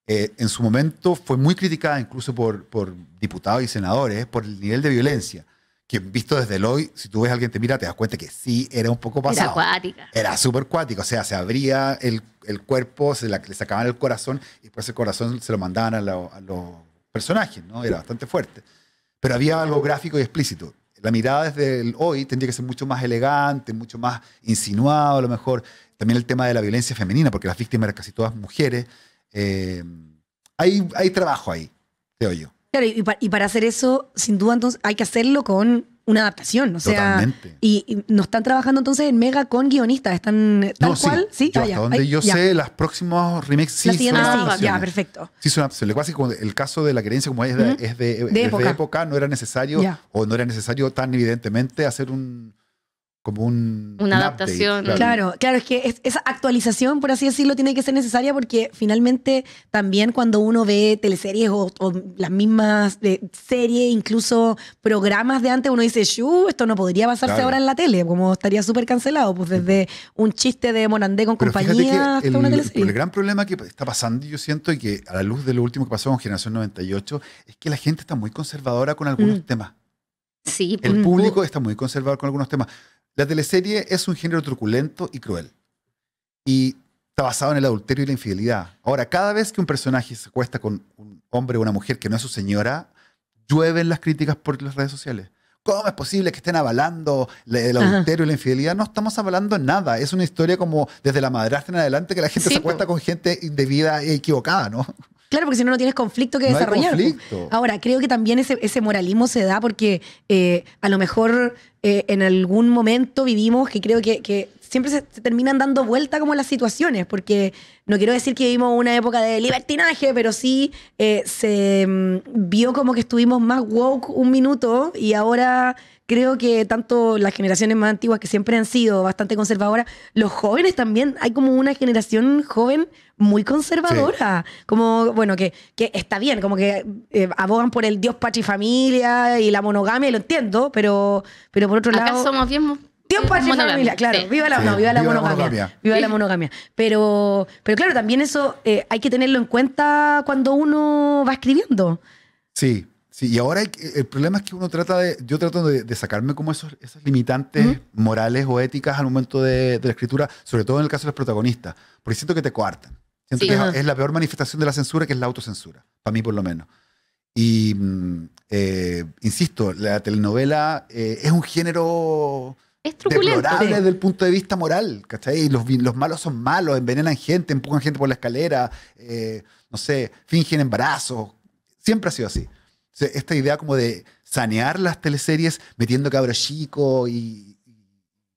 eh, en su momento fue muy criticada incluso por, por diputados y senadores por el nivel de violencia que visto desde el hoy, si tú ves a alguien te mira, te das cuenta que sí era un poco pasado. Era acuática. Era súper acuática, o sea, se abría el, cuerpo, se le sacaban el corazón y después el corazón se lo mandaban a, los personajes, ¿no? Era bastante fuerte. Pero había algo gráfico y explícito. La mirada desde el hoy tendría que ser mucho más elegante, mucho más insinuado a lo mejor. También el tema de la violencia femenina, porque las víctimas eran casi todas mujeres. Eh, hay, hay trabajo ahí, te yo. Claro, y, y para hacer eso, sin duda, entonces hay que hacerlo con una adaptación, o sea, y, y, no están trabajando entonces en Mega con guionistas, están tal cual, sí, yo, hasta donde yo sé, las próximos remakes sí son ya, perfecto. Sí son el caso de la creencia como es de, de, época. no era necesario o no era necesario tan evidentemente hacer un como un, una adaptación. claro. claro. es que esa actualización, por así decirlo, tiene que ser necesaria porque finalmente también cuando uno ve teleseries o, las mismas series, incluso programas de antes, uno dice, esto no podría pasarse ahora en la tele, como estaría súper cancelado, pues desde un chiste de Morandé con compañía hasta el, una teleserie. El gran problema que está pasando, yo siento, y que a la luz de lo último que pasó con Generación 98, es que la gente está muy conservadora con algunos mm. temas. Sí, el pues. público está muy conservador con algunos temas. La teleserie es un género truculento y cruel. Y está basado en el adulterio y la infidelidad. Ahora, cada vez que un personaje se acuesta con un hombre o una mujer que no es su señora, llueven las críticas por las redes sociales. ¿Cómo es posible que estén avalando el adulterio y la infidelidad? No estamos avalando nada. Es una historia como desde la madrastra en adelante que la gente se acuesta con gente indebida y e equivocada, ¿no? Claro, porque si no, no tienes conflicto que desarrollar. Pues. Ahora, creo que también ese, moralismo se da porque eh, a lo mejor eh, en algún momento vivimos que creo que, siempre se, terminan dando vuelta como las situaciones, porque no quiero decir que vivimos una época de libertinaje, pero sí eh, se mm, vio como que estuvimos más woke un minuto y ahora creo que tanto las generaciones más antiguas que siempre han sido bastante conservadoras, los jóvenes también, hay como una generación joven muy conservadora, como, bueno, que, está bien, como que eh, abogan por el Dios, patria y familia y la monogamia, lo entiendo, pero, pero por otro lado... somos Dios patrifamilia, claro. Viva la, viva la monogamia. Viva la monogamia. Pero, pero claro, también eso eh, hay que tenerlo en cuenta cuando uno va escribiendo. Sí, Sí, y ahora el problema es que uno trata de, yo trato de, sacarme como esos, limitantes morales o éticas al momento de, la escritura, sobre todo en el caso de los protagonistas, porque siento que te coartan. Siento que es, la peor manifestación de la censura, que es la autocensura, para mí por lo menos. Y, mm, eh, insisto, la telenovela eh, es un género deplorable desde el punto de vista moral, ¿cachai? Los, los malos son malos, envenenan gente, empujan gente por la escalera, eh, no sé, fingen embarazos, siempre ha sido así esta idea como de sanear las teleseries metiendo cabros chico y,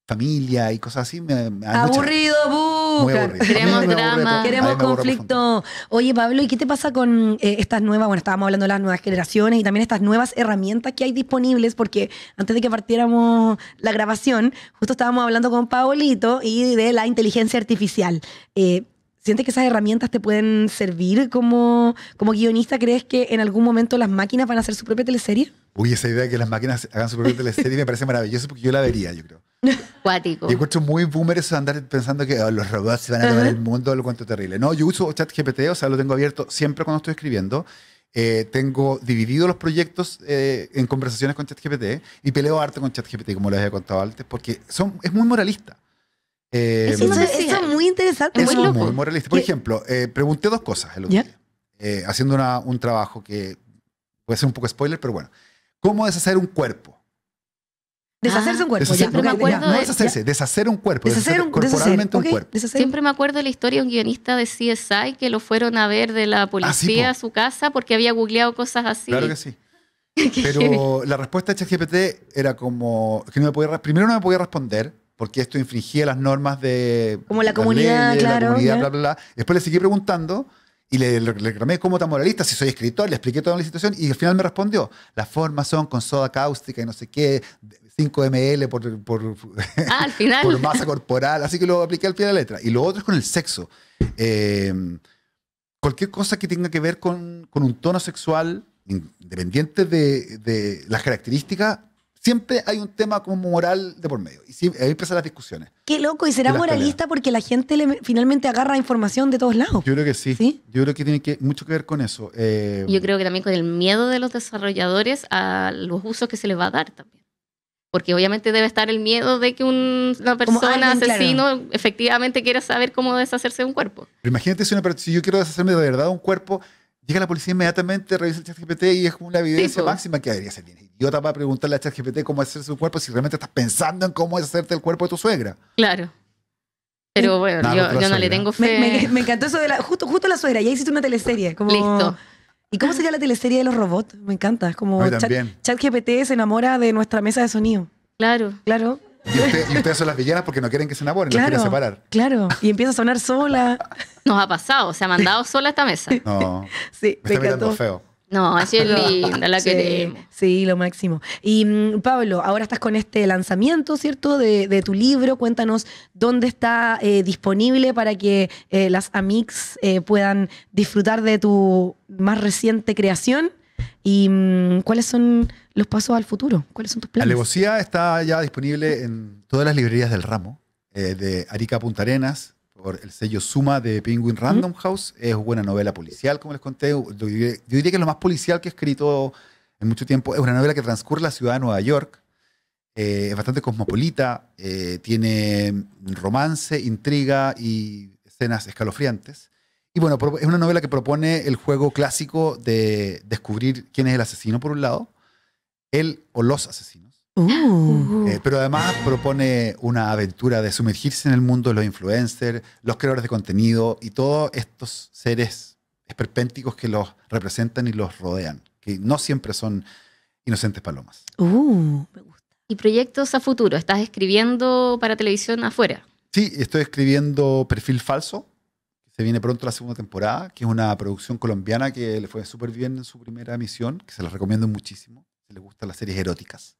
familia y cosas así. Me, me aburrido, bu. Queremos drama, queremos conflicto. Oye, Pablo, ¿y qué te pasa con eh, estas nuevas, bueno, estábamos hablando de las nuevas generaciones y también estas nuevas herramientas que hay disponibles? Porque antes de que partiéramos la grabación, justo estábamos hablando con Paolito y de la inteligencia artificial. Eh, ¿Sientes que esas herramientas te pueden servir como, como guionista? ¿Crees que en algún momento las máquinas van a hacer su propia teleserie? Uy, esa idea de que las máquinas hagan su propia teleserie me parece maravillosa porque yo la vería, yo creo. *laughs* Cuático. Y encuentro muy boomer eso de andar pensando que oh, los robots se van a tomar el mundo, lo cuento terrible. No, yo uso ChatGPT, o sea, lo tengo abierto siempre cuando estoy escribiendo. Eh, tengo dividido los proyectos eh, en conversaciones con ChatGPT y peleo arte con ChatGPT, como les había contado antes, porque es muy moralista. Eh, eso, es eh, muy interesante. Es muy realista. Por ejemplo, eh, pregunté dos cosas el otro día, eh, haciendo un trabajo que puede ser un poco spoiler, pero bueno. ¿Cómo deshacer un cuerpo? Deshacerse un cuerpo. siempre no, me acuerdo no, deshacerse, deshacer un cuerpo. Deshacer, corporalmente un cuerpo. Siempre me acuerdo de la historia de un guionista de CSI que lo fueron a ver de la ah, policía a su casa porque había googleado cosas así. Claro que sí. *laughs* Pero la respuesta de ChatGPT era como que no me podía, primero no me podía responder porque esto infringía las normas de... la comunidad, claro. La comunidad, bla, bla, Después le seguí preguntando y le, le, reclamé cómo tan moralista, si soy escritor, le expliqué toda la situación y al final me respondió, las formas son con soda cáustica y no sé qué, 5 ml por, ah, *laughs* por, masa corporal, así que lo apliqué al pie de la letra. Y lo otro es con el sexo. Em, cualquier cosa que tenga que ver con, un tono sexual, independiente de, de las características, siempre hay un tema como moral de por medio. Y ahí empiezan las discusiones. Qué loco, y será moralista porque la gente finalmente agarra información de todos lados. Yo creo que sí. Yo creo que tiene mucho que ver con eso. Eh, yo creo que también con el miedo de los desarrolladores a los usos que se les va a dar también. Porque obviamente debe estar el miedo de que una persona, asesino, efectivamente quiera saber cómo deshacerse de un cuerpo. imagínate si yo quiero deshacerme de verdad de un cuerpo, Llega la policía inmediatamente, revisa el ChatGPT y es como la evidencia máxima que debería ser otra idiota a preguntarle a ChatGPT cómo hacer su cuerpo si realmente estás pensando en cómo hacerte el cuerpo de tu suegra. Claro. Pero bueno, yo, no le tengo fe. Me, encantó eso de la. Justo, justo la suegra, ya hiciste una teleserie. Listo. ¿Y cómo sería la teleserie de los robots? Me encanta. Es como ChatGPT se enamora de nuestra mesa de sonido. Claro. Claro. Y, ustedes son las villanas porque no quieren que se enamoren, No quieren separar. Claro, y empieza a sonar sola. *laughs* Nos ha pasado, se ha mandado sola esta mesa. No. Sí, me está mirando feo. No, así es linda, la *laughs* sí, Sí, lo máximo. Y mm, Pablo, ahora estás con este lanzamiento, ¿cierto? De, tu libro. Cuéntanos dónde está eh, disponible para que eh, las Amix eh, puedan disfrutar de tu más reciente creación. ¿Y mm, cuáles son los pasos al futuro? ¿Cuáles son tus planes? Alevosía está ya disponible en todas las librerías del ramo, eh, de Arica Puntarenas, Punta Arenas, por el sello Suma de Penguin Random House. Es una novela policial, como les conté. Yo diría, que es lo más policial que he escrito en mucho tiempo. Es una novela que transcurre la ciudad de Nueva York. Eh, es bastante cosmopolita, eh, tiene romance, intriga y escenas escalofriantes. Y bueno, es una novela que propone el juego clásico de descubrir quién es el asesino, por un lado, él o los asesinos. Uh. Eh, pero además propone una aventura de sumergirse en el mundo de los influencers, los creadores de contenido y todos estos seres esperpénticos que los representan y los rodean, que no siempre son inocentes palomas. Uh. me gusta. ¿Y proyectos a futuro? ¿Estás escribiendo para televisión afuera? Sí, estoy escribiendo Perfil Falso, se viene pronto la segunda temporada, que es una producción colombiana que le fue súper bien en su primera emisión, que se la recomiendo muchísimo, si les gustan las series eróticas.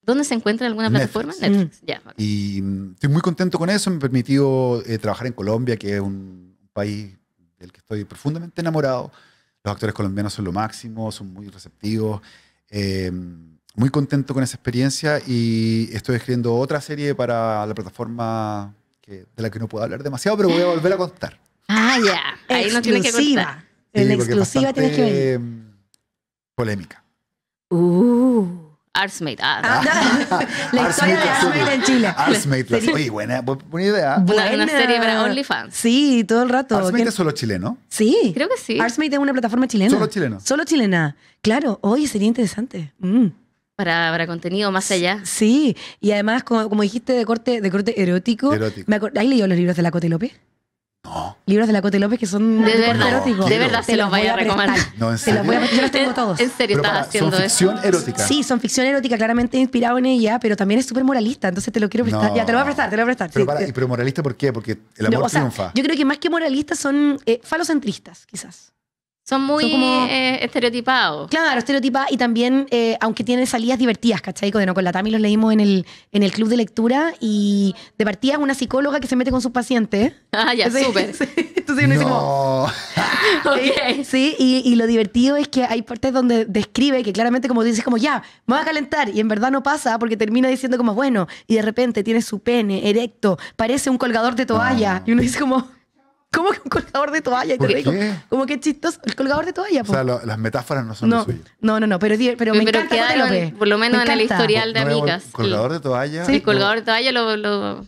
¿Dónde se encuentra en alguna plataforma? Netflix. Mm. Ya. Y mm, estoy muy contento con eso, me ha permitido eh, trabajar en Colombia, que es un, país del que estoy profundamente enamorado. Los actores colombianos son lo máximo, son muy receptivos. Eh, muy contento con esa experiencia y estoy escribiendo otra serie para la plataforma de la que no puedo hablar demasiado, pero voy a volver a contar. Ah, ya. Ahí no tiene que En la exclusiva tienes que ver em, Polémica. Uh. Artsmate. Ah, *laughs* la historia de Artsmate en Chile. Artsmate. Oye, buena, buena idea. Buena. serie para OnlyFans. Sí, todo el rato. ¿Artsmate es solo chileno? Sí. Creo que sí. Artsmate es una plataforma chilena. Solo chileno. Solo chilena. Claro, oye, sería interesante. Mm. Para, para, contenido más allá. Sí, y además, como, como dijiste, de corte, de corte erótico. erótico. ¿Has leído los libros de la Cote López? Libros de la Cote López que son de verdad, eróticos. De verdad, se los voy a recomendar. los a, yo los tengo todos. En serio, estás haciendo ¿Son ficción erótica? Sí, son ficción erótica, claramente inspirado en ella, pero también es súper moralista, entonces te lo quiero prestar. Ya, te lo voy a prestar, te lo voy a prestar. Pero, eh. pero moralista, ¿por qué? Porque el amor triunfa. yo creo que más que moralistas son eh, falocentristas, quizás. Son muy eh, estereotipados. Claro, estereotipados. y también, eh, aunque tiene salidas divertidas, ¿cachai? Con, con la Tami los leímos en el, en el club de lectura y de partida una psicóloga que se mete con sus pacientes. *laughs* Ah, ya, súper. *laughs* entonces uno dice *laughs* okay. Sí, y, lo divertido es que hay partes donde describe que claramente como dices como ya, me voy a calentar y en verdad no pasa porque termina diciendo como bueno y de repente tiene su pene erecto, parece un colgador de toalla ah. y uno dice como... ¿Cómo que un colgador de toalla? ¿Por qué? Como, como que chistoso. El colgador de toalla. O sea, las metáforas no son no, suyo. No, no, no. Pero, pero me Pero encanta lo por lo menos en el historial de Amigas. amigas. colgador de toalla. Sí, colgador de toalla lo...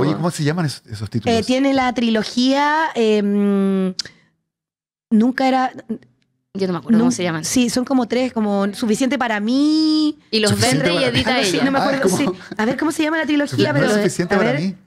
Oye, ¿cómo se llaman esos, eh, títulos? tiene la trilogía. Em, nunca era. Yo no me acuerdo cómo se llaman. Sí, son como tres, como suficiente para mí. Y los vende y edita ella. No, me ah, acuerdo, A ver cómo se llama la trilogía, pero.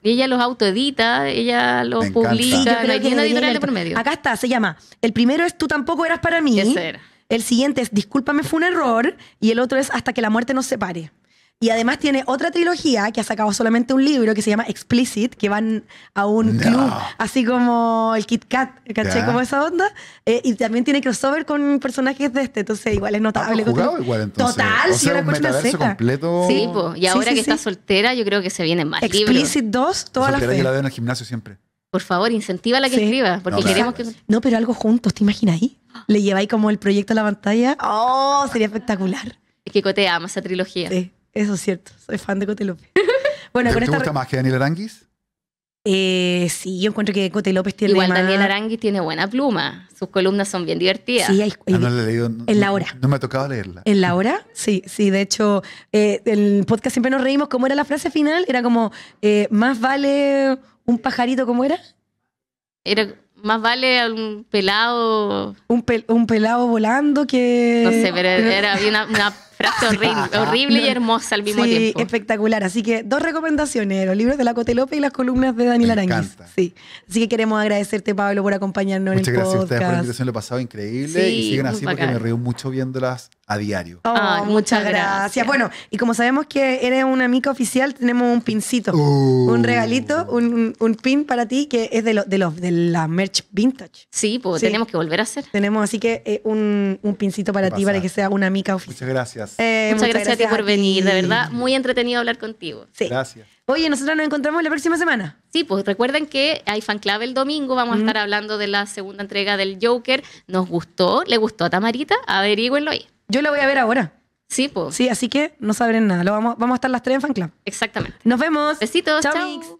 ella los autoedita, ella los publica, no hay una editorial de por medio. Acá está, se llama. El primero es Tú tampoco eras para mí. El siguiente es Discúlpame fue un error. Y el otro es Hasta que la muerte nos separe. Y además tiene otra trilogía que ha sacado solamente un libro que se llama Explicit, que van a un club, así como el Kit Kat, ¿caché? Como esa onda. Eh, y también tiene crossover con personajes de este, entonces igual es notable. igual, entonces. Total, sea, completo. Sí, y ahora que está soltera, yo creo que se viene más Explicit 2, todas las Yo la en el gimnasio siempre. Por favor, incentiva la que escriba, porque queremos que... No, pero algo juntos, ¿te imaginas ahí? Le lleváis como el proyecto a la pantalla. ¡Oh! Sería espectacular. Es que Cote ama esa trilogía. Sí. Eso es cierto, soy fan de López *laughs* Bueno, ¿Te, gusta más que Daniel Aranguis? Eh, sí, yo encuentro que Cote López tiene Igual Daniel Aranguis tiene buena pluma. Sus columnas son bien divertidas. Sí, hay, ah, no la he leído. en la hora. No, me ha tocado leerla. ¿En la hora? Sí, sí. De hecho, eh, en el podcast siempre nos reímos. ¿Cómo era la frase final? Era como, eh, más vale un pajarito, ¿cómo era? Era más vale un pelado. Un, un pelado volando que. No sé, pero *laughs* era, había una *laughs* horrible, y hermosa al mismo sí, espectacular. Así que dos recomendaciones, los libros de la Cotelope y las columnas de Daniel Aranguis. Sí. Así que queremos agradecerte, Pablo, por acompañarnos en el podcast. Muchas gracias a ustedes por la invitación, lo he pasado increíble y siguen así porque me río mucho viéndolas a diario. Oh, muchas gracias. Bueno, y como sabemos que eres una amiga oficial, tenemos un pincito, un uh. regalito, un, pin para ti que es de, los de, los de la merch vintage. Sí, pues tenemos que volver a hacer. Tenemos así que eh, un, un, pincito para ti, para que sea una amiga oficial. Muchas gracias. Eh, muchas, gracias, a ti por venir, de verdad, muy entretenido hablar contigo. Sí. Gracias. Oye, nosotros nos encontramos la próxima semana. Sí, pues recuerden que hay fan el domingo, vamos a estar hablando de la segunda entrega del Joker. ¿Nos gustó? ¿Le gustó a Tamarita? Averígüenlo ahí. Yo la voy a ver ahora. Sí, pues. Sí, así que no saben nada. Lo vamos, vamos a estar las tres en fan Exactamente. Nos vemos. Besitos. Chao. chao.